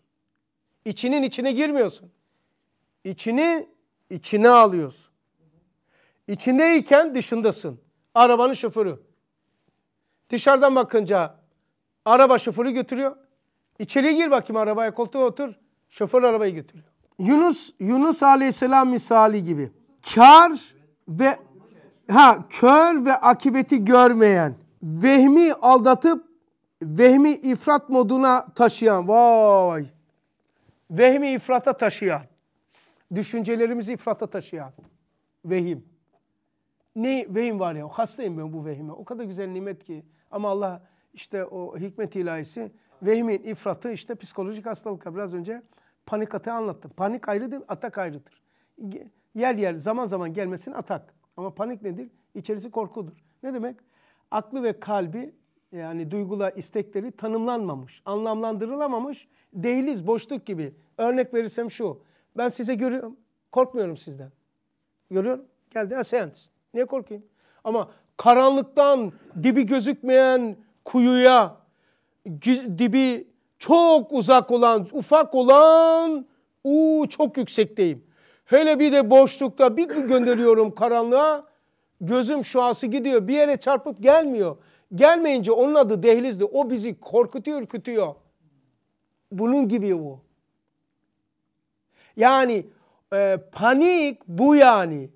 İçinin içine girmiyorsun. İçini İçine alıyoruz. İçindeyken dışındasın. Arabanın şoförü. Dışarıdan bakınca araba şoförü götürüyor. İçeriye gir bakayım arabaya koltuğa otur. Şoför arabayı götürüyor. Yunus Yunus Aleyhisselam misali gibi. Kar ve ha kör ve akibeti görmeyen, vehmi aldatıp vehmi ifrat moduna taşıyan. Vay. Vehmi ifrata taşıyan. Düşüncelerimizi ifrata taşıyan vehim. Ne vehim var ya hastayım ben bu vehime. O kadar güzel nimet ki. Ama Allah işte o hikmet ilahisi vehimin ifratı işte psikolojik hastalıklar. Biraz önce panik atağı anlattım. Panik ayrıdır, atak ayrıdır. Yer yer zaman zaman gelmesin atak. Ama panik nedir? İçerisi korkudur. Ne demek? Aklı ve kalbi yani duygular istekleri tanımlanmamış, anlamlandırılamamış değiliz boşluk gibi. Örnek verirsem şu. Ben size görüyorum. Korkmuyorum sizden. Görüyorum. Geldi. Ha Niye korkayım? Ama karanlıktan dibi gözükmeyen kuyuya dibi çok uzak olan, ufak olan u çok yüksekteyim. Hele bir de boşlukta bir gönderiyorum karanlığa. Gözüm şuası gidiyor. Bir yere çarpıp gelmiyor. Gelmeyince onun adı dehlizdi. O bizi korkutuyor, ürkütüyor. Bunun gibi bu. Yani e, panik bu yani.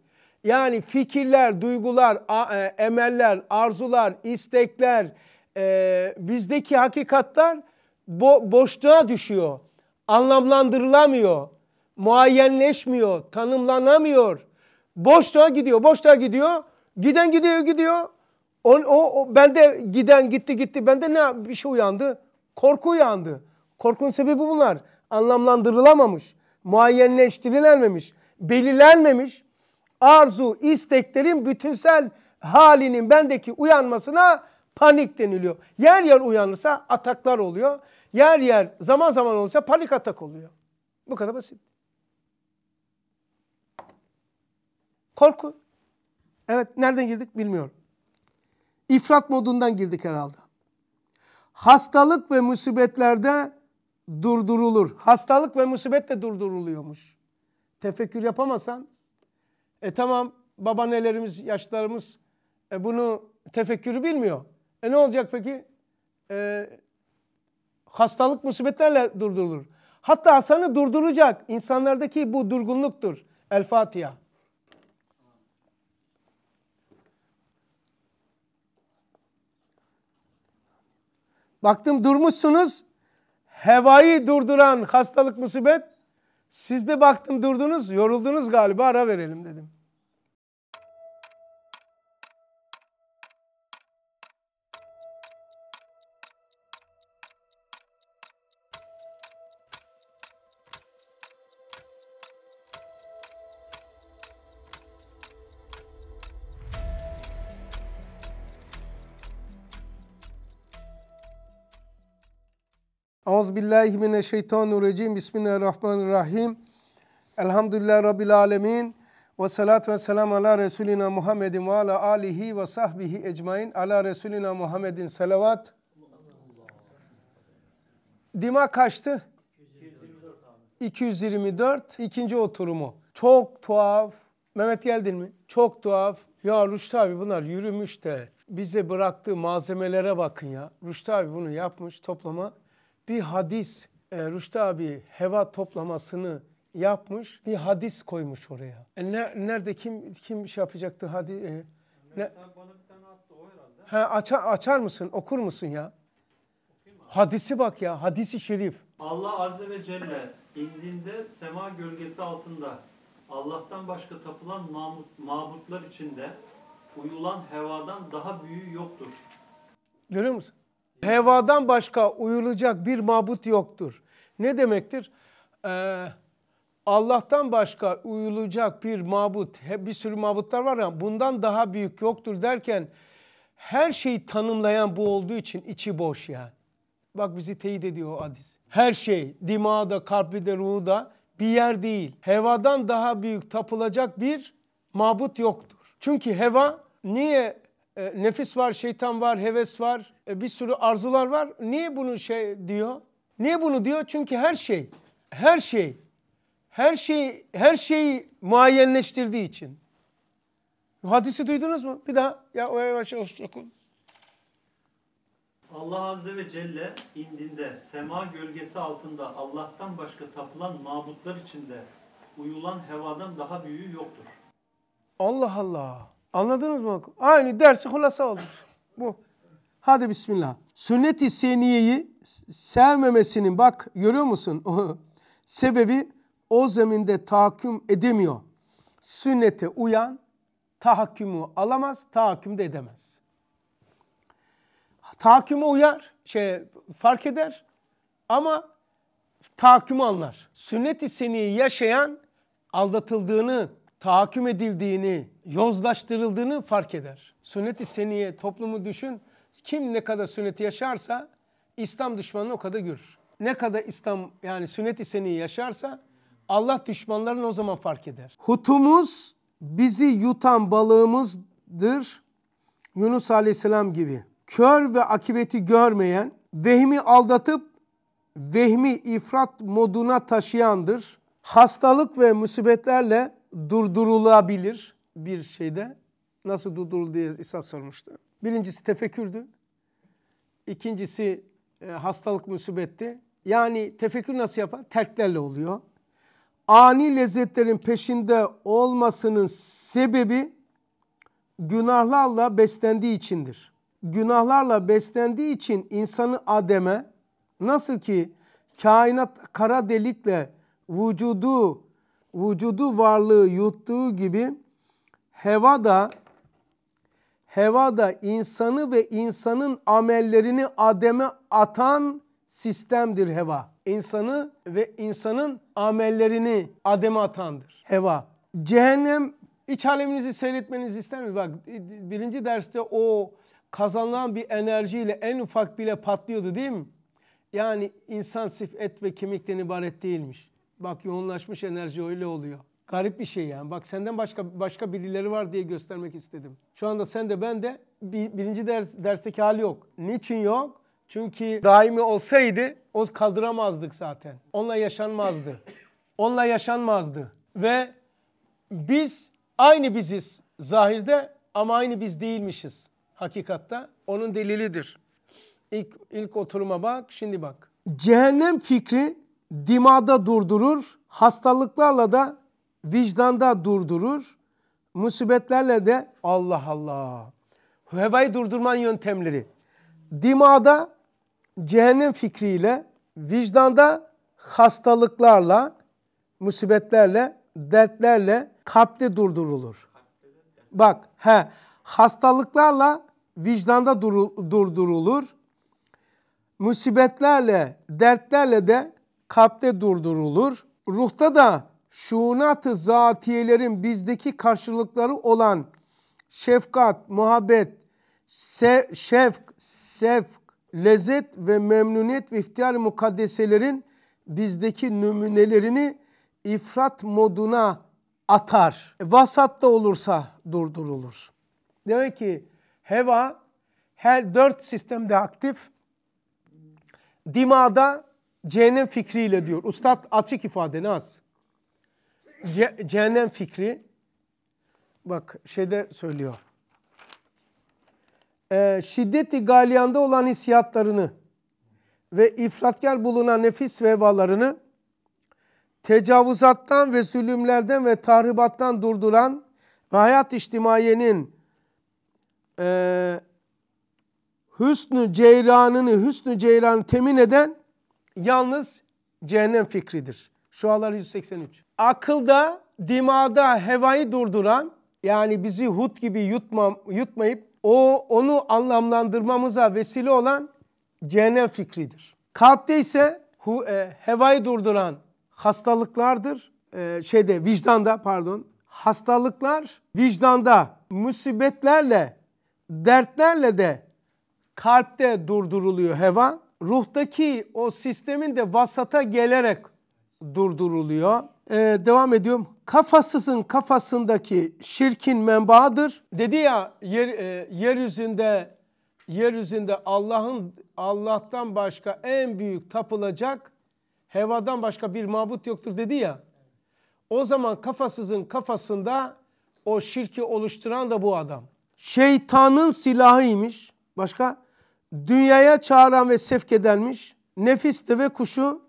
Yani fikirler, duygular, a, e, emeller, arzular, istekler, e, bizdeki hakikatler bo boşluğa düşüyor. Anlamlandırılamıyor, muayyenleşmiyor, tanımlanamıyor. Boşluğa gidiyor, boşluğa gidiyor. Giden gidiyor, gidiyor. O, o, o bende giden gitti gitti. Bende ne bir şey uyandı? Korku uyandı. Korkunun sebebi bunlar. Anlamlandırılamamış muayyenleştirilememiş, belirlenmemiş arzu, isteklerin bütünsel halinin bendeki uyanmasına panik deniliyor. Yer yer uyanırsa ataklar oluyor. Yer yer zaman zaman olursa panik atak oluyor. Bu kadar basit. Korku. Evet nereden girdik bilmiyorum. İfrat modundan girdik herhalde. Hastalık ve musibetlerde durdurulur. Hastalık ve musibet de durduruluyormuş. Tefekkür yapamasan e tamam babaannelerimiz, yaşlarımız e bunu tefekkürü bilmiyor. E ne olacak peki? E, hastalık musibetlerle durdurulur. Hatta Hasan'ı durduracak insanlardaki bu durgunluktur. El Fatiha. Baktım durmuşsunuz hevayı durduran hastalık musibet. Siz de baktım durdunuz, yoruldunuz galiba ara verelim dedim. Euzubillahimineşşeytanirracim. Bismillahirrahmanirrahim. Elhamdülillahi Rabbil alemin. Ve salatu ve selam ala Resulina Muhammedin ve ala alihi ve sahbihi ecmain. Ala Resulina Muhammedin salavat. Dima kaçtı? 224. 224. ikinci oturumu. Çok tuhaf. Mehmet geldin mi? Çok tuhaf. Ya Rüştü abi bunlar yürümüş de bize bıraktığı malzemelere bakın ya. Rüştü abi bunu yapmış toplama bir hadis e, Rüştü abi heva toplamasını yapmış. Bir hadis koymuş oraya. E, ne, nerede kim kim şey yapacaktı hadi e, evet, ne? bana aça, açar mısın? Okur musun ya? Hadisi bak ya. Hadisi şerif. Allah azze ve celle indinde sema gölgesi altında Allah'tan başka tapılan mabut, mabutlar içinde uyulan hevadan daha büyüğü yoktur. Görüyor musun? Hevadan başka uyulacak bir mabut yoktur. Ne demektir? Ee, Allah'tan başka uyulacak bir mabut, hep bir sürü mabutlar var ya bundan daha büyük yoktur derken her şeyi tanımlayan bu olduğu için içi boş yani. Bak bizi teyit ediyor o hadis. Her şey dimağı da kalbi de ruhu da bir yer değil. Hevadan daha büyük tapılacak bir mabut yoktur. Çünkü heva niye e, nefis var, şeytan var, heves var, e, bir sürü arzular var. Niye bunu şey diyor? Niye bunu diyor? Çünkü her şey, her şey, her şey, her şeyi muayyenleştirdiği için. Hadisi duydunuz mu? Bir daha. Ya o yavaş yavaş okun. Allah Azze ve Celle indinde sema gölgesi altında Allah'tan başka tapılan mabutlar içinde uyulan hevadan daha büyüğü yoktur. Allah Allah. Anladınız mı? Aynı dersi hulasa olur. Bu. Hadi bismillah. Sünnet-i seniyeyi sevmemesinin bak görüyor musun? Sebebi o zeminde tahakküm edemiyor. Sünnete uyan tahakkümü alamaz, tahakküm de edemez. Tahakküme uyar, şey fark eder ama tahakkümü anlar. Sünnet-i seniyi yaşayan aldatıldığını tahakküm edildiğini, yozlaştırıldığını fark eder. Sünnet-i seniye toplumu düşün. Kim ne kadar sünneti yaşarsa İslam düşmanını o kadar görür. Ne kadar İslam yani sünnet-i seniye yaşarsa Allah düşmanlarını o zaman fark eder. Hutumuz bizi yutan balığımızdır. Yunus aleyhisselam gibi. Kör ve akibeti görmeyen, vehmi aldatıp vehmi ifrat moduna taşıyandır. Hastalık ve musibetlerle durdurulabilir bir şeyde nasıl durdurul diye İsa sormuştu. Birincisi tefekkürdü. İkincisi e, hastalık musibetti. Yani tefekkür nasıl yapar? Terklerle oluyor. Ani lezzetlerin peşinde olmasının sebebi günahlarla beslendiği içindir. Günahlarla beslendiği için insanı Adem'e nasıl ki kainat kara delikle vücudu vücudu varlığı yuttuğu gibi heva da heva da insanı ve insanın amellerini ademe atan sistemdir heva. İnsanı ve insanın amellerini ademe atandır heva. Cehennem iç aleminizi seyretmenizi istemiyor. Bak birinci derste o kazanılan bir enerjiyle en ufak bile patlıyordu değil mi? Yani insan sif et ve kemikten ibaret değilmiş. Bak yoğunlaşmış enerji öyle oluyor. Garip bir şey yani. Bak senden başka başka birileri var diye göstermek istedim. Şu anda sen de ben de bir, birinci ders, dersteki hali yok. Niçin yok? Çünkü daimi olsaydı o kaldıramazdık zaten. Onunla yaşanmazdı. Onunla yaşanmazdı. Ve biz aynı biziz zahirde ama aynı biz değilmişiz hakikatta. Onun delilidir. İlk, ilk oturuma bak, şimdi bak. Cehennem fikri dimada durdurur, hastalıklarla da vicdanda durdurur, musibetlerle de Allah Allah. Hevayı durdurman yöntemleri. Dimada cehennem fikriyle, vicdanda hastalıklarla, musibetlerle, dertlerle kalpte durdurulur. Bak, he, hastalıklarla vicdanda duru, durdurulur. Musibetlerle, dertlerle de kalpte durdurulur. Ruhta da şunat ı zatiyelerin bizdeki karşılıkları olan şefkat, muhabbet, se şefk, sevk, lezzet ve memnuniyet ve ihtiyar mukaddeselerin bizdeki nümunelerini ifrat moduna atar. Vasatta olursa durdurulur. Demek ki heva her dört sistemde aktif. Dimada cehennem fikriyle diyor. Ustad açık ifade az. Ce cehennem fikri bak şeyde söylüyor. Ee, şiddeti galyanda olan hissiyatlarını ve ifratkar bulunan nefis vevalarını tecavüzattan ve zulümlerden ve tahribattan durduran ve hayat içtimaiyenin e, ee, hüsnü ceyranını, hüsnü ceyranı temin eden yalnız cehennem fikridir. Şualar 183. Akılda, dimada hevayı durduran yani bizi hut gibi yutma, yutmayıp o onu anlamlandırmamıza vesile olan cehennem fikridir. Kalpte ise hu, e, hevayı durduran hastalıklardır. E, şeyde vicdanda pardon. Hastalıklar vicdanda musibetlerle, dertlerle de kalpte durduruluyor heva ruhtaki o sistemin de vasata gelerek durduruluyor. Ee, devam ediyorum. Kafasızın kafasındaki şirkin menbaadır. Dedi ya yer, e, yeryüzünde yeryüzünde Allah'ın Allah'tan başka en büyük tapılacak hevadan başka bir mabut yoktur dedi ya. O zaman kafasızın kafasında o şirki oluşturan da bu adam. Şeytanın silahıymış. Başka? dünyaya çağıran ve sevk edenmiş. Nefisti ve kuşu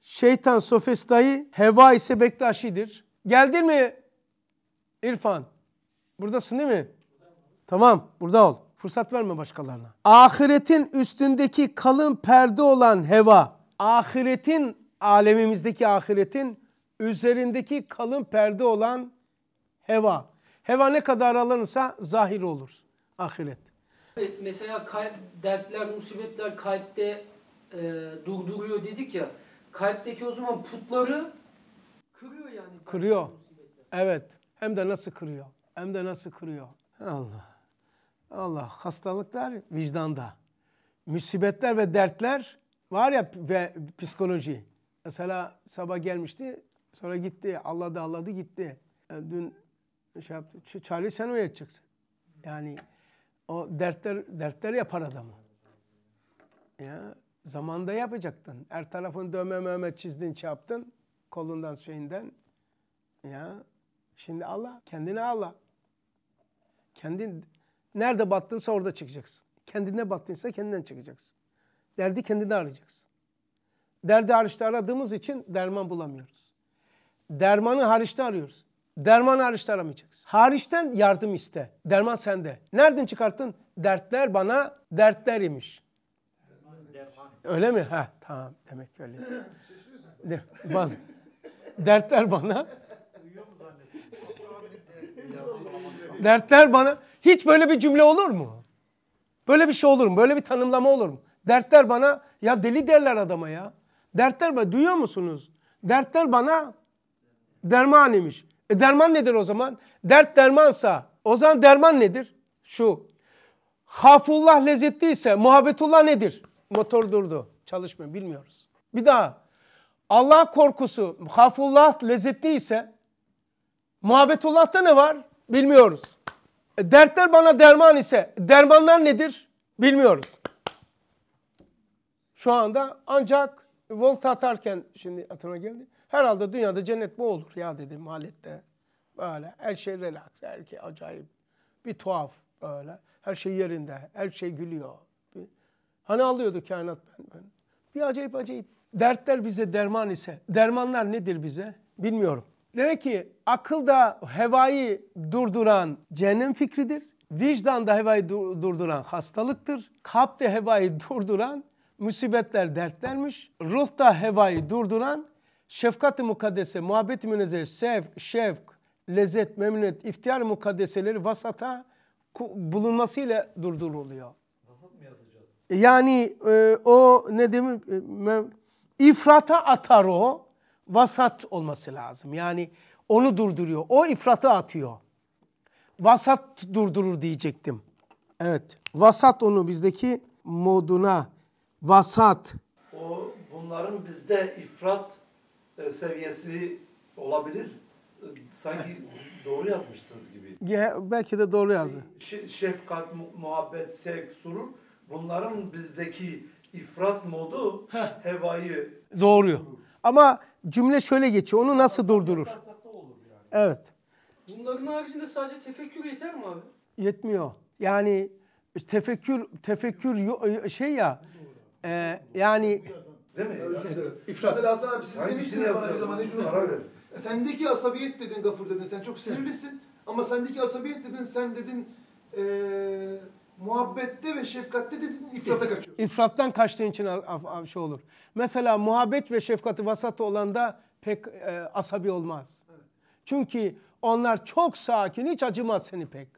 şeytan sofistayı heva ise bektaşidir. Geldin mi İrfan? Buradasın değil mi? Tamam burada ol. Fırsat verme başkalarına. Ahiretin üstündeki kalın perde olan heva, ahiretin alemimizdeki ahiretin üzerindeki kalın perde olan heva. Heva ne kadar alınırsa zahir olur ahiret mesela kalp, dertler, musibetler kalpte e, durduruyor dedik ya. Kalpteki o zaman putları kırıyor yani. Kırıyor. Evet. Hem de nasıl kırıyor. Hem de nasıl kırıyor. Allah. Allah. Hastalıklar vicdanda. Musibetler ve dertler var ya ve psikoloji. Mesela sabah gelmişti sonra gitti. Allah da Allah'dı gitti. Yani e, dün şey yaptı. Charlie sen uyuyacaksın. Yani o dertler dertler yapar adamı. Ya zamanda yapacaktın. Her tarafın dövme mövme çizdin, çarptın. Şey Kolundan şeyinden. Ya şimdi Allah, kendine Allah. Kendin nerede battınsa orada çıkacaksın. Kendine battınsa kendinden çıkacaksın. Derdi kendinde arayacaksın. Derdi hariçte aradığımız için derman bulamıyoruz. Dermanı hariçte arıyoruz. Derman hariçte aramayacaksın. Hariçten yardım iste. Derman sende. Nereden çıkarttın? Dertler bana dertler imiş. Öyle mi? Ha tamam demek ki öyle. De, bazı. Dertler bana. Dertler bana. Hiç böyle bir cümle olur mu? Böyle bir şey olur mu? Böyle bir tanımlama olur mu? Dertler bana ya deli derler adama ya. Dertler bana duyuyor musunuz? Dertler bana derman imiş. E derman nedir o zaman? Dert dermansa o zaman derman nedir? Şu. Hafullah lezzetliyse muhabbetullah nedir? Motor durdu. Çalışmıyor. Bilmiyoruz. Bir daha. Allah korkusu hafullah lezzetliyse muhabbetullah'ta ne var? Bilmiyoruz. E, dertler bana derman ise dermanlar nedir? Bilmiyoruz. Şu anda ancak volt atarken şimdi aklıma geldi. Herhalde dünyada cennet mi olur ya dedim Halit'te. Böyle her şey relax, her şey acayip. Bir tuhaf böyle. Her şey yerinde, her şey gülüyor. Bir, hani alıyordu kainat ben, ben. Bir acayip acayip. Dertler bize derman ise, dermanlar nedir bize? Bilmiyorum. Demek ki akılda hevayı durduran cehennem fikridir. Vicdan da hevayı durduran hastalıktır. Kalp de hevayı durduran musibetler dertlermiş. Ruh da hevayı durduran Şefkat-ı mukaddese, muhabbet-i münezzer, sevk, şevk, lezzet, memnuniyet, iftihar mukaddeseleri vasata bulunmasıyla durduruluyor. E, yani e, o ne demek? E, ifrata atar o. Vasat olması lazım. Yani onu durduruyor. O ifrata atıyor. Vasat durdurur diyecektim. Evet. Vasat onu bizdeki moduna. Vasat. O bunların bizde ifrat e, seviyesi olabilir. E, sanki doğru yazmışsınız gibi. Ya, belki de doğru yazdı. Şey, şefkat, muhabbet, sevk, surur bunların bizdeki ifrat modu Heh. hevayı doğuruyor. Ama cümle şöyle geçiyor. Onu nasıl durdurur? Evet. Bunların haricinde sadece tefekkür yeter mi abi? Yetmiyor. Yani tefekkür tefekkür şey ya e, yani Değil mi? Evet. Mesela Hasan abi siz demiştiniz bana bir zaman Necun'un. Sendeki asabiyet dedin Gafur dedin. Sen çok sinirlisin. Ama sendeki asabiyet dedin. Sen dedin e, muhabbette ve şefkatte dedin ifrata kaçıyorsun. İfrattan kaçtığın için şey olur. Mesela muhabbet ve şefkati vasat olan da pek e, asabi olmaz. Evet. Çünkü onlar çok sakin, hiç acımaz seni pek.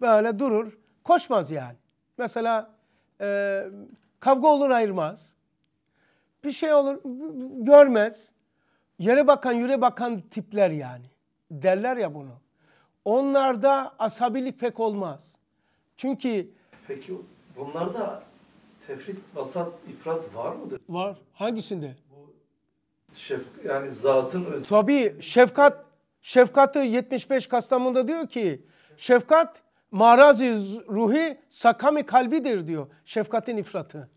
Böyle durur, koşmaz yani. Mesela e, kavga olur ayırmaz bir şey olur görmez. Yere bakan yüre bakan tipler yani. Derler ya bunu. Onlarda asabilik pek olmaz. Çünkü... Peki bunlarda tefrit, vasat, ifrat var mıdır? Var. Hangisinde? şef, yani zatın öz... Tabii şefkat, şefkatı 75 Kastamonu'da diyor ki şefkat marazi ruhi sakami kalbidir diyor. Şefkatin ifratı.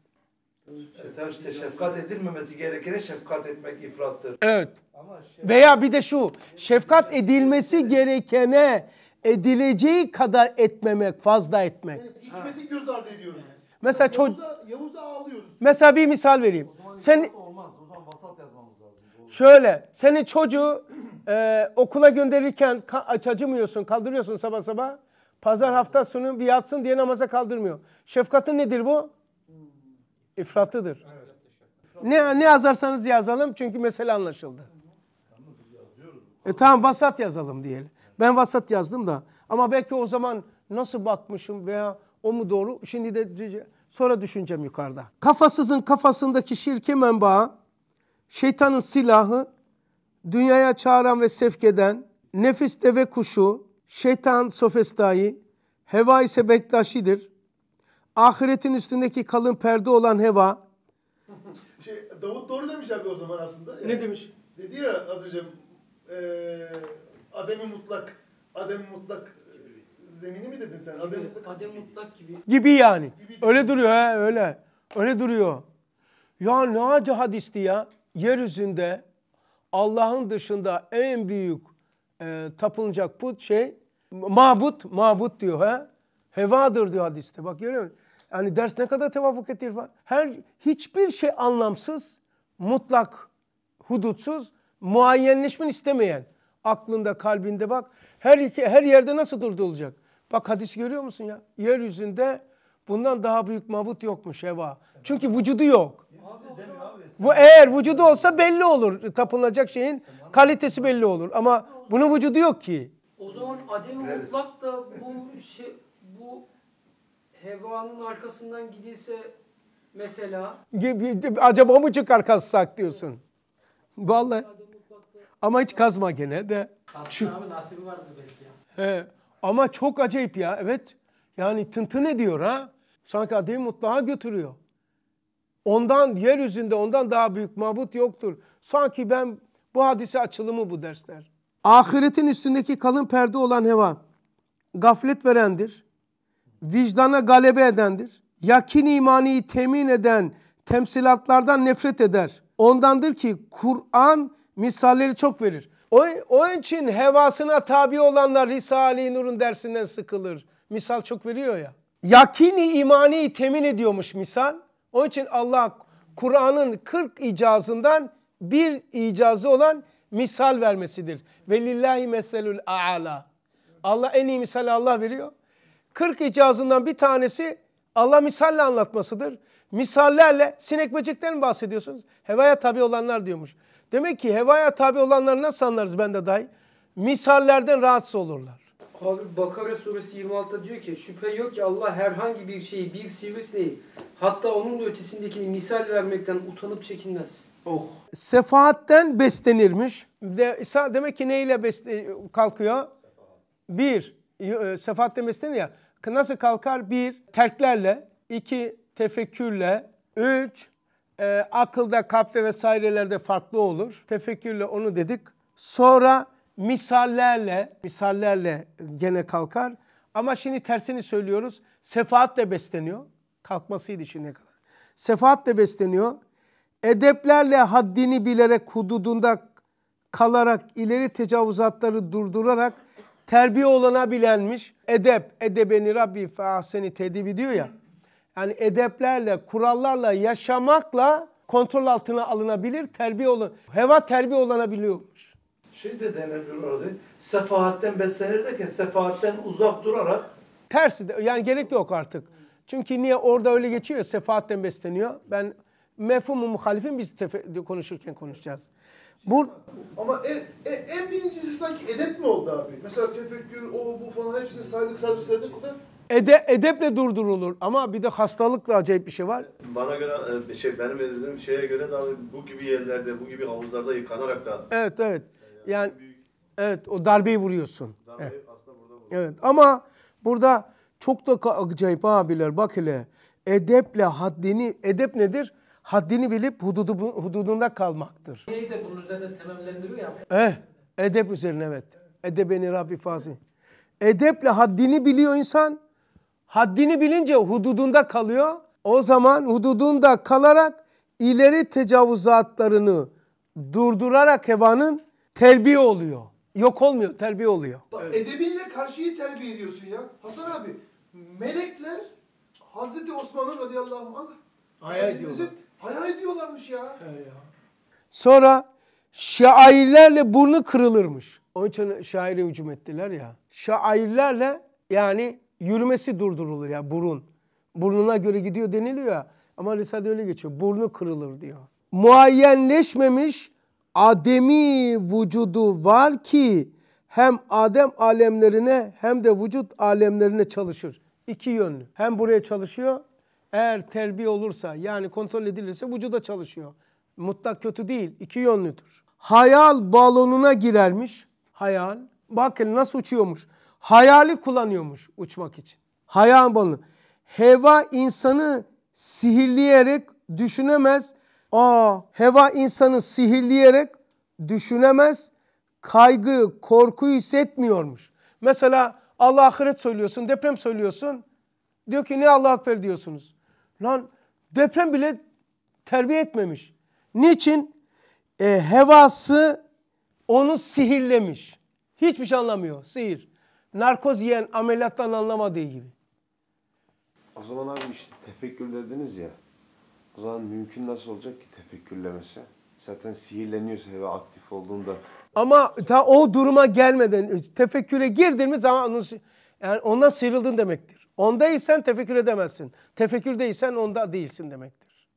İşte şefkat edilmemesi gerekene şefkat etmek ifrattır. Evet. Veya bir de şu, şefkat edilmesi gerekene edileceği kadar etmemek, fazla etmek. Yani hikmeti göz ardı ediyoruz. Mesela çocuk Yavuz'a ağlıyoruz. Mesela bir misal vereyim. Sen olmaz. O zaman vasat yazmamız lazım. Şöyle, senin çocuğu e, okula gönderirken ka- aç acımıyorsun, kaldırıyorsun sabah sabah. Pazar hafta bir yatsın diye namaza kaldırmıyor. Şefkatin nedir bu? İfratlıdır. Evet. Ne, ne yazarsanız yazalım çünkü mesele anlaşıldı. E tamam vasat yazalım diyelim. Ben vasat yazdım da ama belki o zaman nasıl bakmışım veya o mu doğru? Şimdi de sonra düşüneceğim yukarıda. Kafasızın kafasındaki şirki menbaı, şeytanın silahı, dünyaya çağıran ve sevk eden, nefis deve kuşu, şeytan sofestayı, heva ise bektaşidir ahiretin üstündeki kalın perde olan heva. Şey, Davut doğru demiş abi o zaman aslında. Yani, ne demiş? Dedi ya az önce e, ademi mutlak, ademi mutlak zemini mi dedin sen? Gibi, adem mutlak, adem mutlak gibi. Gibi yani. Gibi, gibi. Öyle duruyor ha, öyle. Öyle duruyor. Ya ne acı hadisti ya. Yeryüzünde Allah'ın dışında en büyük e, tapılacak put şey mabut, mabut diyor he. Hevadır diyor hadiste. Bak görüyor musun? Yani ders ne kadar tevafuk etti irfan. Her, hiçbir şey anlamsız, mutlak, hudutsuz, muayyenleşmeni istemeyen. Aklında, kalbinde bak. Her, iki, her yerde nasıl durdu olacak? Bak hadis görüyor musun ya? Yeryüzünde bundan daha büyük mabut yokmuş Eva. Çünkü vücudu yok. Bu eğer vücudu olsa belli olur. Tapınacak şeyin kalitesi belli olur. Ama bunun vücudu yok ki. O zaman adem mutlak da bu şey, bu Heva'nın arkasından gidilse mesela... Acaba mı çıkar kazsak diyorsun? Vallahi. Ama hiç kazma gene de. Şu... abi nasibi vardır belki ya. He. Ama çok acayip ya evet. Yani tıntı ne diyor ha. Sanki ademi mutlaha götürüyor. Ondan yeryüzünde ondan daha büyük mabut yoktur. Sanki ben bu hadise açılımı bu dersler. Ahiretin üstündeki kalın perde olan heva gaflet verendir vicdana galebe edendir. Yakin imaniyi temin eden temsilatlardan nefret eder. Ondandır ki Kur'an misalleri çok verir. O Onun için hevasına tabi olanlar Risale-i Nur'un dersinden sıkılır. Misal çok veriyor ya. Yakini imani temin ediyormuş misal. Onun için Allah Kur'an'ın 40 icazından bir icazı olan misal vermesidir. Ve lillahi meselul a'la. Allah en iyi misali Allah veriyor. 40 icazından bir tanesi Allah misalle anlatmasıdır. Misallerle sinek böcekten mi bahsediyorsunuz? Hevaya tabi olanlar diyormuş. Demek ki hevaya tabi olanları nasıl anlarız ben de dahi? Misallerden rahatsız olurlar. Abi Bakara suresi 26'da diyor ki şüphe yok ki Allah herhangi bir şeyi bir sivrisineği hatta onun da ötesindekini misal vermekten utanıp çekinmez. Oh. Sefaatten beslenirmiş. De, demek ki neyle besle, kalkıyor? Bir, e, sefaatten besleniyor ya nasıl kalkar? Bir, terklerle, iki, tefekkürle, üç, e, akılda, kalpte vesairelerde farklı olur. Tefekkürle onu dedik. Sonra misallerle, misallerle gene kalkar. Ama şimdi tersini söylüyoruz. Sefaatle besleniyor. Kalkmasıydı şimdiye kadar. Sefaatle besleniyor. Edeplerle haddini bilerek hududunda kalarak ileri tecavüzatları durdurarak terbiye olana Edep, edebeni Rabbi seni tedibi diyor ya. Yani edeplerle, kurallarla, yaşamakla kontrol altına alınabilir, terbiye olun. Heva terbiye olanabiliyormuş. Şey de denebilir orada. Sefahatten beslenir sefahatten uzak durarak. Tersi de, yani gerek yok artık. Çünkü niye orada öyle geçiyor sefahatten besleniyor. Ben mefhumu muhalifin biz konuşurken konuşacağız. Bu ama en, en, en birincisi sanki edep mi oldu abi? Mesela tefekkür, o bu falan hepsini saydık saydık saydık da Ede, edeple durdurulur ama bir de hastalıkla acayip bir şey var. Bana göre e, şey benim dediğim şeye göre de abi bu gibi yerlerde, bu gibi havuzlarda yıkanarak da. Evet evet. Yani, yani büyük... evet o darbeyi vuruyorsun. Darbeyi evet. aslında burada vuruyorsun. Evet ama burada çok da acayip abiler bak hele edeple haddini edep nedir? haddini bilip hududu, hududunda kalmaktır. Neyi de bunun üzerine temellendiriyor ya. Eh, edep üzerine evet. Edebeni Rabbi fazil. Edeple haddini biliyor insan. Haddini bilince hududunda kalıyor. O zaman hududunda kalarak ileri tecavüzatlarını durdurarak hevanın terbiye oluyor. Yok olmuyor, terbiye oluyor. Bak, evet. Edebinle karşıyı terbiye ediyorsun ya. Hasan abi, melekler Hazreti Osman'ın radıyallahu anh Hayal ediyorlar. Hayal ediyorlarmış ya. He ya. Sonra şairlerle burnu kırılırmış. Onun için şaire hücum ettiler ya. Şairlerle yani yürümesi durdurulur ya burun. Burnuna göre gidiyor deniliyor ya. Ama Risale öyle geçiyor. Burnu kırılır diyor. Muayyenleşmemiş ademi vücudu var ki hem Adem alemlerine hem de vücut alemlerine çalışır. İki yönlü. Hem buraya çalışıyor eğer terbiye olursa yani kontrol edilirse vücuda çalışıyor. Mutlak kötü değil, iki yönlüdür. Hayal balonuna girermiş. Hayal. Bakın nasıl uçuyormuş. Hayali kullanıyormuş uçmak için. Hayal balonu. Heva insanı sihirleyerek düşünemez. Aa, heva insanı sihirleyerek düşünemez. Kaygı, korkuyu hissetmiyormuş. Mesela Allah ahiret söylüyorsun, deprem söylüyorsun. Diyor ki ne Allah akber diyorsunuz. Lan deprem bile terbiye etmemiş. Niçin? E, hevası onu sihirlemiş. Hiçbir şey anlamıyor. Sihir. Narkoz yiyen ameliyattan anlamadığı gibi. O zaman abi işte tefekkür dediniz ya. O zaman mümkün nasıl olacak ki tefekkürlemesi? Zaten sihirleniyorsa hava aktif olduğunda. Ama ta o duruma gelmeden tefekküre girdin mi zaman onun, yani ondan sıyrıldın demektir. Ondaysan tefekkür edemezsin. Tefekkür Tefekkürdeysen onda değilsin demektir.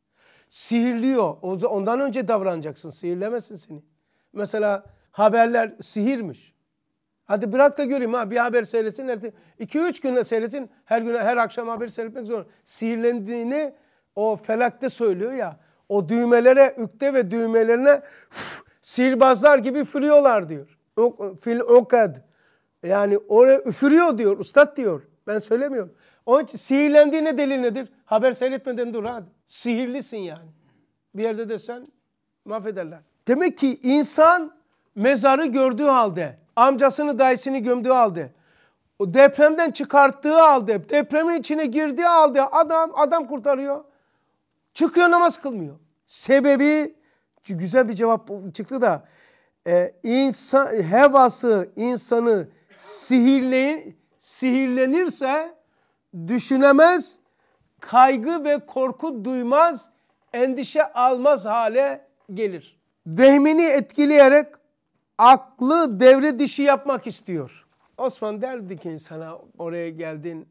Sihirliyor. Ondan önce davranacaksın. Sihirlemesin seni. Mesela haberler sihirmiş. Hadi bırak da göreyim ha bir haber seyretsin. 2-3 günde seyretin. Her gün her akşam haber seyretmek zor. Sihirlendiğini o felakte söylüyor ya. O düğmelere, ükte ve düğmelerine üf, sihirbazlar gibi fırıyorlar diyor. Fil okad. Yani oraya üfürüyor diyor. Ustad diyor. Ben söylemiyorum. Onun için sihirlendiğine delil nedir? Haber seyretmeden dur ha. Sihirlisin yani. Bir yerde desen mahvederler. Demek ki insan mezarı gördüğü halde, amcasını dayısını gömdüğü halde, o depremden çıkarttığı halde, depremin içine girdiği halde adam adam kurtarıyor. Çıkıyor namaz kılmıyor. Sebebi güzel bir cevap çıktı da e, insan hevası insanı sihirleyin sihirlenirse düşünemez, kaygı ve korku duymaz, endişe almaz hale gelir. Vehmini etkileyerek aklı devre dişi yapmak istiyor. Osman derdi ki insana oraya geldin.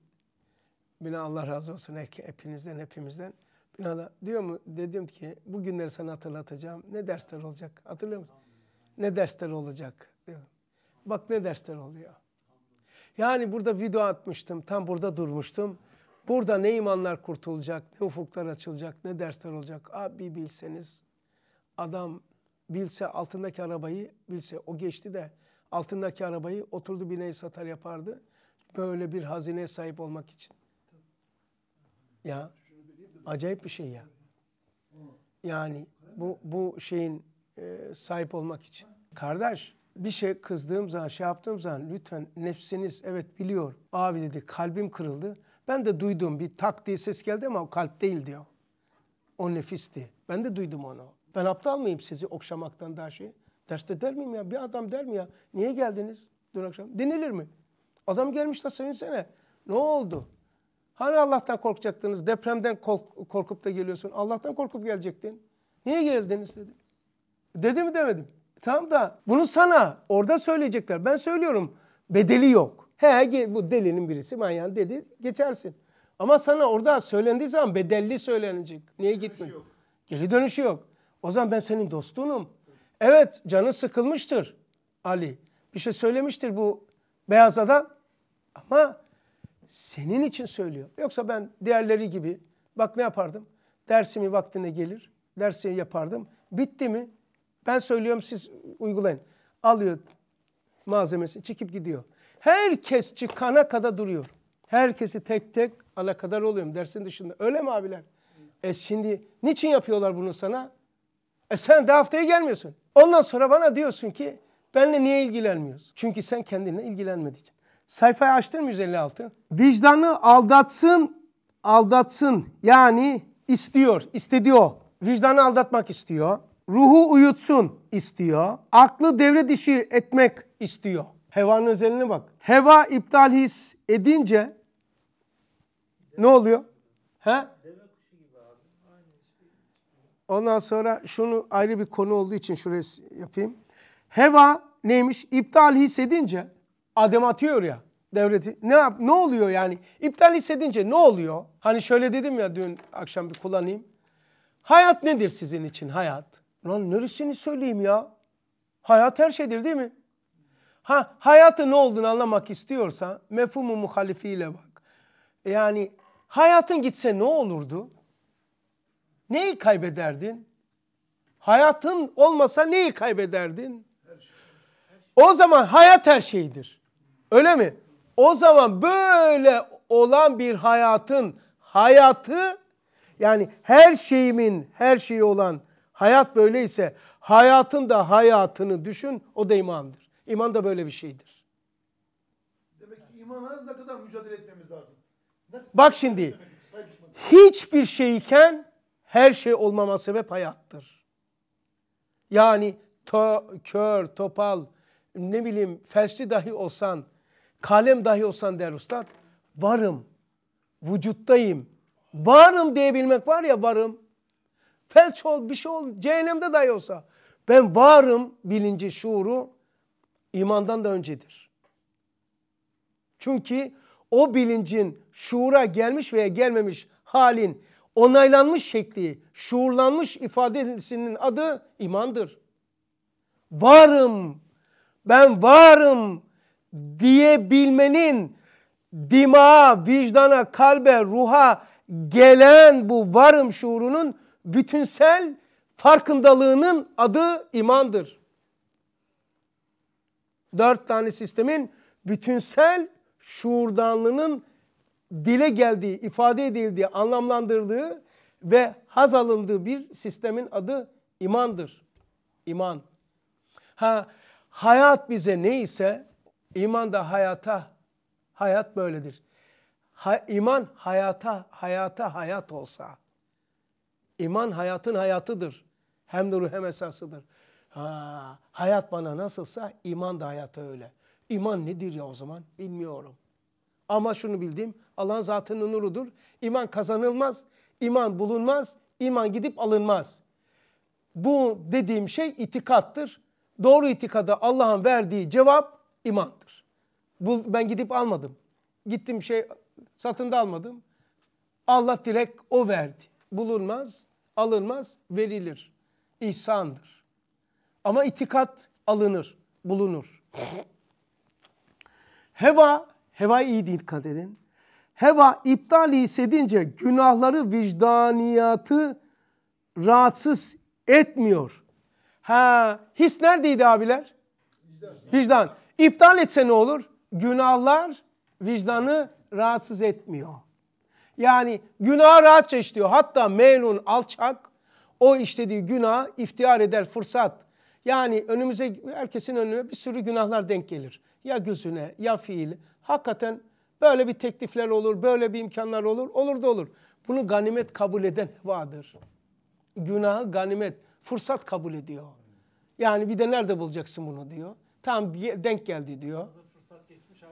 Bina Allah razı olsun hepinizden hepimizden. Bina da diyor mu dedim ki bu günleri sana hatırlatacağım. Ne dersler olacak hatırlıyor musun? Ne dersler olacak diyor. Bak ne dersler oluyor. Yani burada video atmıştım, tam burada durmuştum. Burada ne imanlar kurtulacak, ne ufuklar açılacak, ne dersler olacak. Abi bilseniz adam bilse altındaki arabayı bilse o geçti de altındaki arabayı oturdu bineği satar yapardı. Böyle bir hazineye sahip olmak için. Ya acayip bir şey ya. Yani bu bu şeyin e, sahip olmak için. Kardeş bir şey kızdığım zaman, şey yaptığım zaman lütfen nefsiniz evet biliyor. Abi dedi kalbim kırıldı. Ben de duydum bir tak diye ses geldi ama o kalp değil diyor. O nefisti. Ben de duydum onu. Ben aptal mıyım sizi okşamaktan daha şey? Derste der miyim ya? Bir adam der mi ya? Niye geldiniz dün akşam? Denilir mi? Adam gelmiş de sevinsene. Ne oldu? Hani Allah'tan korkacaktınız? Depremden kork korkup da geliyorsun. Allah'tan korkup gelecektin. Niye geldiniz dedi. Dedi mi demedim. Tamam da bunu sana orada söyleyecekler. Ben söylüyorum bedeli yok. He bu delinin birisi manyağın dedi geçersin. Ama sana orada söylendiği zaman bedelli söylenecek. Niye gitmiyor? Geri dönüşü yok. O zaman ben senin dostunum. Evet canı sıkılmıştır Ali. Bir şey söylemiştir bu beyaz adam. Ama senin için söylüyor. Yoksa ben diğerleri gibi bak ne yapardım? Dersimi vaktine gelir. dersi yapardım. Bitti mi? Ben söylüyorum siz uygulayın. Alıyor malzemesini çekip gidiyor. Herkes çıkana kadar duruyor. Herkesi tek tek alakadar oluyorum dersin dışında. Öyle mi abiler? E şimdi niçin yapıyorlar bunu sana? E sen de haftaya gelmiyorsun. Ondan sonra bana diyorsun ki benle niye ilgilenmiyorsun? Çünkü sen kendinle ilgilenmediğin Sayfayı açtın mı 156? Vicdanı aldatsın, aldatsın. Yani istiyor, istediyor. Vicdanı aldatmak istiyor ruhu uyutsun istiyor. Aklı devre dışı etmek istiyor. Hevanın özelliğine bak. Heva iptal his edince ne oluyor? He? Ondan sonra şunu ayrı bir konu olduğu için şuraya yapayım. Heva neymiş? İptal hissedince adem atıyor ya devleti. Ne yap? Ne oluyor yani? İptal hissedince ne oluyor? Hani şöyle dedim ya dün akşam bir kullanayım. Hayat nedir sizin için hayat? Lan neresini söyleyeyim ya? Hayat her şeydir değil mi? Ha hayatın ne olduğunu anlamak istiyorsan mefhumu muhalifiyle bak. Yani hayatın gitse ne olurdu? Neyi kaybederdin? Hayatın olmasa neyi kaybederdin? O zaman hayat her şeydir. Öyle mi? O zaman böyle olan bir hayatın hayatı yani her şeyimin her şeyi olan Hayat böyleyse hayatın da hayatını düşün o da imandır. İman da böyle bir şeydir. Demek ki imana ne kadar mücadele etmemiz lazım. Ne? Bak şimdi hiçbir şeyken her şey olmama sebep hayattır. Yani to, kör, topal, ne bileyim felçli dahi olsan, kalem dahi olsan der ustad, varım, vücuttayım. Varım diyebilmek var ya varım. Felç ol, bir şey ol, cehennemde dahi olsa. Ben varım bilinci, şuuru imandan da öncedir. Çünkü o bilincin şuura gelmiş veya gelmemiş halin onaylanmış şekli, şuurlanmış ifadesinin adı imandır. Varım, ben varım diyebilmenin dima, vicdana, kalbe, ruha gelen bu varım şuurunun bütünsel farkındalığının adı imandır. Dört tane sistemin bütünsel şuurdanlığının dile geldiği, ifade edildiği, anlamlandırdığı ve haz alındığı bir sistemin adı imandır. İman. Ha, hayat bize neyse iman da hayata, hayat böyledir. Ha, iman hayata, hayata hayat olsa. İman hayatın hayatıdır. Hem de hem esasıdır. Ha, hayat bana nasılsa iman da hayata öyle. İman nedir ya o zaman? Bilmiyorum. Ama şunu bildiğim Allah'ın zatının nurudur. İman kazanılmaz, iman bulunmaz, iman gidip alınmaz. Bu dediğim şey itikattır. Doğru itikada Allah'ın verdiği cevap imandır. Bu, ben gidip almadım. Gittim şey satın da almadım. Allah direkt o verdi. Bulunmaz, alınmaz, verilir. İhsandır. Ama itikat alınır, bulunur. Heva, heva iyi dikkat edin. Heva iptal hissedince günahları, vicdaniyatı rahatsız etmiyor. Ha, his neredeydi abiler? Vicdan. İptal etse ne olur? Günahlar vicdanı rahatsız etmiyor. Yani günah rahatça işliyor. Hatta melun alçak o işlediği günah iftihar eder fırsat. Yani önümüze herkesin önüne bir sürü günahlar denk gelir. Ya gözüne ya fiil. Hakikaten böyle bir teklifler olur, böyle bir imkanlar olur. Olur da olur. Bunu ganimet kabul eden vardır. Günahı ganimet, fırsat kabul ediyor. Yani bir de nerede bulacaksın bunu diyor. Tam denk geldi diyor.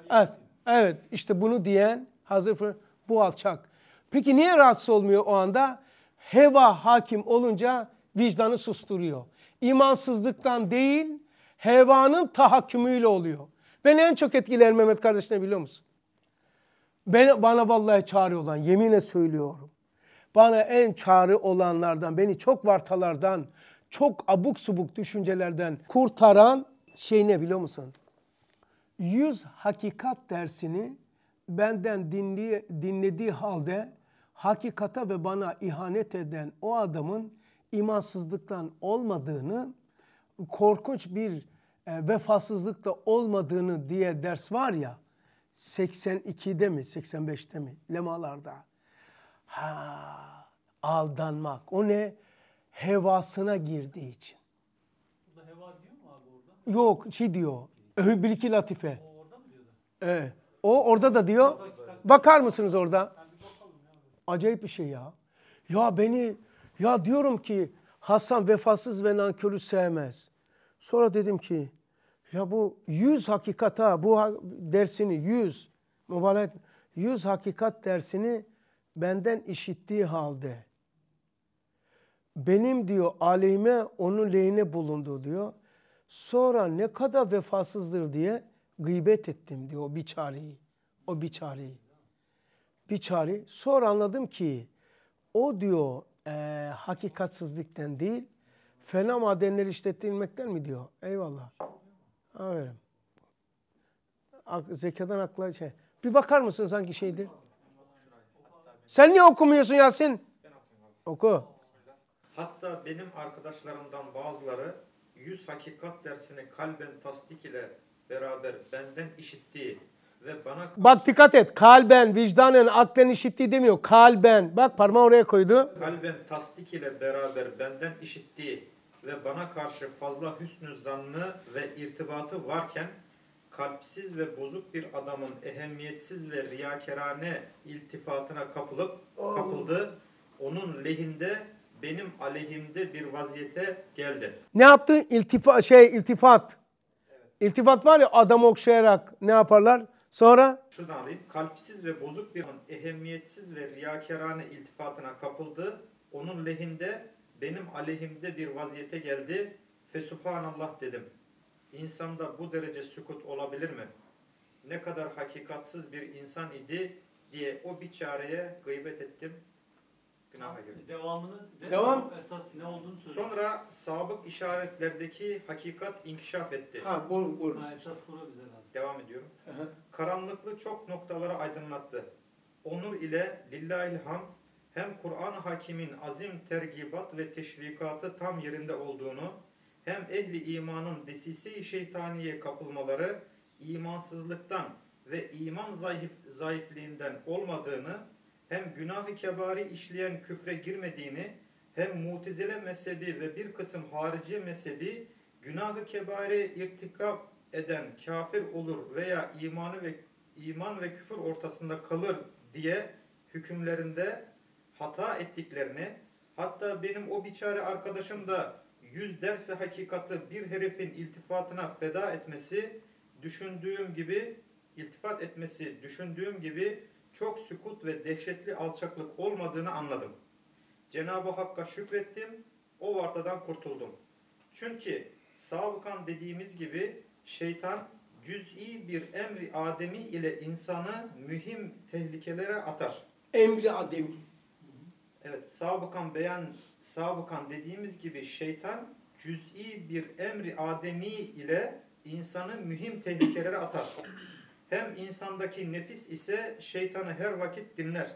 Evet, evet işte bunu diyen hazır bu alçak. Peki niye rahatsız olmuyor o anda? Heva hakim olunca vicdanı susturuyor. İmansızlıktan değil, hevanın tahakkümüyle oluyor. Ben en çok etkileyen Mehmet kardeş ne biliyor musun? Ben, bana vallahi çağrı olan, yemine söylüyorum. Bana en çağrı olanlardan, beni çok vartalardan, çok abuk subuk düşüncelerden kurtaran şey ne biliyor musun? Yüz hakikat dersini benden dinli, dinlediği halde hakikata ve bana ihanet eden o adamın imansızlıktan olmadığını, korkunç bir e, vefasızlıkla olmadığını diye ders var ya 82'de mi 85'te mi lemalarda. Ha aldanmak. O ne? Hevasına girdiği için. Burada heva diyor mu abi orada? Yok şey diyor. Bir iki latife. O orada mı diyordu? Evet. O orada da diyor. Bakar mısınız orada? Acayip bir şey ya. Ya beni ya diyorum ki Hasan vefasız ve nankörü sevmez. Sonra dedim ki ya bu yüz hakikata bu dersini yüz mübarek yüz hakikat dersini benden işittiği halde benim diyor aleyhime onun lehine bulundu diyor. Sonra ne kadar vefasızdır diye gıybet ettim diyor o biçareyi. O biçareyi. Biçare. Sonra anladım ki o diyor e, hakikatsizlikten değil fena madenleri işletilmekten mi diyor. Eyvallah. Aferin. Zekadan akla şey. Bir bakar mısın sanki şeydir. Sen niye okumuyorsun Yasin? Oku. Hatta benim arkadaşlarımdan bazıları yüz hakikat dersini kalben tasdik ile beraber benden işittiği ve bana... Bak dikkat et. Kalben, vicdanen, aklen işittiği demiyor. Kalben. Bak parmağı oraya koydu. Kalben tasdik ile beraber benden işittiği ve bana karşı fazla hüsnü zannı ve irtibatı varken kalpsiz ve bozuk bir adamın ehemmiyetsiz ve riyakerane iltifatına kapılıp oh. kapıldı. Onun lehinde benim aleyhimde bir vaziyete geldi. Ne yaptın İltifa şey iltifat. İltifat var ya adam okşayarak ne yaparlar? Sonra şuradan alayım. Kalpsiz ve bozuk bir ehemmiyetsiz ve riyakarane iltifatına kapıldı. Onun lehinde benim aleyhimde bir vaziyete geldi. Fesubhanallah dedim. İnsanda bu derece sükut olabilir mi? Ne kadar hakikatsız bir insan idi diye o bir çareye gıybet ettim. Günaha girdi. Devamının Devam. esas ne olduğunu söylüyor. Sonra sabık işaretlerdeki hakikat inkişaf etti. Ha, bu, bu. esas bunu bize lazım. Devam ediyorum. Aha. Karanlıklı çok noktaları aydınlattı. Onur ile lillahil hamd hem Kur'an hakimin azim tergibat ve teşvikatı tam yerinde olduğunu, hem ehli imanın desisi şeytaniye kapılmaları imansızlıktan ve iman zayıf, zayıfliğinden olmadığını, hem günah-ı kebari işleyen küfre girmediğini hem mutezile mezhebi ve bir kısım harici mezhebi günah-ı kebari irtikap eden kafir olur veya imanı ve iman ve küfür ortasında kalır diye hükümlerinde hata ettiklerini hatta benim o biçare arkadaşım da yüz derse hakikatı bir herifin iltifatına feda etmesi düşündüğüm gibi iltifat etmesi düşündüğüm gibi çok sükut ve dehşetli alçaklık olmadığını anladım. Cenab-ı Hakk'a şükrettim, o vartadan kurtuldum. Çünkü sabıkan dediğimiz gibi şeytan cüz'i bir emri ademi ile insanı mühim tehlikelere atar. Emri ademi. Evet, sabıkan beyan, sabıkan dediğimiz gibi şeytan cüz'i bir emri ademi ile insanı mühim tehlikelere atar. Hem insandaki nefis ise şeytanı her vakit dinler.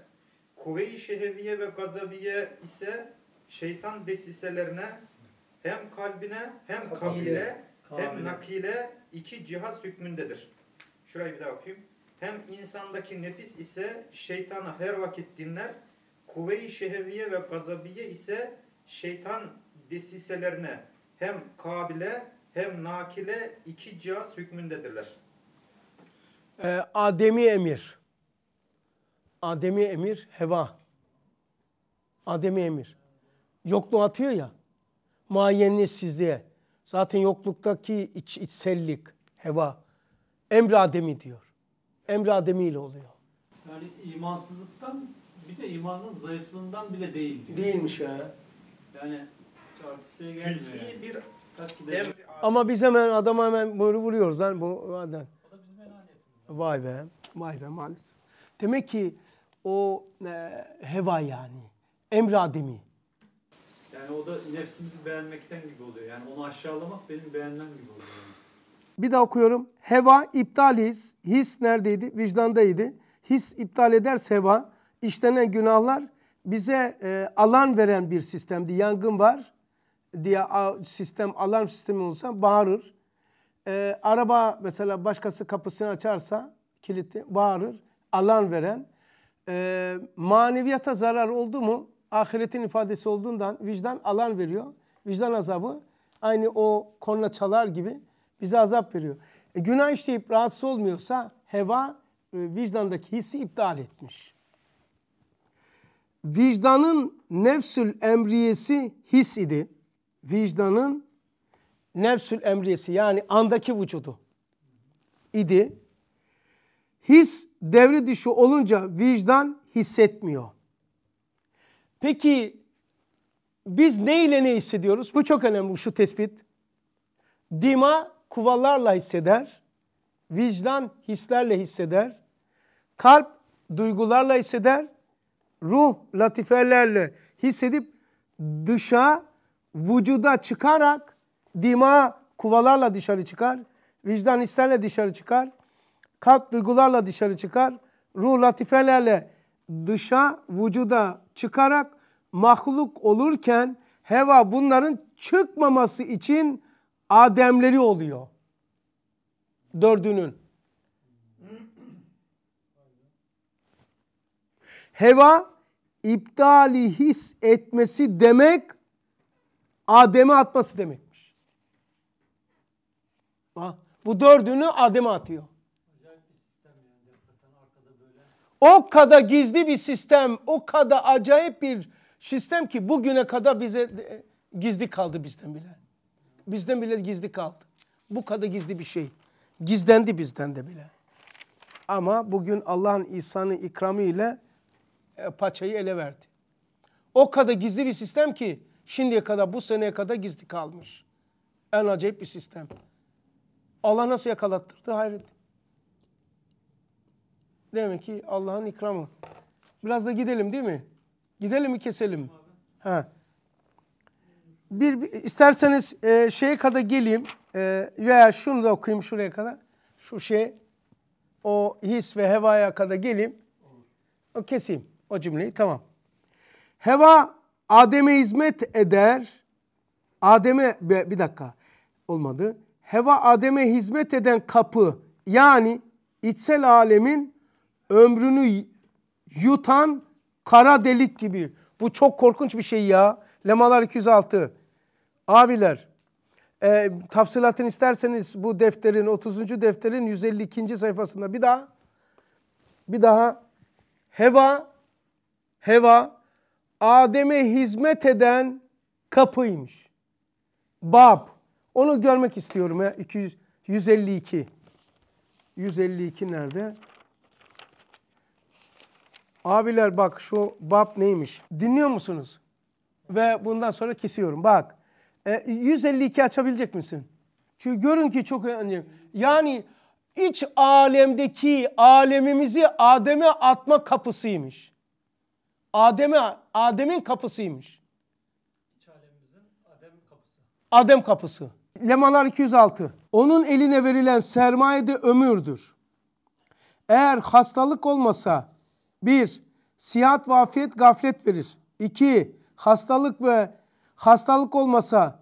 Kuvve-i şeheviye ve gazabiye ise şeytan desiselerine hem kalbine hem kabile, hem nakile iki cihaz hükmündedir. Şurayı bir daha okuyayım. Hem insandaki nefis ise şeytanı her vakit dinler. Kuvve-i şeheviye ve gazabiye ise şeytan desiselerine hem kabile hem nakile iki cihaz hükmündedirler e, Ademi emir. Ademi emir heva. Ademi emir. Yokluğu atıyor ya. Muayenliğe Zaten yokluktaki iç, içsellik, heva. Emri Ademi diyor. Emri Ademi ile oluyor. Yani imansızlıktan bir de imanın zayıflığından bile değil diyor. Değilmiş ya. Yani çarpısıya gelmiyor. Cüz'i bir Ama biz hemen adama hemen böyle vuruyoruz lan bu adam. Vay be. Vay be maalesef. Demek ki o e, heva yani. Emrademi. Yani o da nefsimizi beğenmekten gibi oluyor. Yani onu aşağılamak benim beğenmem gibi oluyor. Bir daha okuyorum. Heva iptaliz his. His neredeydi? Vicdandaydı. His iptal eder heva, işlenen günahlar bize e, alan veren bir sistemdi. Yangın var diye sistem alarm sistemi olsa bağırır e, araba mesela başkası kapısını açarsa kilitli bağırır, alan veren e, maneviyata zarar oldu mu ahiretin ifadesi olduğundan vicdan alan veriyor. Vicdan azabı aynı o korna çalar gibi bize azap veriyor. E, günah işleyip rahatsız olmuyorsa heva e, vicdandaki hissi iptal etmiş. Vicdanın nefsül emriyesi his idi. Vicdanın nefsül emriyesi yani andaki vücudu idi. His devri dışı olunca vicdan hissetmiyor. Peki biz ne ile ne hissediyoruz? Bu çok önemli şu tespit. Dima kuvallarla hisseder. Vicdan hislerle hisseder. Kalp duygularla hisseder. Ruh latifelerle hissedip dışa vücuda çıkarak Dima kuvalarla dışarı çıkar. Vicdan hislerle dışarı çıkar. Kalp duygularla dışarı çıkar. Ruh latifelerle dışa vücuda çıkarak mahluk olurken heva bunların çıkmaması için ademleri oluyor. Dördünün. Heva iptali his etmesi demek Adem'e atması demek. Bu dördünü adım atıyor. O kadar gizli bir sistem, o kadar acayip bir sistem ki bugüne kadar bize gizli kaldı bizden bile. Bizden bile gizli kaldı. Bu kadar gizli bir şey. Gizlendi bizden de bile. Ama bugün Allah'ın ihsanı ikramı ile e, paçayı ele verdi. O kadar gizli bir sistem ki şimdiye kadar bu seneye kadar gizli kalmış. En acayip bir sistem. Allah nasıl yakalattırdı hayret. Demek ki Allah'ın ikramı. Biraz da gidelim değil mi? Gidelim mi keselim? Ha. Bir, bir isterseniz e, şeye kadar geleyim e, veya şunu da okuyayım şuraya kadar. Şu şey o his ve hevaya kadar geleyim. O keseyim o cümleyi tamam. Heva Adem'e hizmet eder. Adem'e bir dakika olmadı heva Adem'e hizmet eden kapı yani içsel alemin ömrünü yutan kara delik gibi. Bu çok korkunç bir şey ya. Lemalar 206. Abiler e, tafsilatını isterseniz bu defterin 30. defterin 152. sayfasında bir daha bir daha heva heva Adem'e hizmet eden kapıymış. Bab onu görmek istiyorum ya. 200, 152. 152 nerede? Abiler bak şu bab neymiş? Dinliyor musunuz? Ve bundan sonra kesiyorum. Bak. E, 152 açabilecek misin? Çünkü görün ki çok önemli. Yani iç alemdeki alemimizi Adem'e atma kapısıymış. Adem'e Adem'in kapısıymış. İç alemimizin Adem kapısı. Adem kapısı. Lemalar 206. Onun eline verilen sermaye de ömürdür. Eğer hastalık olmasa 1. Sihat ve afiyet gaflet verir. 2. Hastalık ve hastalık olmasa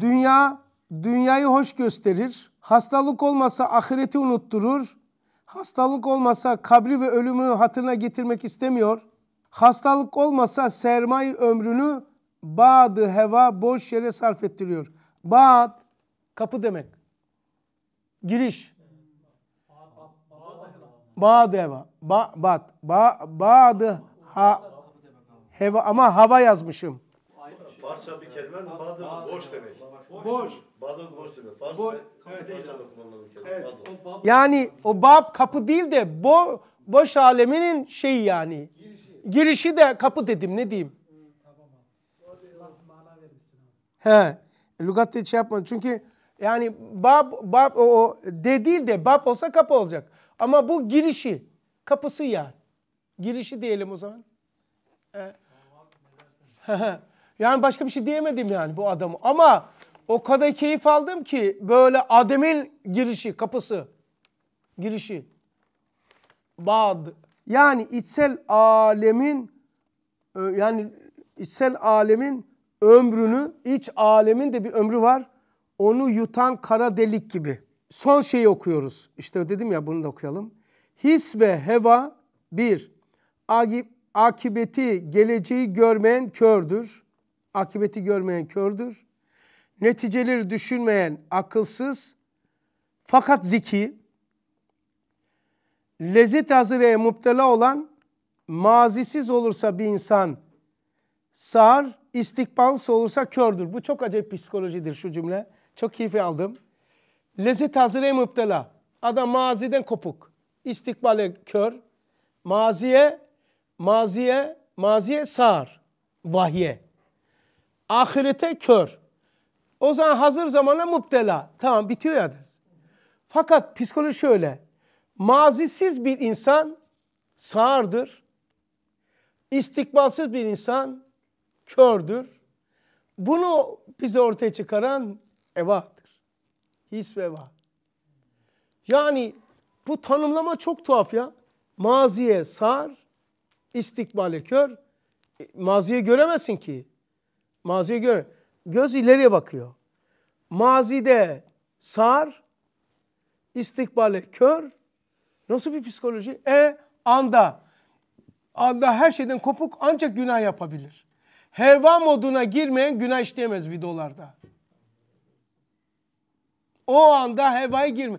dünya dünyayı hoş gösterir. Hastalık olmasa ahireti unutturur. Hastalık olmasa kabri ve ölümü hatırına getirmek istemiyor. Hastalık olmasa sermaye ömrünü badı heva boş yere sarf ettiriyor. Bad kapı demek. Giriş. Bağ deva. Ba, bat. Ba, bağdı ha. Heva, ama hava yazmışım. Farsça bir kelime de badın boş demek. Boş. Badın boş demek. Farsça Bo evet. evet. Yani o bab kapı değil de bo boş aleminin şeyi yani. Girişi. Girişi de kapı dedim ne diyeyim. He. Lugat şey yapmadım. Çünkü yani bab, bab o, o de değil de bab olsa kapı olacak. Ama bu girişi, kapısı yani. Girişi diyelim o zaman. E, yani başka bir şey diyemedim yani bu adamı. Ama o kadar keyif aldım ki böyle Adem'in girişi, kapısı. Girişi. Bad. Yani içsel alemin e, yani içsel alemin ömrünü, iç alemin de bir ömrü var onu yutan kara delik gibi. Son şeyi okuyoruz. İşte dedim ya bunu da okuyalım. His ve heva bir, akibeti, geleceği görmeyen kördür. Akibeti görmeyen kördür. Neticeleri düşünmeyen akılsız fakat zeki. Lezzet hazireye muptela olan mazisiz olursa bir insan sağır, istikbalsız olursa kördür. Bu çok acayip psikolojidir şu cümle. Çok keyif aldım. Lezzet hazire müptela. Adam maziden kopuk. İstikbale kör. Maziye, maziye, maziye sağır. Vahye. Ahirete kör. O zaman hazır zamana müptela. Tamam bitiyor ya Fakat psikoloji şöyle. Mazisiz bir insan sağırdır. İstikbalsız bir insan kördür. Bunu bize ortaya çıkaran Evahtır. His ve evah. Yani bu tanımlama çok tuhaf ya. Maziye sar, istikbale kör. E, maziye göremezsin ki. Maziye göre. Göz ileriye bakıyor. Mazide sar, istikbale kör. Nasıl bir psikoloji? E anda. Anda her şeyden kopuk ancak günah yapabilir. Heva moduna girmeyen günah işleyemez videolarda. O anda hevaya girme.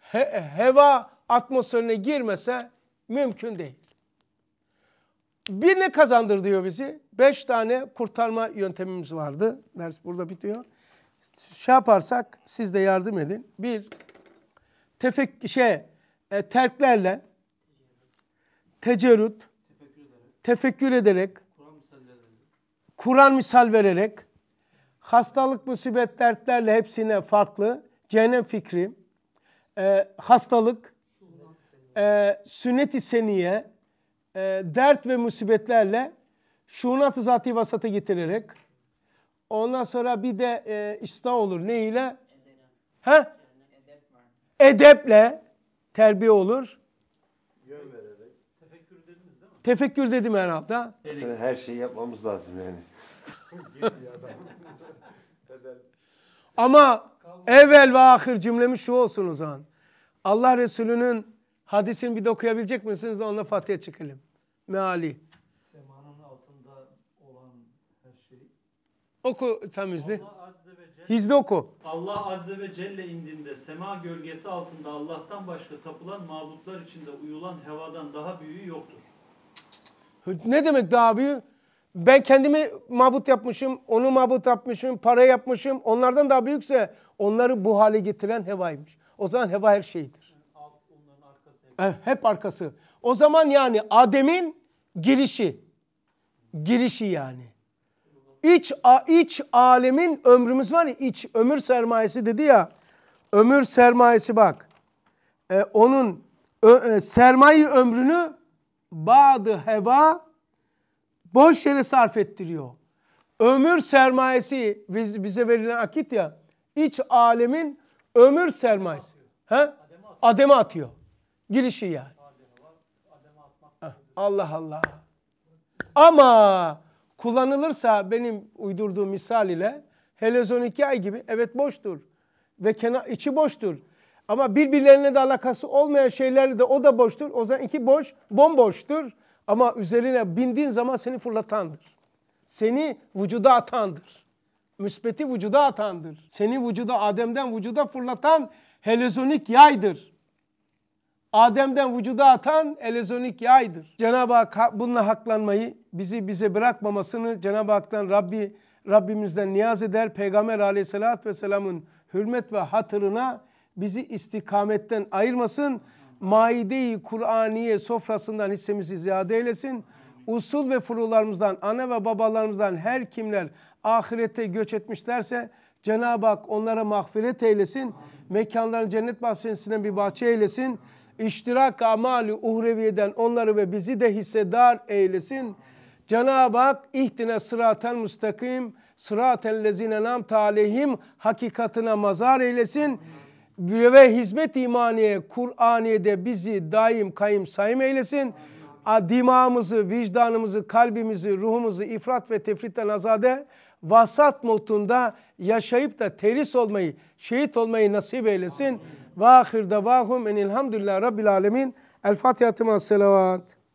He, heva atmosferine girmese mümkün değil. Bir ne kazandır diyor bizi? Beş tane kurtarma yöntemimiz vardı. Ders burada bitiyor. Şey yaparsak siz de yardım edin. Bir, tefek şey, e, terklerle tecerrüt, tefekkür ederek, Kur'an misal vererek, hastalık, musibet, dertlerle hepsine farklı, cehennem fikri, e, hastalık, e, sünnet-i seniye, e, dert ve musibetlerle şunat-ı zati vasata getirerek ondan sonra bir de e, ıslah olur. Ne ile? Ha? Edeple terbiye olur. Yön vererek. Tefekkür dediniz değil mi? Tefekkür dedim herhalde. Yani her şeyi yapmamız lazım yani. Ama Evvel ve ahir cümlemiz şu olsun o zaman. Allah Resulü'nün hadisini bir de okuyabilecek misiniz? Onunla Fatih'e çıkalım. Meali. Semanın altında olan her şey. Oku tam izle. Hizde oku. Allah Azze ve Celle indinde sema gölgesi altında Allah'tan başka tapılan mabutlar içinde uyulan hevadan daha büyüğü yoktur. Ne demek daha büyüğü? Ben kendimi mabut yapmışım, onu mabut yapmışım, para yapmışım. Onlardan daha büyükse Onları bu hale getiren hevaymış. O zaman heva her şeydir. arkası. Eh, hep arkası. O zaman yani Adem'in girişi. Girişi yani. İç, iç alemin ömrümüz var ya iç ömür sermayesi dedi ya. Ömür sermayesi bak. E, onun ö, e, sermayi ömrünü badı heva boş yere sarf ettiriyor. Ömür sermayesi biz, bize verilen akit ya iç alemin ömür sermayesi. He? Ademe atıyor. Girişi yani. Allah Allah. Ama kullanılırsa benim uydurduğum misal ile helezon iki ay gibi evet boştur. Ve kenar, içi boştur. Ama birbirlerine de alakası olmayan şeylerle de o da boştur. O zaman iki boş, bomboştur. Ama üzerine bindiğin zaman seni fırlatandır. Seni vücuda atandır müsbeti vücuda atandır. Seni vücuda, Adem'den vücuda fırlatan helezonik yaydır. Adem'den vücuda atan elezonik yaydır. Cenab-ı Hak bununla haklanmayı, bizi bize bırakmamasını Cenab-ı Hak'tan Rabbi, Rabbimizden niyaz eder. Peygamber aleyhissalatü vesselamın hürmet ve hatırına bizi istikametten ayırmasın. Maide-i Kur'aniye sofrasından hissemizi ziyade eylesin. Usul ve furularımızdan, ana ve babalarımızdan her kimler ahirete göç etmişlerse Cenab-ı Hak onlara mağfiret eylesin. Mekanlarını cennet bahçesinden bir bahçe eylesin. İştirak amali uhreviyeden onları ve bizi de hissedar eylesin. Cenab-ı Hak ihtine sıratel müstakim, sıratel lezine nam talihim hakikatına mazar eylesin. Ve hizmet imaniye, Kur'aniye de bizi daim kayım sayım eylesin dimağımızı, vicdanımızı, kalbimizi, ruhumuzu ifrat ve tefritten azade vasat mutunda yaşayıp da teris olmayı, şehit olmayı nasip eylesin. Ve ahir en enilhamdülillah rabbil alemin. El Fatihatıma tıma selavat.